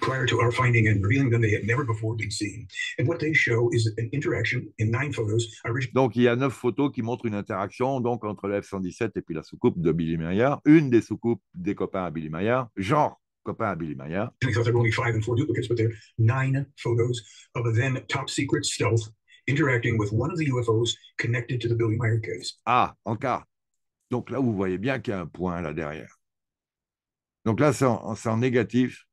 prior to our finding and revealing them, they had never before been seen. And what they show is an interaction in nine photos. Donc il y a neuf photos qui montrent une interaction donc entre la F-117 et puis la soucoupe de Billy Maillard, une des soucoupes des copains à Billy Maillard, genre copain à Billy Maillard. I thought there were only five and four duplicates, but there are nine photos of a then top secret stealth interacting with one of the UFOs connected to the Billy Maillard case. Ah, encore. Donc là, vous voyez bien qu'il y a un point là derrière. Donc là, c'est en, en négatif.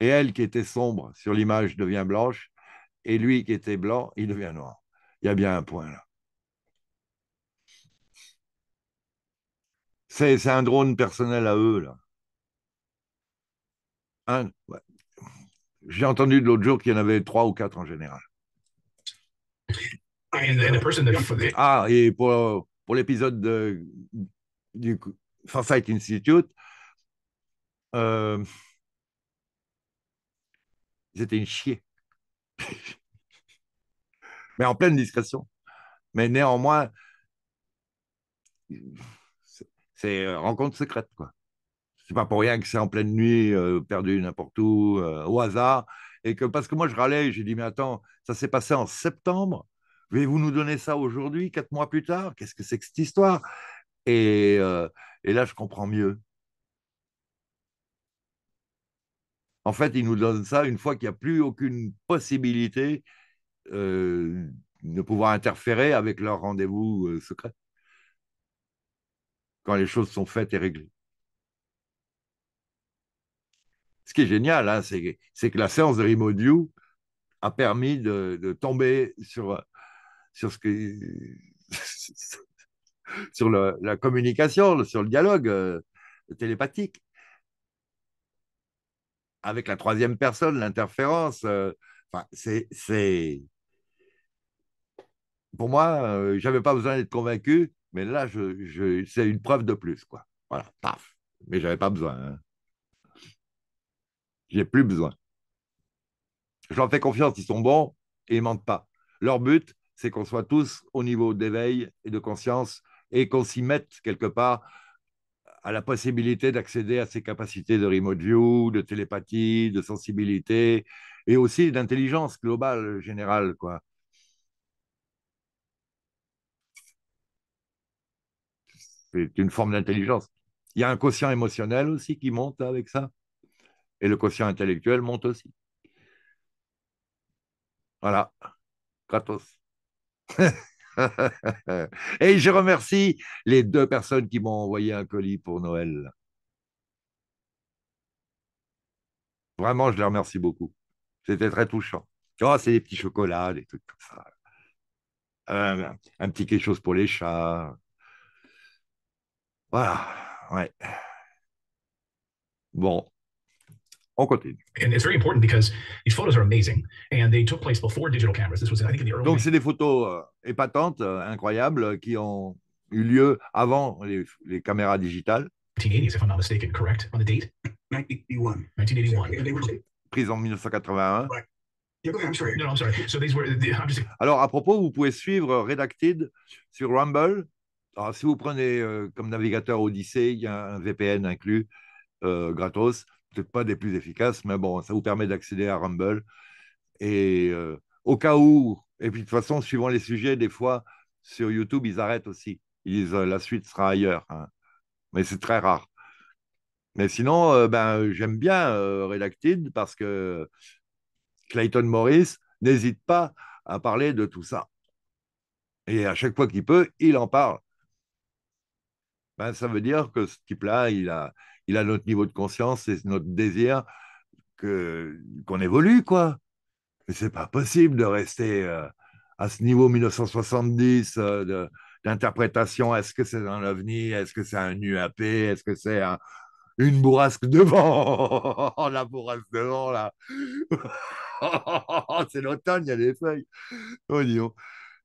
Et elle qui était sombre sur l'image devient blanche, et lui qui était blanc, il devient noir. Il y a bien un point là. C'est un drone personnel à eux, là. J'ai entendu de l'autre jour qu'il y en avait trois ou quatre en général. Ah, ah et pour, pour l'épisode du Fight Institute, euh, c'était une chier. mais en pleine discrétion. Mais néanmoins, c'est rencontre secrète, quoi. C'est pas pour rien que c'est en pleine nuit, euh, perdu n'importe où, euh, au hasard. Et que parce que moi je râlais, j'ai dit, mais attends, ça s'est passé en septembre. Voulez-vous nous donner ça aujourd'hui, quatre mois plus tard Qu'est-ce que c'est que cette histoire et, euh, et là, je comprends mieux. En fait, ils nous donnent ça une fois qu'il n'y a plus aucune possibilité euh, de pouvoir interférer avec leur rendez-vous euh, secret. Quand les choses sont faites et réglées. Ce qui est génial, hein, c'est, que la séance de remote a permis de, tomber sur, sur ce sur la communication, sur le dialogue euh, télépathique avec la troisième personne, l'interférence. Euh, c'est. Pour moi, je euh, j'avais pas besoin d'être convaincu, mais là, je, c'est une preuve de plus, quoi. Voilà, paf. Mais j'avais pas besoin. Je hein. J'ai plus besoin. J'en fais confiance, ils sont bons et ils mentent pas. Leur but, c'est qu'on soit tous au niveau d'éveil et de conscience et qu'on s'y mette quelque part à la possibilité d'accéder à ses capacités de remote view, de télépathie, de sensibilité et aussi d'intelligence globale générale. Quoi. C'est une forme d'intelligence. Il y a un quotient émotionnel aussi qui monte avec ça. Et le quotient intellectuel monte aussi. Voilà. Kratos. Et je remercie les deux personnes qui m'ont envoyé un colis pour Noël. Vraiment, je les remercie beaucoup. C'était très touchant. Oh, c'est des petits chocolats, des trucs comme ça. Euh, un petit quelque chose pour les chats. Voilà, ouais. Bon, on continue. Donc, c'est des photos euh, épatantes, euh, incroyables, euh, qui ont eu lieu avant les, caméras digitales. Prises correct? On date? en 1981. Alors, à propos, vous pouvez suivre Redacted sur Rumble. si vous prenez comme navigateur Odyssey, il y a un VPN inclus, euh, gratos peut-être pas des plus efficaces, mais bon, ça vous permet d'accéder à Rumble. Et euh, au cas où, et puis de toute façon, suivant les sujets, des fois, sur YouTube, ils arrêtent aussi. Ils disent euh, la suite sera ailleurs. Hein. Mais c'est très rare. Mais sinon, euh, ben, j'aime bien Redacted parce que Clayton Morris n'hésite pas à parler de tout ça. Et à chaque fois qu'il peut, il en parle. Ben, ça veut dire que ce type-là, il a, il a notre niveau de conscience et notre désir que qu'on évolue, quoi. Mais c'est pas possible de rester euh, à ce niveau 1970 euh, d'interprétation. Est-ce que c'est un ovni Est-ce que c'est un UAP Est-ce que c'est une bourrasque devant La bourrasque devant, là. c'est l'automne, il y a des feuilles. Oh,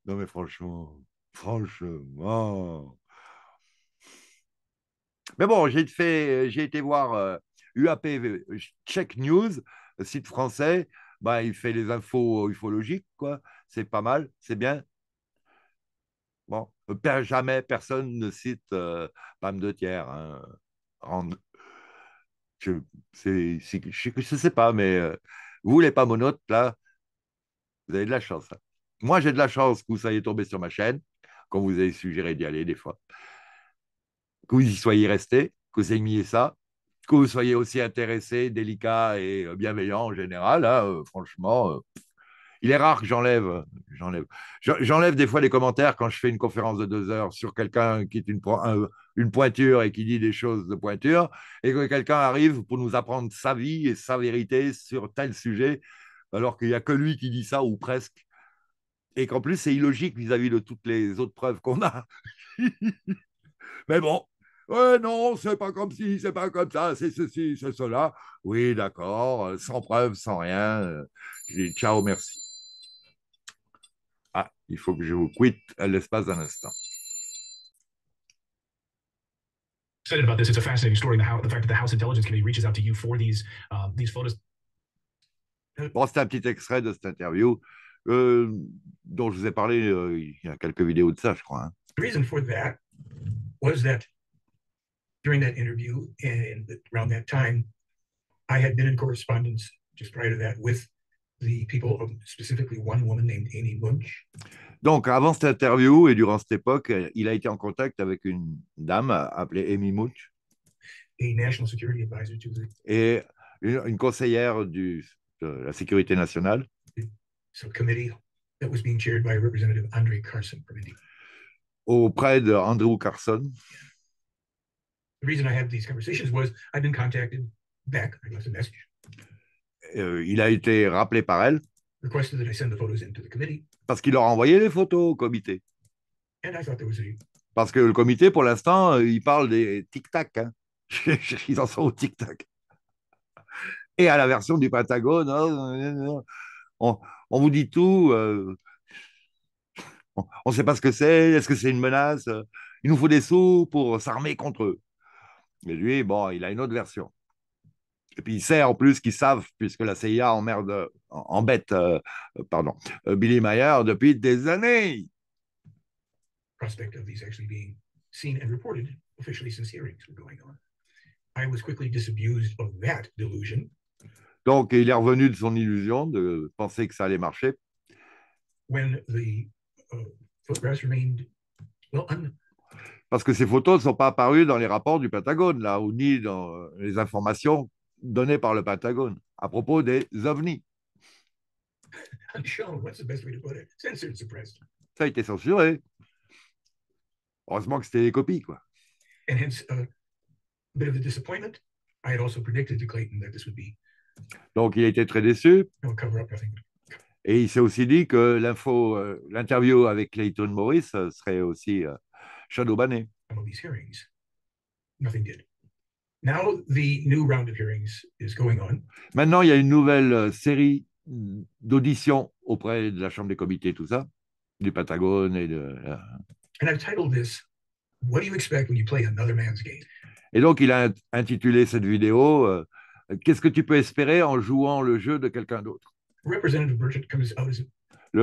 Non, mais franchement, franchement. Mais bon, j'ai fait, j'ai été voir UAP euh, euh, Check News, site français. Bah, il fait les infos ufologiques, quoi. C'est pas mal, c'est bien. Bon, jamais personne ne cite euh, de Thiers. Hein. Je ne sais pas, mais vous, les Pamonotes là, vous avez de la chance. Hein. Moi, j'ai de la chance que vous soyez tombé sur ma chaîne, quand vous avez suggéré d'y aller des fois que vous y soyez resté, que vous aimiez ça, que vous soyez aussi intéressé, délicat et euh, bienveillant en général. Hein, euh, franchement, euh, il est rare que j'enlève, j'enlève, j'enlève des fois les commentaires quand je fais une conférence de deux heures sur quelqu'un qui est une, une pointure et qui dit des choses de pointure, et que quelqu'un arrive pour nous apprendre sa vie et sa vérité sur tel sujet, alors qu'il n'y a que lui qui dit ça ou presque. Et qu'en plus, c'est illogique vis à -vis de toutes les autres preuves qu'on a. Mais bon, Ouais, non, c'est pas comme si, c'est pas comme ça, c'est ceci, c'est cela. Oui, d'accord, euh, sans preuve, sans rien. Euh, je dis ciao, merci. Ah, il faut que je vous quitte à l'espace d'un instant. Bon, c'est un petit extrait de cette interview euh, dont je vous ai parlé il y a quelques vidéos de ça, je crois. Hein. The reason for that was during that interview and around that time, I had been in correspondence just prior to that with the people of specifically one woman named Amy Munch. Donc, avant cette interview et durant cette époque, euh, il a été en contact avec une dame euh, appelée Amy Munch. A national security advisor to the... Et une, une conseillère du, de la sécurité nationale. So, committee that was being chaired by Representative Andre Carson from India. Auprès de Andrew Carson. Yeah the reason I had these conversations was been contacted back. I a message. Euh, il a été rappelé par elle. Parce qu'il leur a envoyé les photos au comité. Parce que le comité, pour l'instant, euh, il parle des tic-tac. Hein. Ils en sont au tic-tac. Et à la version du Pentagone, hein, on, vous dit tout. Euh, on ne sait pas ce que c'est. Est-ce que c'est une menace Il nous faut des sous pour s'armer contre eux. Mais lui, bon, il a une autre version. Et puis il sait en plus qu'ils savent, puisque la CIA emmerde, embête euh, euh pardon, euh, Billy Mayer depuis des années. Prospect of these actually being seen and reported officially since hearings were going on. I was quickly disabused of that delusion. Donc il est revenu de son illusion de penser que ça allait marcher. When the uh, photographs remained well un parce que ces photos ne sont pas apparues dans les rapports du Pentagone, là, ou ni dans euh, les informations données par le Pentagone à propos des ovnis. Ça a été censuré. Heureusement que c'était des copies, quoi. Donc, il a été très déçu. Et il s'est aussi dit que l'info, euh, l'interview avec Clayton Morris euh, serait aussi Shadowbané. Maintenant, il y a une nouvelle euh, série d'auditions auprès de la Chambre des comités, tout ça, du Patagone et de. Et donc, il a intitulé cette vidéo euh, Qu'est-ce que tu peux espérer en jouant le jeu de quelqu'un d'autre Le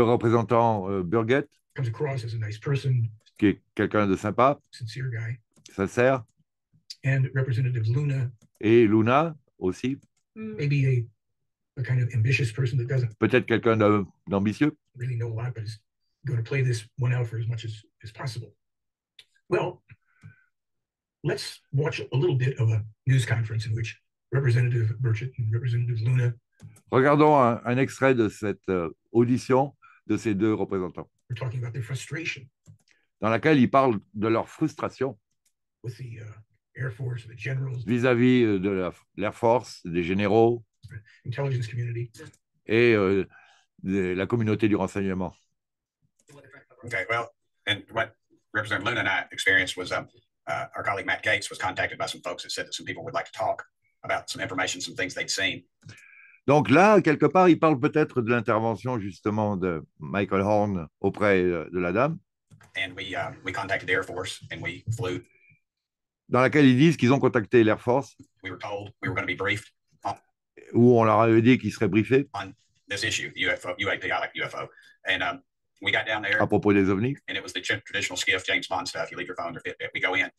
représentant euh, qui est quelqu'un de sympa, sincere guy. sincère, and Representative Luna, et Luna aussi, mm. maybe a a kind of ambitious person that doesn't peut-être quelqu'un d'ambitieux, really Well, let's watch a little bit of a news conference in which Representative Burchett and Representative Luna Regardons un, un extrait de cette euh, audition de ces deux représentants. were talking about their frustration dans laquelle ils parlent de leur frustration uh, vis-à-vis euh, de l'Air Force, des généraux et euh, de la communauté du renseignement. Donc là, quelque part, il parle peut-être de l'intervention justement de Michael Horn auprès euh, de la dame and we, uh, we contacted the Air Force and we flew. Dans laquelle ils disent qu'ils ont contacté l'Air Force. We were told we were going to be briefed. On, où on leur avait dit qu'ils seraient briefés. On this issue, UFO, UAP, UFO, and um, we got down there. À propos des ovnis. And it was the traditional skiff, James Bond stuff. You leave your phone or Fitbit. We go in.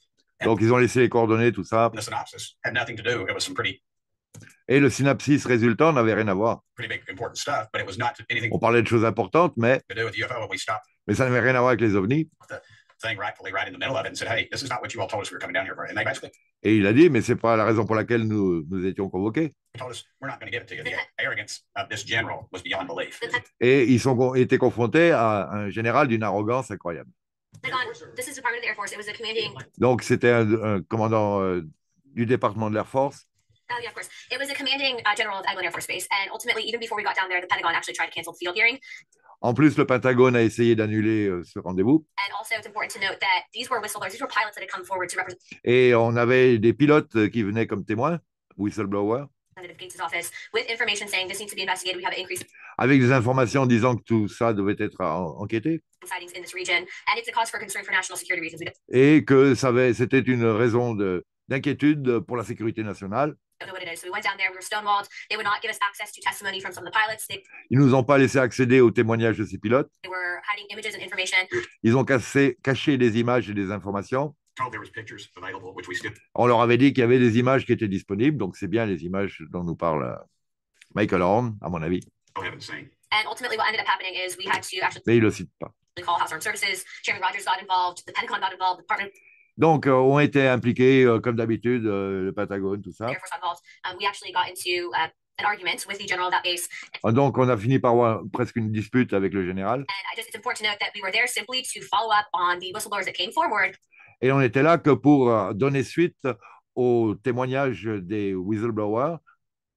Donc ils ont laissé les coordonnées, tout ça. The nothing to do. It was some pretty et le synapsis résultant n'avait rien à voir. on parlait de choses importantes, mais mais ça n'avait rien à voir avec les ovnis. Et il a dit, mais c'est pas la raison pour laquelle nous, nous étions convoqués. Et ils ont été confrontés à un général d'une arrogance incroyable. Donc c'était un, un, commandant euh, du département de l'Air Force. Oh, yeah, of course. It was commanding uh, general of Eglin Air Force Base, and ultimately, even before we got down there, the Pentagon actually tried to cancel field hearing. En plus, le Pentagone a essayé d'annuler euh, ce rendez-vous. Et on avait des pilotes euh, qui venaient comme témoins, whistleblowers. Avec des informations disant que tout ça devait être enquêté. Et que c'était une raison d'inquiétude pour la sécurité nationale. Ils nous ont pas laissé accéder aux témoignages de ces pilotes. Ils ont caché des images et des informations. Oh, On leur avait dit qu'il y avait des images qui étaient disponibles, donc c'est bien les images dont nous parle euh, Michael Horn, à mon avis. Oh, Mais il ne le cite pas. Donc, on euh, ont été impliqués, euh, comme d'habitude, euh, le Patagone, tout ça. Donc, on a fini par avoir presque une dispute avec le général. Et on était là que pour donner suite au témoignage des whistleblowers,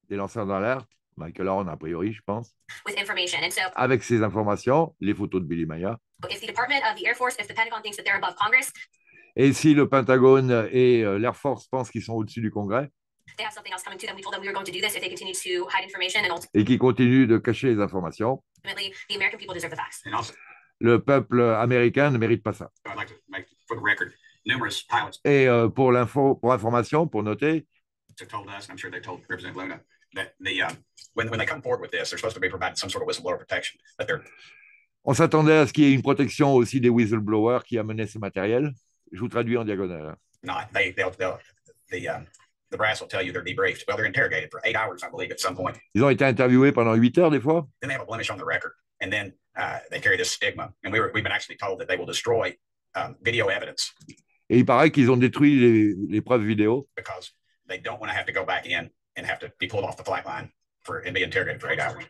des lanceurs d'alerte, Michael Horn a priori, je pense, avec ces informations, les photos de Billy Maya. Et si le Pentagone et euh, l'Air Force pensent qu'ils sont au-dessus du Congrès, et qui continuent de cacher les informations, le peuple américain ne mérite pas ça. Et euh, pour l'info, pour information, pour noter, on s'attendait à ce qu'il y ait une protection aussi des whistleblowers qui amenaient ce matériel. Je vous traduis en diagonale. Non, hein. No, they, they'll, they'll, the, um, the brass will tell you they're debriefed. Well, they're interrogated for eight hours, I believe, at some point. Ils ont été interviewés pendant huit heures, des fois. Then they have a blemish on the record. And then uh, they carry this stigma. And we were, we've been actually told that they will destroy um, video evidence. Et il paraît qu'ils ont détruit les, les preuves vidéo. Because they don't want to have to go back in and have to be pulled off the flight line for, and be interrogated for eight hours.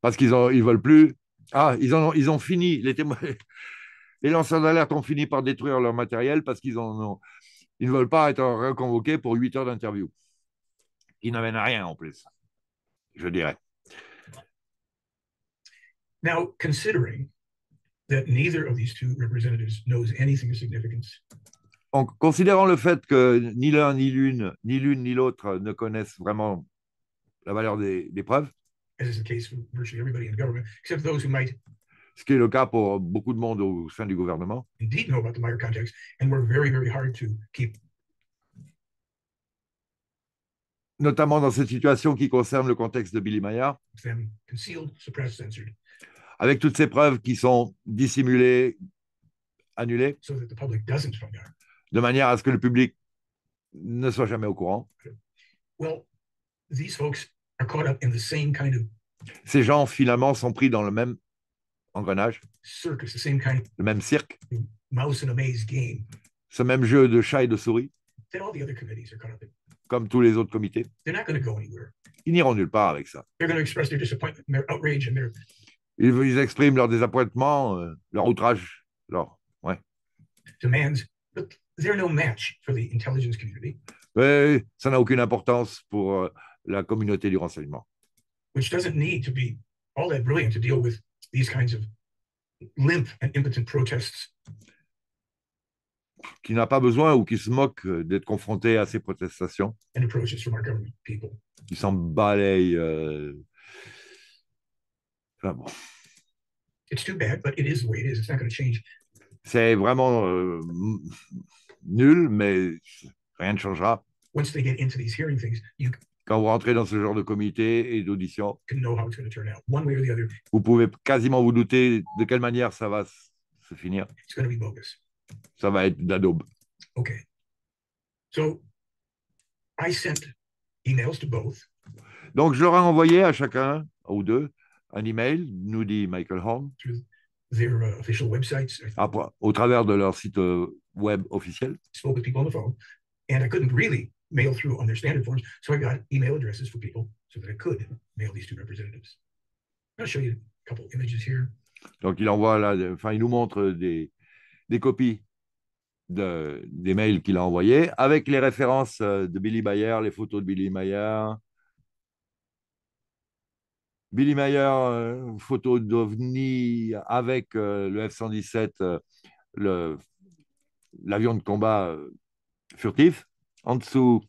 Parce qu'ils ont, ils veulent plus. Ah, ils ont, ils ont fini. Les témoins. Les lanceurs d'alerte ont fini par détruire leur matériel parce qu'ils ne veulent pas être reconvoqués pour 8 heures d'interview. Ils n'amènent rien en plus, je dirais. Now, considering that neither of these two representatives knows anything of significance. En considérant le fait que ni l'un ni l'une, ni l'une ni l'autre ne connaissent vraiment la valeur des, des preuves. As is the case for virtually everybody in the government, except those who might ce qui est le cas pour beaucoup de monde au sein du gouvernement. Notamment dans cette situation qui concerne le contexte de Billy Maya. Avec toutes ces preuves qui sont dissimulées, annulées. De manière à ce que le public ne soit jamais au courant. Ces gens finalement sont pris dans le même engrenage. Le même cirque. Ce même jeu de chat et de souris. Comme tous les autres comités. Ils n'iront nulle part avec ça. Ils, expriment leur désappointement, euh, leur outrage, leur ouais. Mais ça n'a aucune importance pour euh, la communauté du renseignement these kinds of limp and impotent protests. Qui n'a pas besoin ou qui se moque euh, d'être confronté à ces protestations. And approaches from our government people. Qui s'en balaye. Euh... Enfin bon. It's too bad, but it is the way it is. It's not going to change. C'est vraiment euh, nul, mais rien ne changera. Once they get into these hearing things, you quand vous rentrez dans ce genre de comité et d'audition, vous pouvez quasiment vous douter de quelle manière ça va se finir. Ça va être d'adobe. Donc, je leur ai envoyé à chacun, ou deux, un email, nous dit Michael Horn, uh, au travers de leur site euh, web officiel mail through on their standard forms. So I got email addresses for people so that I could mail these two representatives. I'll show you a couple images here. Donc il envoie là, enfin il nous montre des, des copies de, des mails qu'il a envoyés avec les références euh, de Billy Mayer, les photos de Billy Mayer. Billy Mayer, euh, photo d'OVNI avec euh, le F-117, euh, l'avion de combat euh, furtif. En dessous,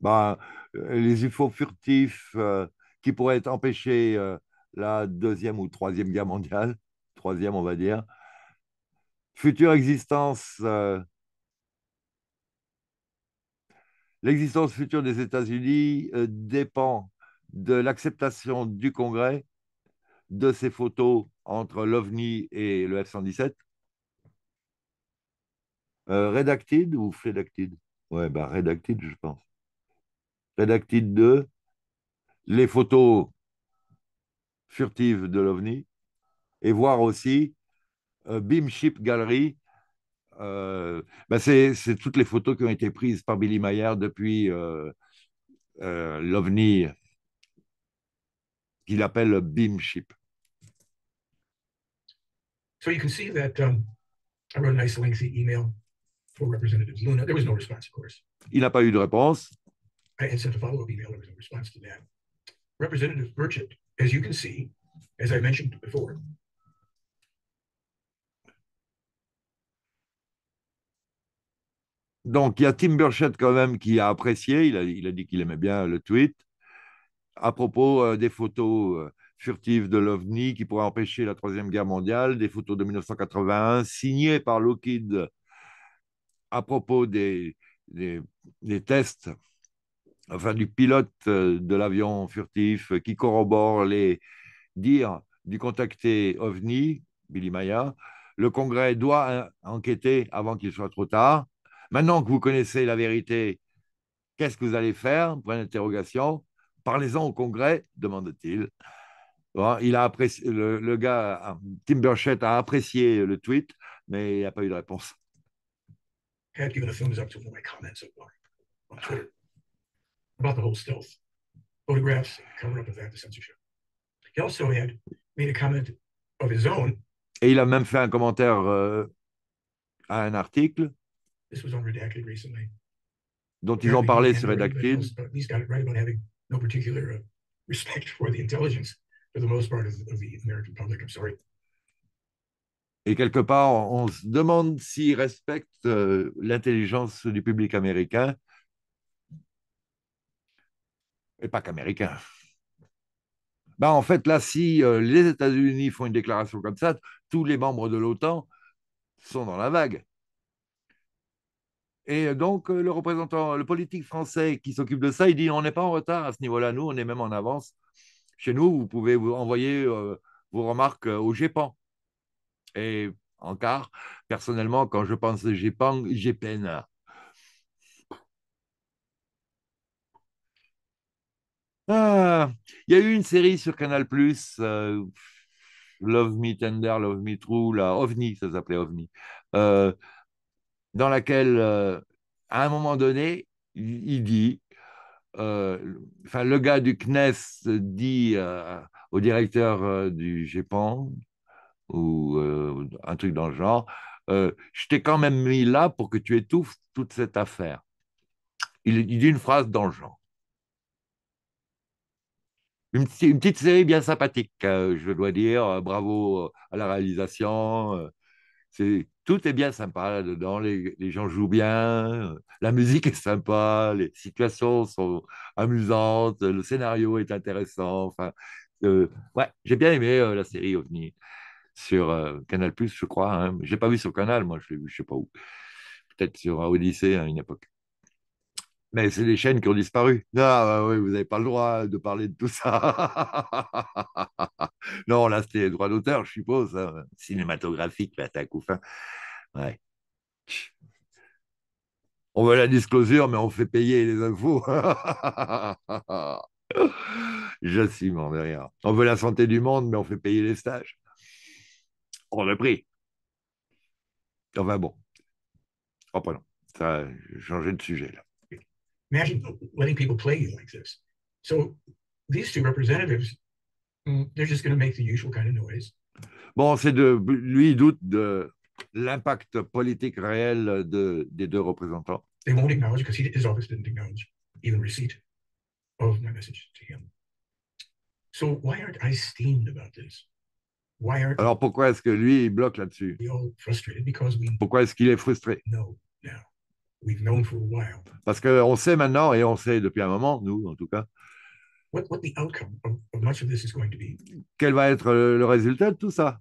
bah, euh, les UFO furtifs euh, qui pourraient empêcher euh, la deuxième ou troisième guerre mondiale, troisième on va dire. Future existence, l'existence future des États-Unis dépend de l'acceptation du Congrès de ces photos entre l'OVNI et le F-117. Redacted ou Fredacted? Ouais, bah Redacted, je pense. Redacted 2, les photos furtives de l'OVNI, et voir aussi euh, beamship Beam Ship Gallery. Euh, bah, c'est toutes les photos qui ont été prises par Billy Mayer depuis euh, l'OVNI qu'il appelle Beam Ship. So you can see that um, I wrote a nice lengthy email il n'a pas eu de réponse. Donc, il y a Tim Burchett quand même qui a apprécié, il a, dit qu'il aimait bien le tweet, à propos euh, des photos euh, furtives de l'OVNI qui pourraient empêcher la Troisième Guerre mondiale, des photos de 1981 signées par Lockheed à propos des, tests, enfin du pilote euh, de l'avion furtif qui corrobore les dires du contacté OVNI, Billy Maya, le Congrès doit enquêter avant qu'il soit trop tard. Maintenant que vous connaissez la vérité, qu'est-ce que vous allez faire Point d'interrogation. Parlez-en au Congrès, demande-t-il. il a apprécié, le, gars, euh, Tim Burchett, a apprécié le tweet, mais il n'a a pas eu de réponse had given a thumbs up to one of my comments on, Twitter about the whole stealth photographs and up of that, the censorship. He also had made a comment of his own. Et il a même fait un commentaire euh, à un article. This was on Redacted recently. Dont ils ont parlé sur Redacted. He's got it right about having no particular uh, respect for the intelligence for the most part of, of the American public. I'm sorry. Et quelque part, on, se demande s'ils respectent euh, l'intelligence du public américain, et pas qu'américain. Bah, en fait, là, si euh, les États-Unis font une déclaration comme ça, tous les membres de l'OTAN sont dans la vague. Et donc, euh, le représentant, le politique français qui s'occupe de ça, il dit on n'est pas en retard à ce niveau-là, nous, on est même en avance. Chez nous, vous pouvez vous envoyer vos remarques au GEPAN et encore, personnellement, quand je pense jepan j'ai peine. Ah, il y a eu une série sur Canal Plus, euh, Love Me Tender, Love Me True, la OVNI, ça s'appelait OVNI, euh, dans laquelle, euh, à un moment donné, il dit, enfin, le gars du CNES dit au directeur du Japon, ou euh, un truc dans le genre, euh, je t'ai quand même mis là pour que tu étouffes toute cette affaire. Il, dit une phrase dans le genre. Une, petite série bien sympathique, euh, je dois dire. Bravo à la réalisation. tout est bien sympa là-dedans. Les, les, gens jouent bien, la musique est sympa, les situations sont amusantes, le scénario est intéressant. Enfin, ouais, j'ai bien aimé la série OVNI sur euh, Canal+, je crois. Hein. Je n'ai pas vu sur Canal, moi, je l'ai vu, je sais pas où. Peut-être sur Odyssée à hein, une époque. Mais c'est les chaînes qui ont disparu. Non, ah, bah oui, vous n'avez pas le droit de parler de tout ça. non, là, c'était les droits d'auteur, je suppose. Hein. Cinématographique, là, bah, t'as coup Ouais. On veut la disclosure, mais on fait payer les infos. Je suis mort derrière. On veut la santé du monde, mais on fait payer les stages on l'a pris. Enfin bon, oh, Ça a de sujet là. Imagine letting people play you like this. So these two representatives, hmm. they're just going to make the usual kind of noise. Bon, c'est de lui doute de l'impact politique réel de, des deux représentants. They won't acknowledge because he, his office didn't acknowledge even receipt of my message to him. So why aren't I steamed about this? Alors pourquoi est-ce que lui, il bloque là-dessus Pourquoi est-ce qu'il est frustré Parce qu'on sait maintenant, et on sait depuis un moment, nous en tout cas, quel va être le résultat de tout ça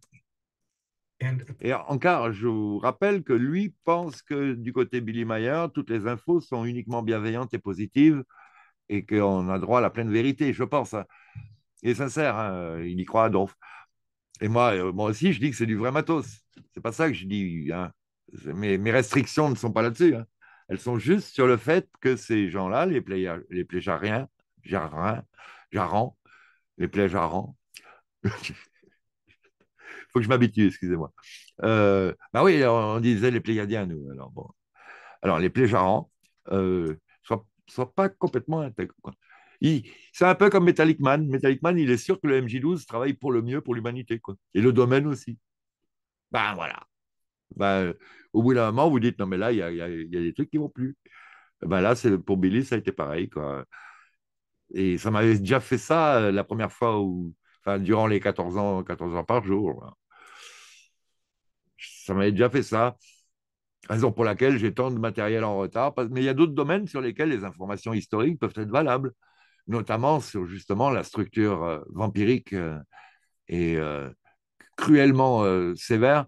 et encore, je vous rappelle que lui pense que du côté Billy Mayer, toutes les infos sont uniquement bienveillantes et positives et qu'on a droit à la pleine vérité, je pense. il est sincère, hein, il y croit donc et moi, euh, moi aussi, je dis que c'est du vrai matos. C'est pas ça que je dis. Hein. Mes, restrictions ne sont pas là-dessus. Hein. Elles sont juste sur le fait que ces gens-là, les, pléjarins, les pléjariens, jarins, jarans, les pléjarans, faut que je m'habitue, excusez-moi. Euh, bah oui, on, disait les pléiadiens, nous. Alors, bon. alors les pléjarans, euh, soient, pas complètement intègres. C'est un peu comme Metallic Man. Metallic Man, il est sûr que le MJ12 travaille pour le mieux, pour l'humanité. Et le domaine aussi. Ben voilà. Ben, euh, au bout d'un moment, vous dites non, mais là, il y a, des trucs qui vont plus. Ben là, pour Billy, ça a été pareil. Quoi. Et ça m'avait déjà fait ça euh, la première fois où, enfin, durant les 14 ans, 14 ans par jour. Ça m'avait déjà fait ça. Raison pour laquelle j'ai tant de matériel en retard. Mais il y a d'autres domaines sur lesquels les informations historiques peuvent être valables notamment sur justement la structure euh, vampirique euh, et euh, cruellement sévère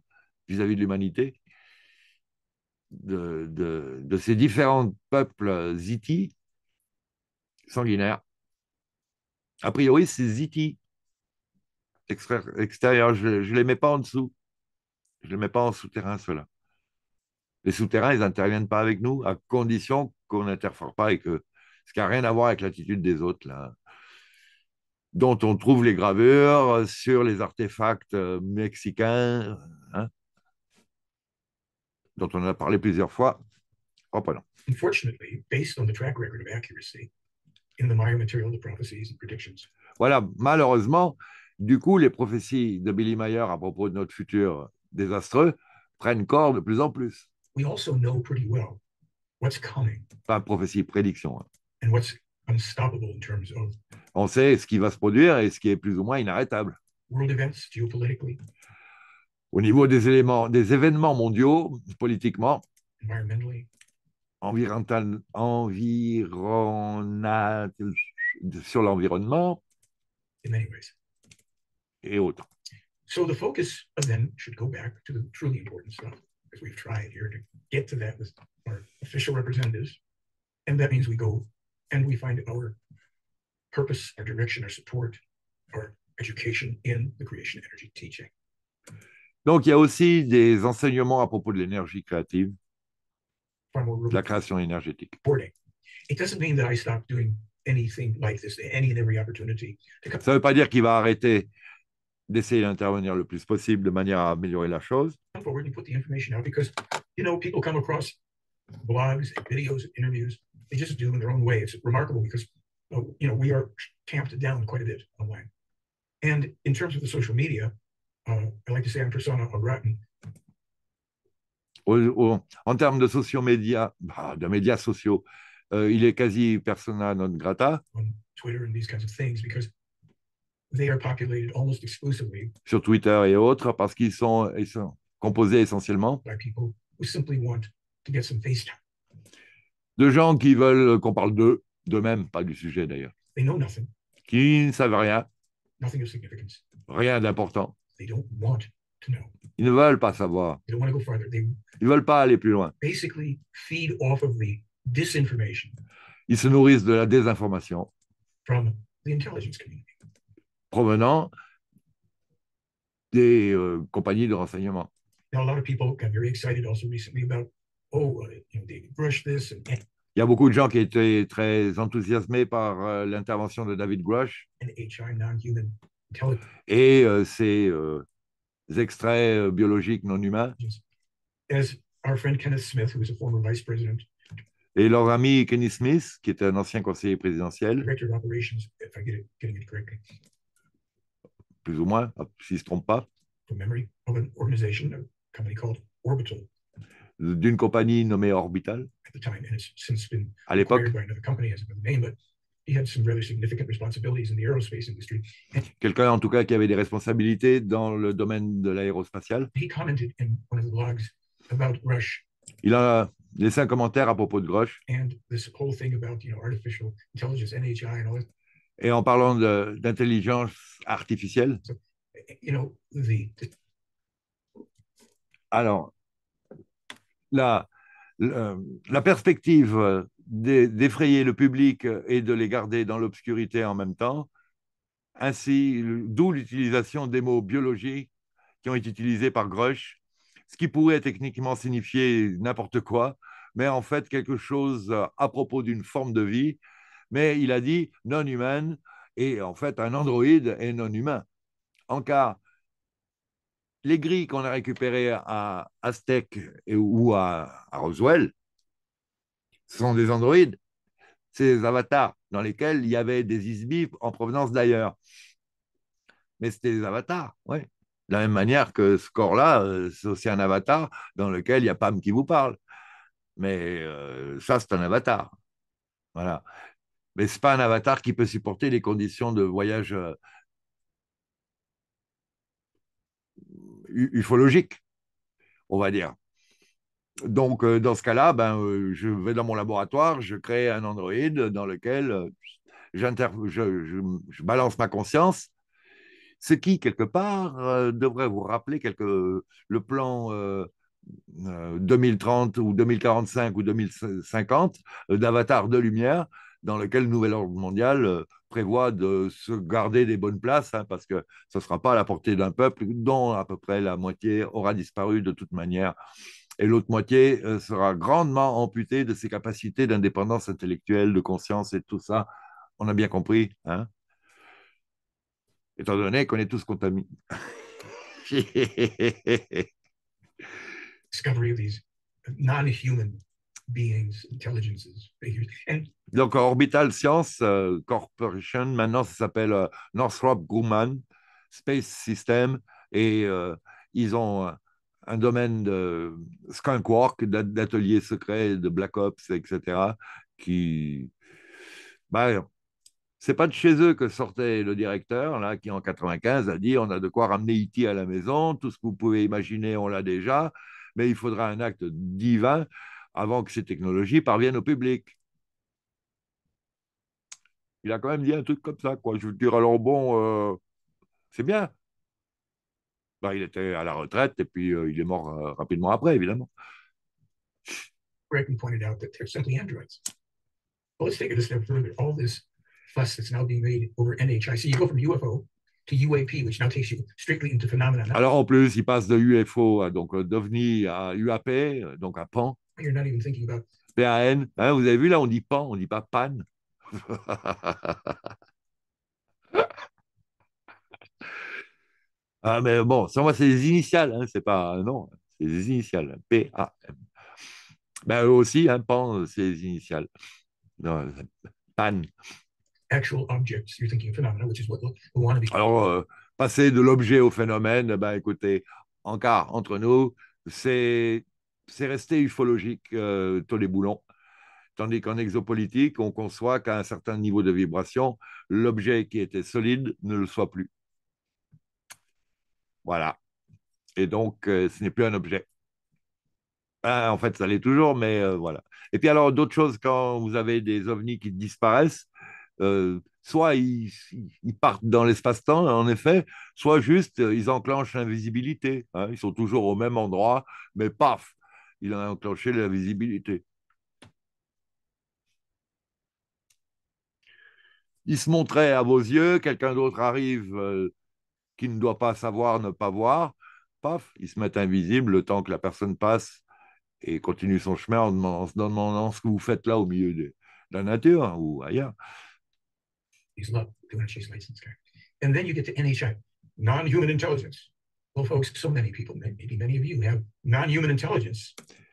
vis-à-vis de l'humanité de, ces différents peuples ziti sanguinaires. A priori, ces ziti extérieur. Je ne les mets pas en dessous. Je ne les mets pas en souterrain, ceux-là. Les souterrains, ils n'interviennent pas avec nous, à condition qu'on n'interfère pas et que ce qui n'a rien à voir avec l'attitude des autres, là, dont on trouve les gravures sur les artefacts euh, mexicains, hein. dont on a parlé plusieurs fois. Voilà, malheureusement, du coup, les prophéties de Billy Mayer à propos de notre futur désastreux prennent corps de plus en plus. Pas prophétie, prédiction. Hein. On sait ce qui va se produire et ce qui est plus ou moins inarrêtable. World events, geopolitically. Au niveau des éléments, des événements mondiaux, politiquement, environnemental, environnemental sur l'environnement et autres. So the focus then should go back to the truly important stuff, as we've tried here to get to that with our official representatives, and that means we go and we find our purpose, our direction, our support, our education in the creation energy teaching. Donc, il y a aussi des enseignements à propos de l'énergie créative, de la création énergétique. Ça ne veut pas dire qu'il va arrêter d'essayer d'intervenir le plus possible de manière à améliorer la chose. Come the information because, you know, people come across blogs, and videos, des interviews they just do in their own way. It's remarkable because uh, you know we are tamped down quite a bit on Wang. And in terms of the social media, uh, I like to say I'm persona or rotten. en termes de media, bah, de médias sociaux, euh, il est quasi persona non grata. On Twitter and these kinds of things because they are populated almost exclusively sur Twitter et autres parce qu'ils sont, ils sont composés essentiellement by people who simply want to get some face time de gens qui veulent qu'on parle d'eux, d'eux-mêmes, pas du sujet d'ailleurs. Qui ne savent rien. Rien d'important. Ils ne veulent pas savoir. Ils ne veulent pas aller plus loin. Ils se nourrissent de la désinformation. Provenant des euh, compagnies de renseignement. a lot of people got very excited also recently about Oh, euh, il y a beaucoup de gens qui étaient très enthousiasmés par euh, l'intervention de David Grush et ses euh, extraits biologiques non humains. et leur ami Kenny Smith, qui était un ancien conseiller présidentiel, plus ou moins, s'il ne se trompe pas, d'une compagnie nommée Orbital à l'époque. Quelqu'un en tout cas qui avait des responsabilités dans le domaine de l'aérospatial. Il a laissé un commentaire à propos de Grush. Et en parlant d'intelligence artificielle. Alors, euh, la, perspective euh, d'effrayer le public et de les garder dans l'obscurité en même temps. Ainsi, d'où l'utilisation des mots biologiques qui ont été utilisés par Grush, ce qui pourrait techniquement signifier n'importe quoi, mais en fait quelque chose euh, à propos d'une forme de vie. Mais il a dit non humaine et en fait un androïde est non humain. En cas les grilles qu'on a récupérées à Aztec ou à, Roswell, ce sont des androïdes, c'est des avatars dans lesquels il y avait des isbifs en provenance d'ailleurs. Mais c'était des avatars, oui. De la même manière que ce corps-là, euh, c'est aussi un avatar dans lequel il n'y a pas qui vous parle. Mais euh, ça, c'est un avatar. Voilà. Mais ce n'est pas un avatar qui peut supporter les conditions de voyage. Euh, ufologique, on va dire. Donc, euh, dans ce cas-là, ben, euh, je vais dans mon laboratoire, je crée un Android dans lequel euh, je, je, balance ma conscience, ce qui, quelque part, devrait vous rappeler quelque, le plan 2030 ou 2045 ou 2050 d'Avatar de lumière, dans lequel le nouvel ordre mondial prévoit de se garder des bonnes places, hein, parce que ce ne sera pas à la portée d'un peuple dont à peu près la moitié aura disparu de toute manière, et l'autre moitié euh, sera grandement amputée de ses capacités d'indépendance intellectuelle, de conscience et tout ça. On a bien compris, hein. étant donné qu'on est tous contaminés. Discovery of these non-human donc, Orbital Science euh, Corporation, maintenant, ça s'appelle euh, Northrop Grumman Space System, et euh, ils ont un domaine de skunkwork, d'ateliers secrets, de black ops, etc., qui... Bah, c'est pas de chez eux que sortait le directeur, là, qui en 95 a dit on a de quoi ramener E.T. à la maison, tout ce que vous pouvez imaginer, on l'a déjà, mais il faudra un acte divin avant que ces technologies parviennent au public. Il a quand même dit un truc comme ça, quoi. Je veux dire, alors bon, euh, c'est bien. Bah, il était à la retraite et puis euh, il est mort euh, rapidement après, évidemment. Alors en plus, il passe de UFO, donc d'OVNI à UAP, donc à PAN. You're not N. Ah, vous avez vu là, on dit pan, on ne dit pas pan. ah mais bon, ça moi c'est des initiales, hein, c'est pas euh, non, c'est des initiales. Hein, P A M. Ben eux aussi, hein, pan, c'est des initiales. Non, pan. Alors passer de l'objet au phénomène, ben écoutez, encore entre nous, c'est c'est resté ufologique, euh, tous les boulons. Tandis qu'en exopolitique, on conçoit qu'à un certain niveau de vibration, l'objet qui était solide ne le soit plus. Voilà. Et donc, euh, ce n'est plus un objet. Ah, en fait, ça l'est toujours, mais euh, voilà. Et puis alors, d'autres choses, quand vous avez des ovnis qui disparaissent, soit ils, partent dans l'espace-temps, en effet, soit juste ils enclenchent l'invisibilité. Hein. ils sont toujours au même endroit, mais paf, il a enclenché la visibilité. Il se montrait à vos yeux, quelqu'un d'autre arrive euh, qui ne doit pas savoir, ne pas voir, paf, il se met invisible le temps que la personne passe et continue son chemin en, se demandant ce que vous faites là au milieu de, la nature hein, ou ailleurs. And then you get to NHI, non-human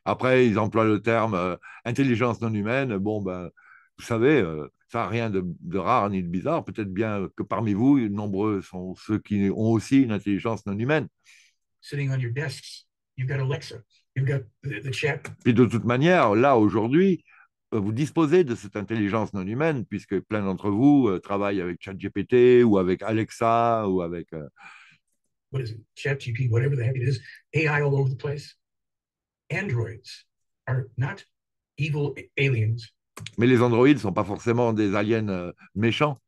après, ils emploient le terme euh, intelligence non humaine. Bon, ben, vous savez, euh, ça n'a rien de, rare ni de bizarre. Peut-être bien que parmi vous, nombreux sont ceux qui ont aussi une intelligence non humaine. Sitting Puis de toute manière, là, aujourd'hui, euh, vous disposez de cette intelligence non humaine, puisque plein d'entre vous travaillent avec ChatGPT ou avec Alexa ou avec mais les androïdes ne sont pas forcément des aliens euh, méchants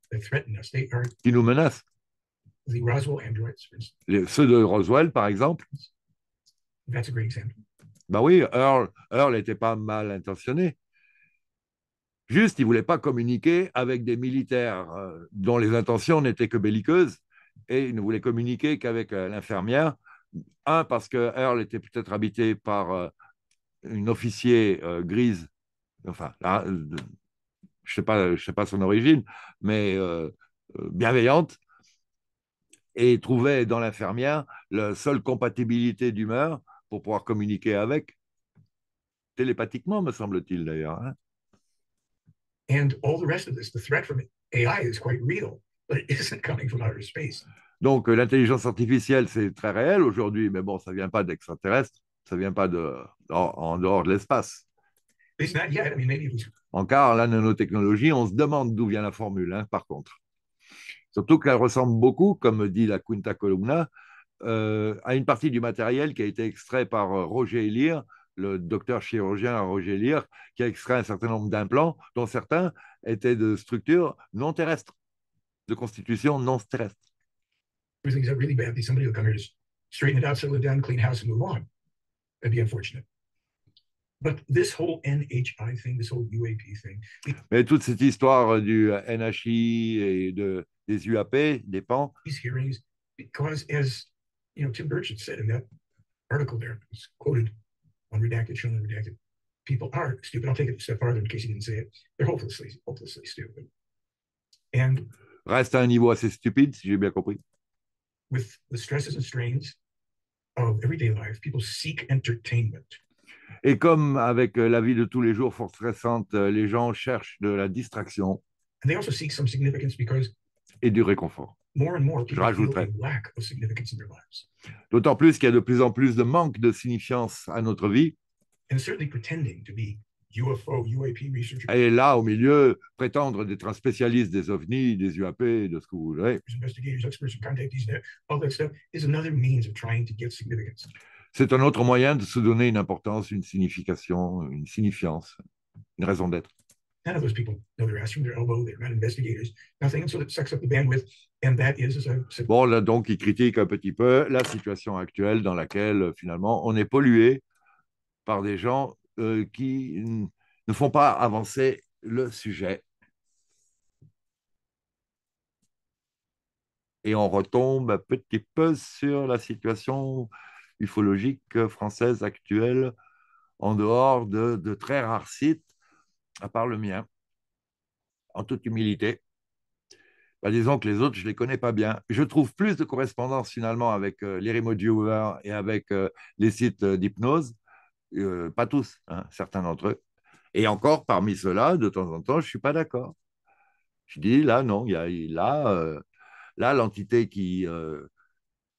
qui nous menacent. Roswell androids, Les- ceux de Roswell, par exemple, That's ben oui, Earl n'était pas mal intentionné. Juste, il ne voulait pas communiquer avec des militaires euh, dont les intentions n'étaient que belliqueuses et il ne voulait communiquer qu'avec euh, l'infirmière. Un, parce que Earl était peut-être habité par euh, une officier euh, grise, enfin, je ne sais, pas, je sais pas son origine, mais bienveillante, et trouvait dans l'infirmière la seule compatibilité d'humeur pour pouvoir communiquer avec, télépathiquement, me semble-t-il d'ailleurs. Hein. And all the rest of this, the threat from AI is quite real. space. Donc euh, l'intelligence artificielle, c'est très réel aujourd'hui, mais bon, ça vient pas d'extraterrestres, ça vient pas de, en, dehors de l'espace. Encore, la nanotechnologie, on se demande d'où vient la formule, hein, par contre. Surtout qu'elle ressemble beaucoup, comme dit la Quinta Columna, euh, à une partie du matériel qui a été extrait par euh, Roger Elire, le docteur chirurgien Roger Elire, qui a extrait un certain nombre d'implants, dont certains étaient de structures non terrestres de constitution non stress. Everything's really bad. Somebody will come here just straighten it out, settle it down, clean house, and move on. That'd be unfortunate. But this whole NHI thing, this whole UAP thing. Mais toute cette histoire du NHI et de, des UAP, dépend. These hearings, because as you know, Tim Burchett said in that article there, it's quoted on redacted, shown and redacted. People are stupid. I'll take it a step farther in case he didn't say it. They're hopelessly, hopelessly stupid. And reste à un niveau assez stupide, si j'ai bien compris. Et comme avec euh, la vie de tous les jours fort stressante, euh, les gens cherchent de la distraction. et du réconfort. Je rajouterais. D'autant plus qu'il y a de plus en plus de manque de signification à notre vie. And certainly pretending to be et là, au milieu, prétendre d'être un spécialiste des ovnis, des UAP, de ce que vous voulez. C'est un autre moyen de se donner une importance, une signification, une signifiance, une raison d'être. Bon, là, donc, il critique un petit peu la situation actuelle dans laquelle, finalement, on est pollué par des gens euh, qui ne font pas avancer le sujet. Et on retombe un petit peu sur la situation ufologique française actuelle, en dehors de, de très rares sites, à part le mien, en toute humilité. Bah, disons que les autres, je ne les connais pas bien. Je trouve plus de correspondance finalement avec euh, les remote et avec euh, les sites d'hypnose euh, pas tous, hein, certains d'entre eux. Et encore, parmi ceux-là, de temps en temps, je ne suis pas d'accord. Je dis, là, non, il y a, là, euh, là l'entité qui euh,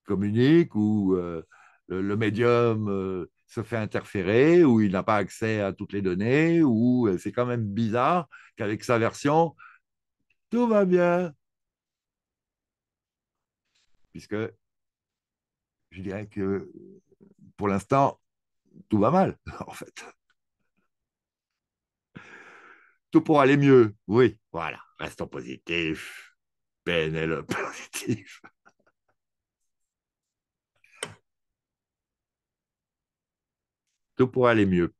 communique ou le, le, médium se fait interférer ou il n'a pas accès à toutes les données ou c'est quand même bizarre qu'avec sa version, tout va bien. Puisque je dirais que pour l'instant, tout va mal, en fait. Tout pour aller mieux, oui, voilà, restons positifs, PNL positif. Tout pour aller mieux.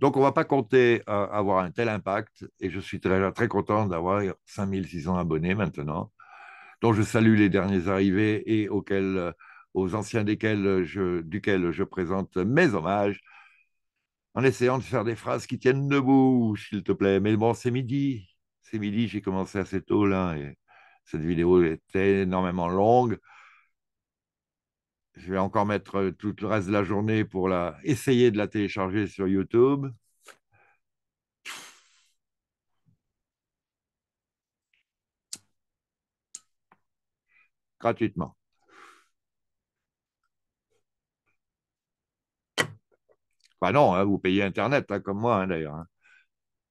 Donc, on ne va pas compter euh, avoir un tel impact. Et je suis très, très content d'avoir 5600 abonnés maintenant, dont je salue les derniers arrivés et auxquels euh, aux anciens desquels je, duquel je présente mes hommages, en essayant de faire des phrases qui tiennent debout, s'il te plaît. Mais bon, c'est midi, c'est midi, j'ai commencé assez tôt là, et cette vidéo était énormément longue. Je vais encore mettre tout le reste de la journée pour la, essayer de la télécharger sur YouTube. gratuitement. non, hein, vous payez Internet, hein, comme moi hein, d'ailleurs.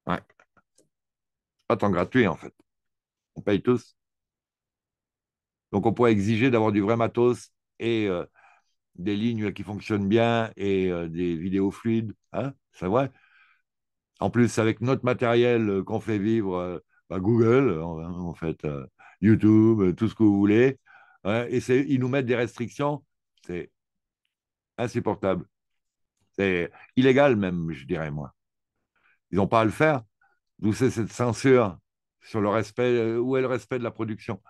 Ouais. Pas tant gratuit en fait. On paye tous. Donc on pourrait exiger d'avoir du vrai matos et euh, des lignes qui fonctionnent bien et euh, des vidéos fluides. C'est vrai. En plus, avec notre matériel euh, qu'on fait vivre, bah, Google, fait, YouTube, tout ce que vous voulez, et ils nous mettent des restrictions, c'est insupportable. C'est illégal même, je dirais moi. Ils n'ont pas à le faire. D'où c'est cette censure sur le respect, euh, où est le respect de la production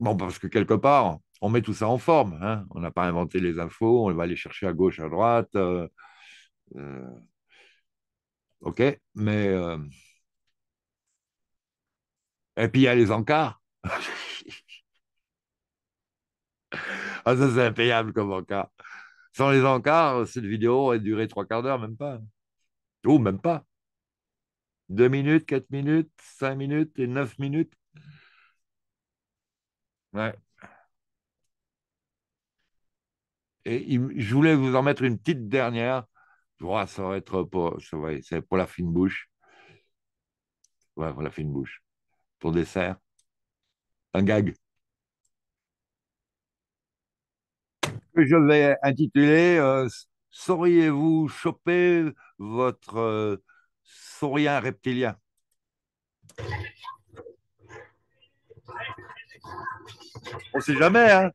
Bon, parce que quelque part, on met tout ça en forme. Hein. on n'a pas inventé les infos, on va les chercher à gauche, à droite. Euh, euh, ok, mais. et puis il y a les encarts. ah, ça, c'est impayable comme encart. Sans les encarts, cette vidéo aurait duré trois quarts d'heure, même pas. Ou même pas. Deux minutes, quatre minutes, cinq minutes et neuf minutes. Ouais. Et je voulais vous en mettre une petite dernière. vois, ça être pour, c'est pour la fine bouche. Ouais, pour la fine bouche. Pour dessert. Un gag. je vais intituler euh, Sauriez-vous choper votre euh, reptilien On ne sait jamais, hein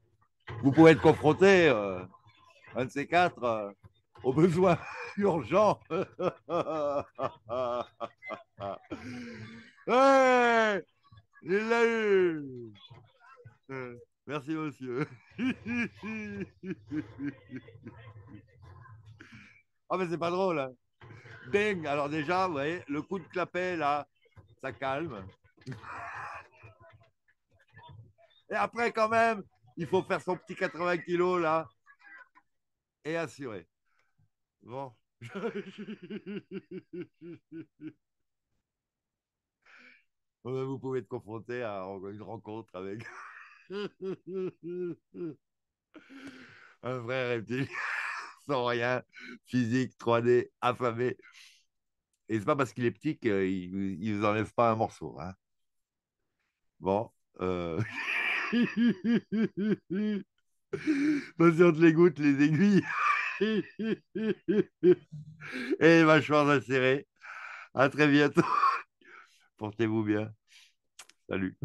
Vous pouvez être confronté, euh, un de ces quatre, euh, aux besoins urgents. il l'a eu Merci, monsieur. ah, mais c'est pas drôle. Bing, hein. Alors, déjà, vous voyez, le coup de clapet, là, ça calme. Et après, quand même, il faut faire son petit 80 kilos, là, et assurer. Bon. Vous pouvez être confronté à une rencontre avec. Un vrai reptile sans rien, physique, 3D, affamé. Et c'est pas parce qu'il est petit qu'il vous enlève pas un morceau. Hein. Bon. Euh... les gouttes, les aiguilles. Et à insérée. À très bientôt. Portez-vous bien. Salut.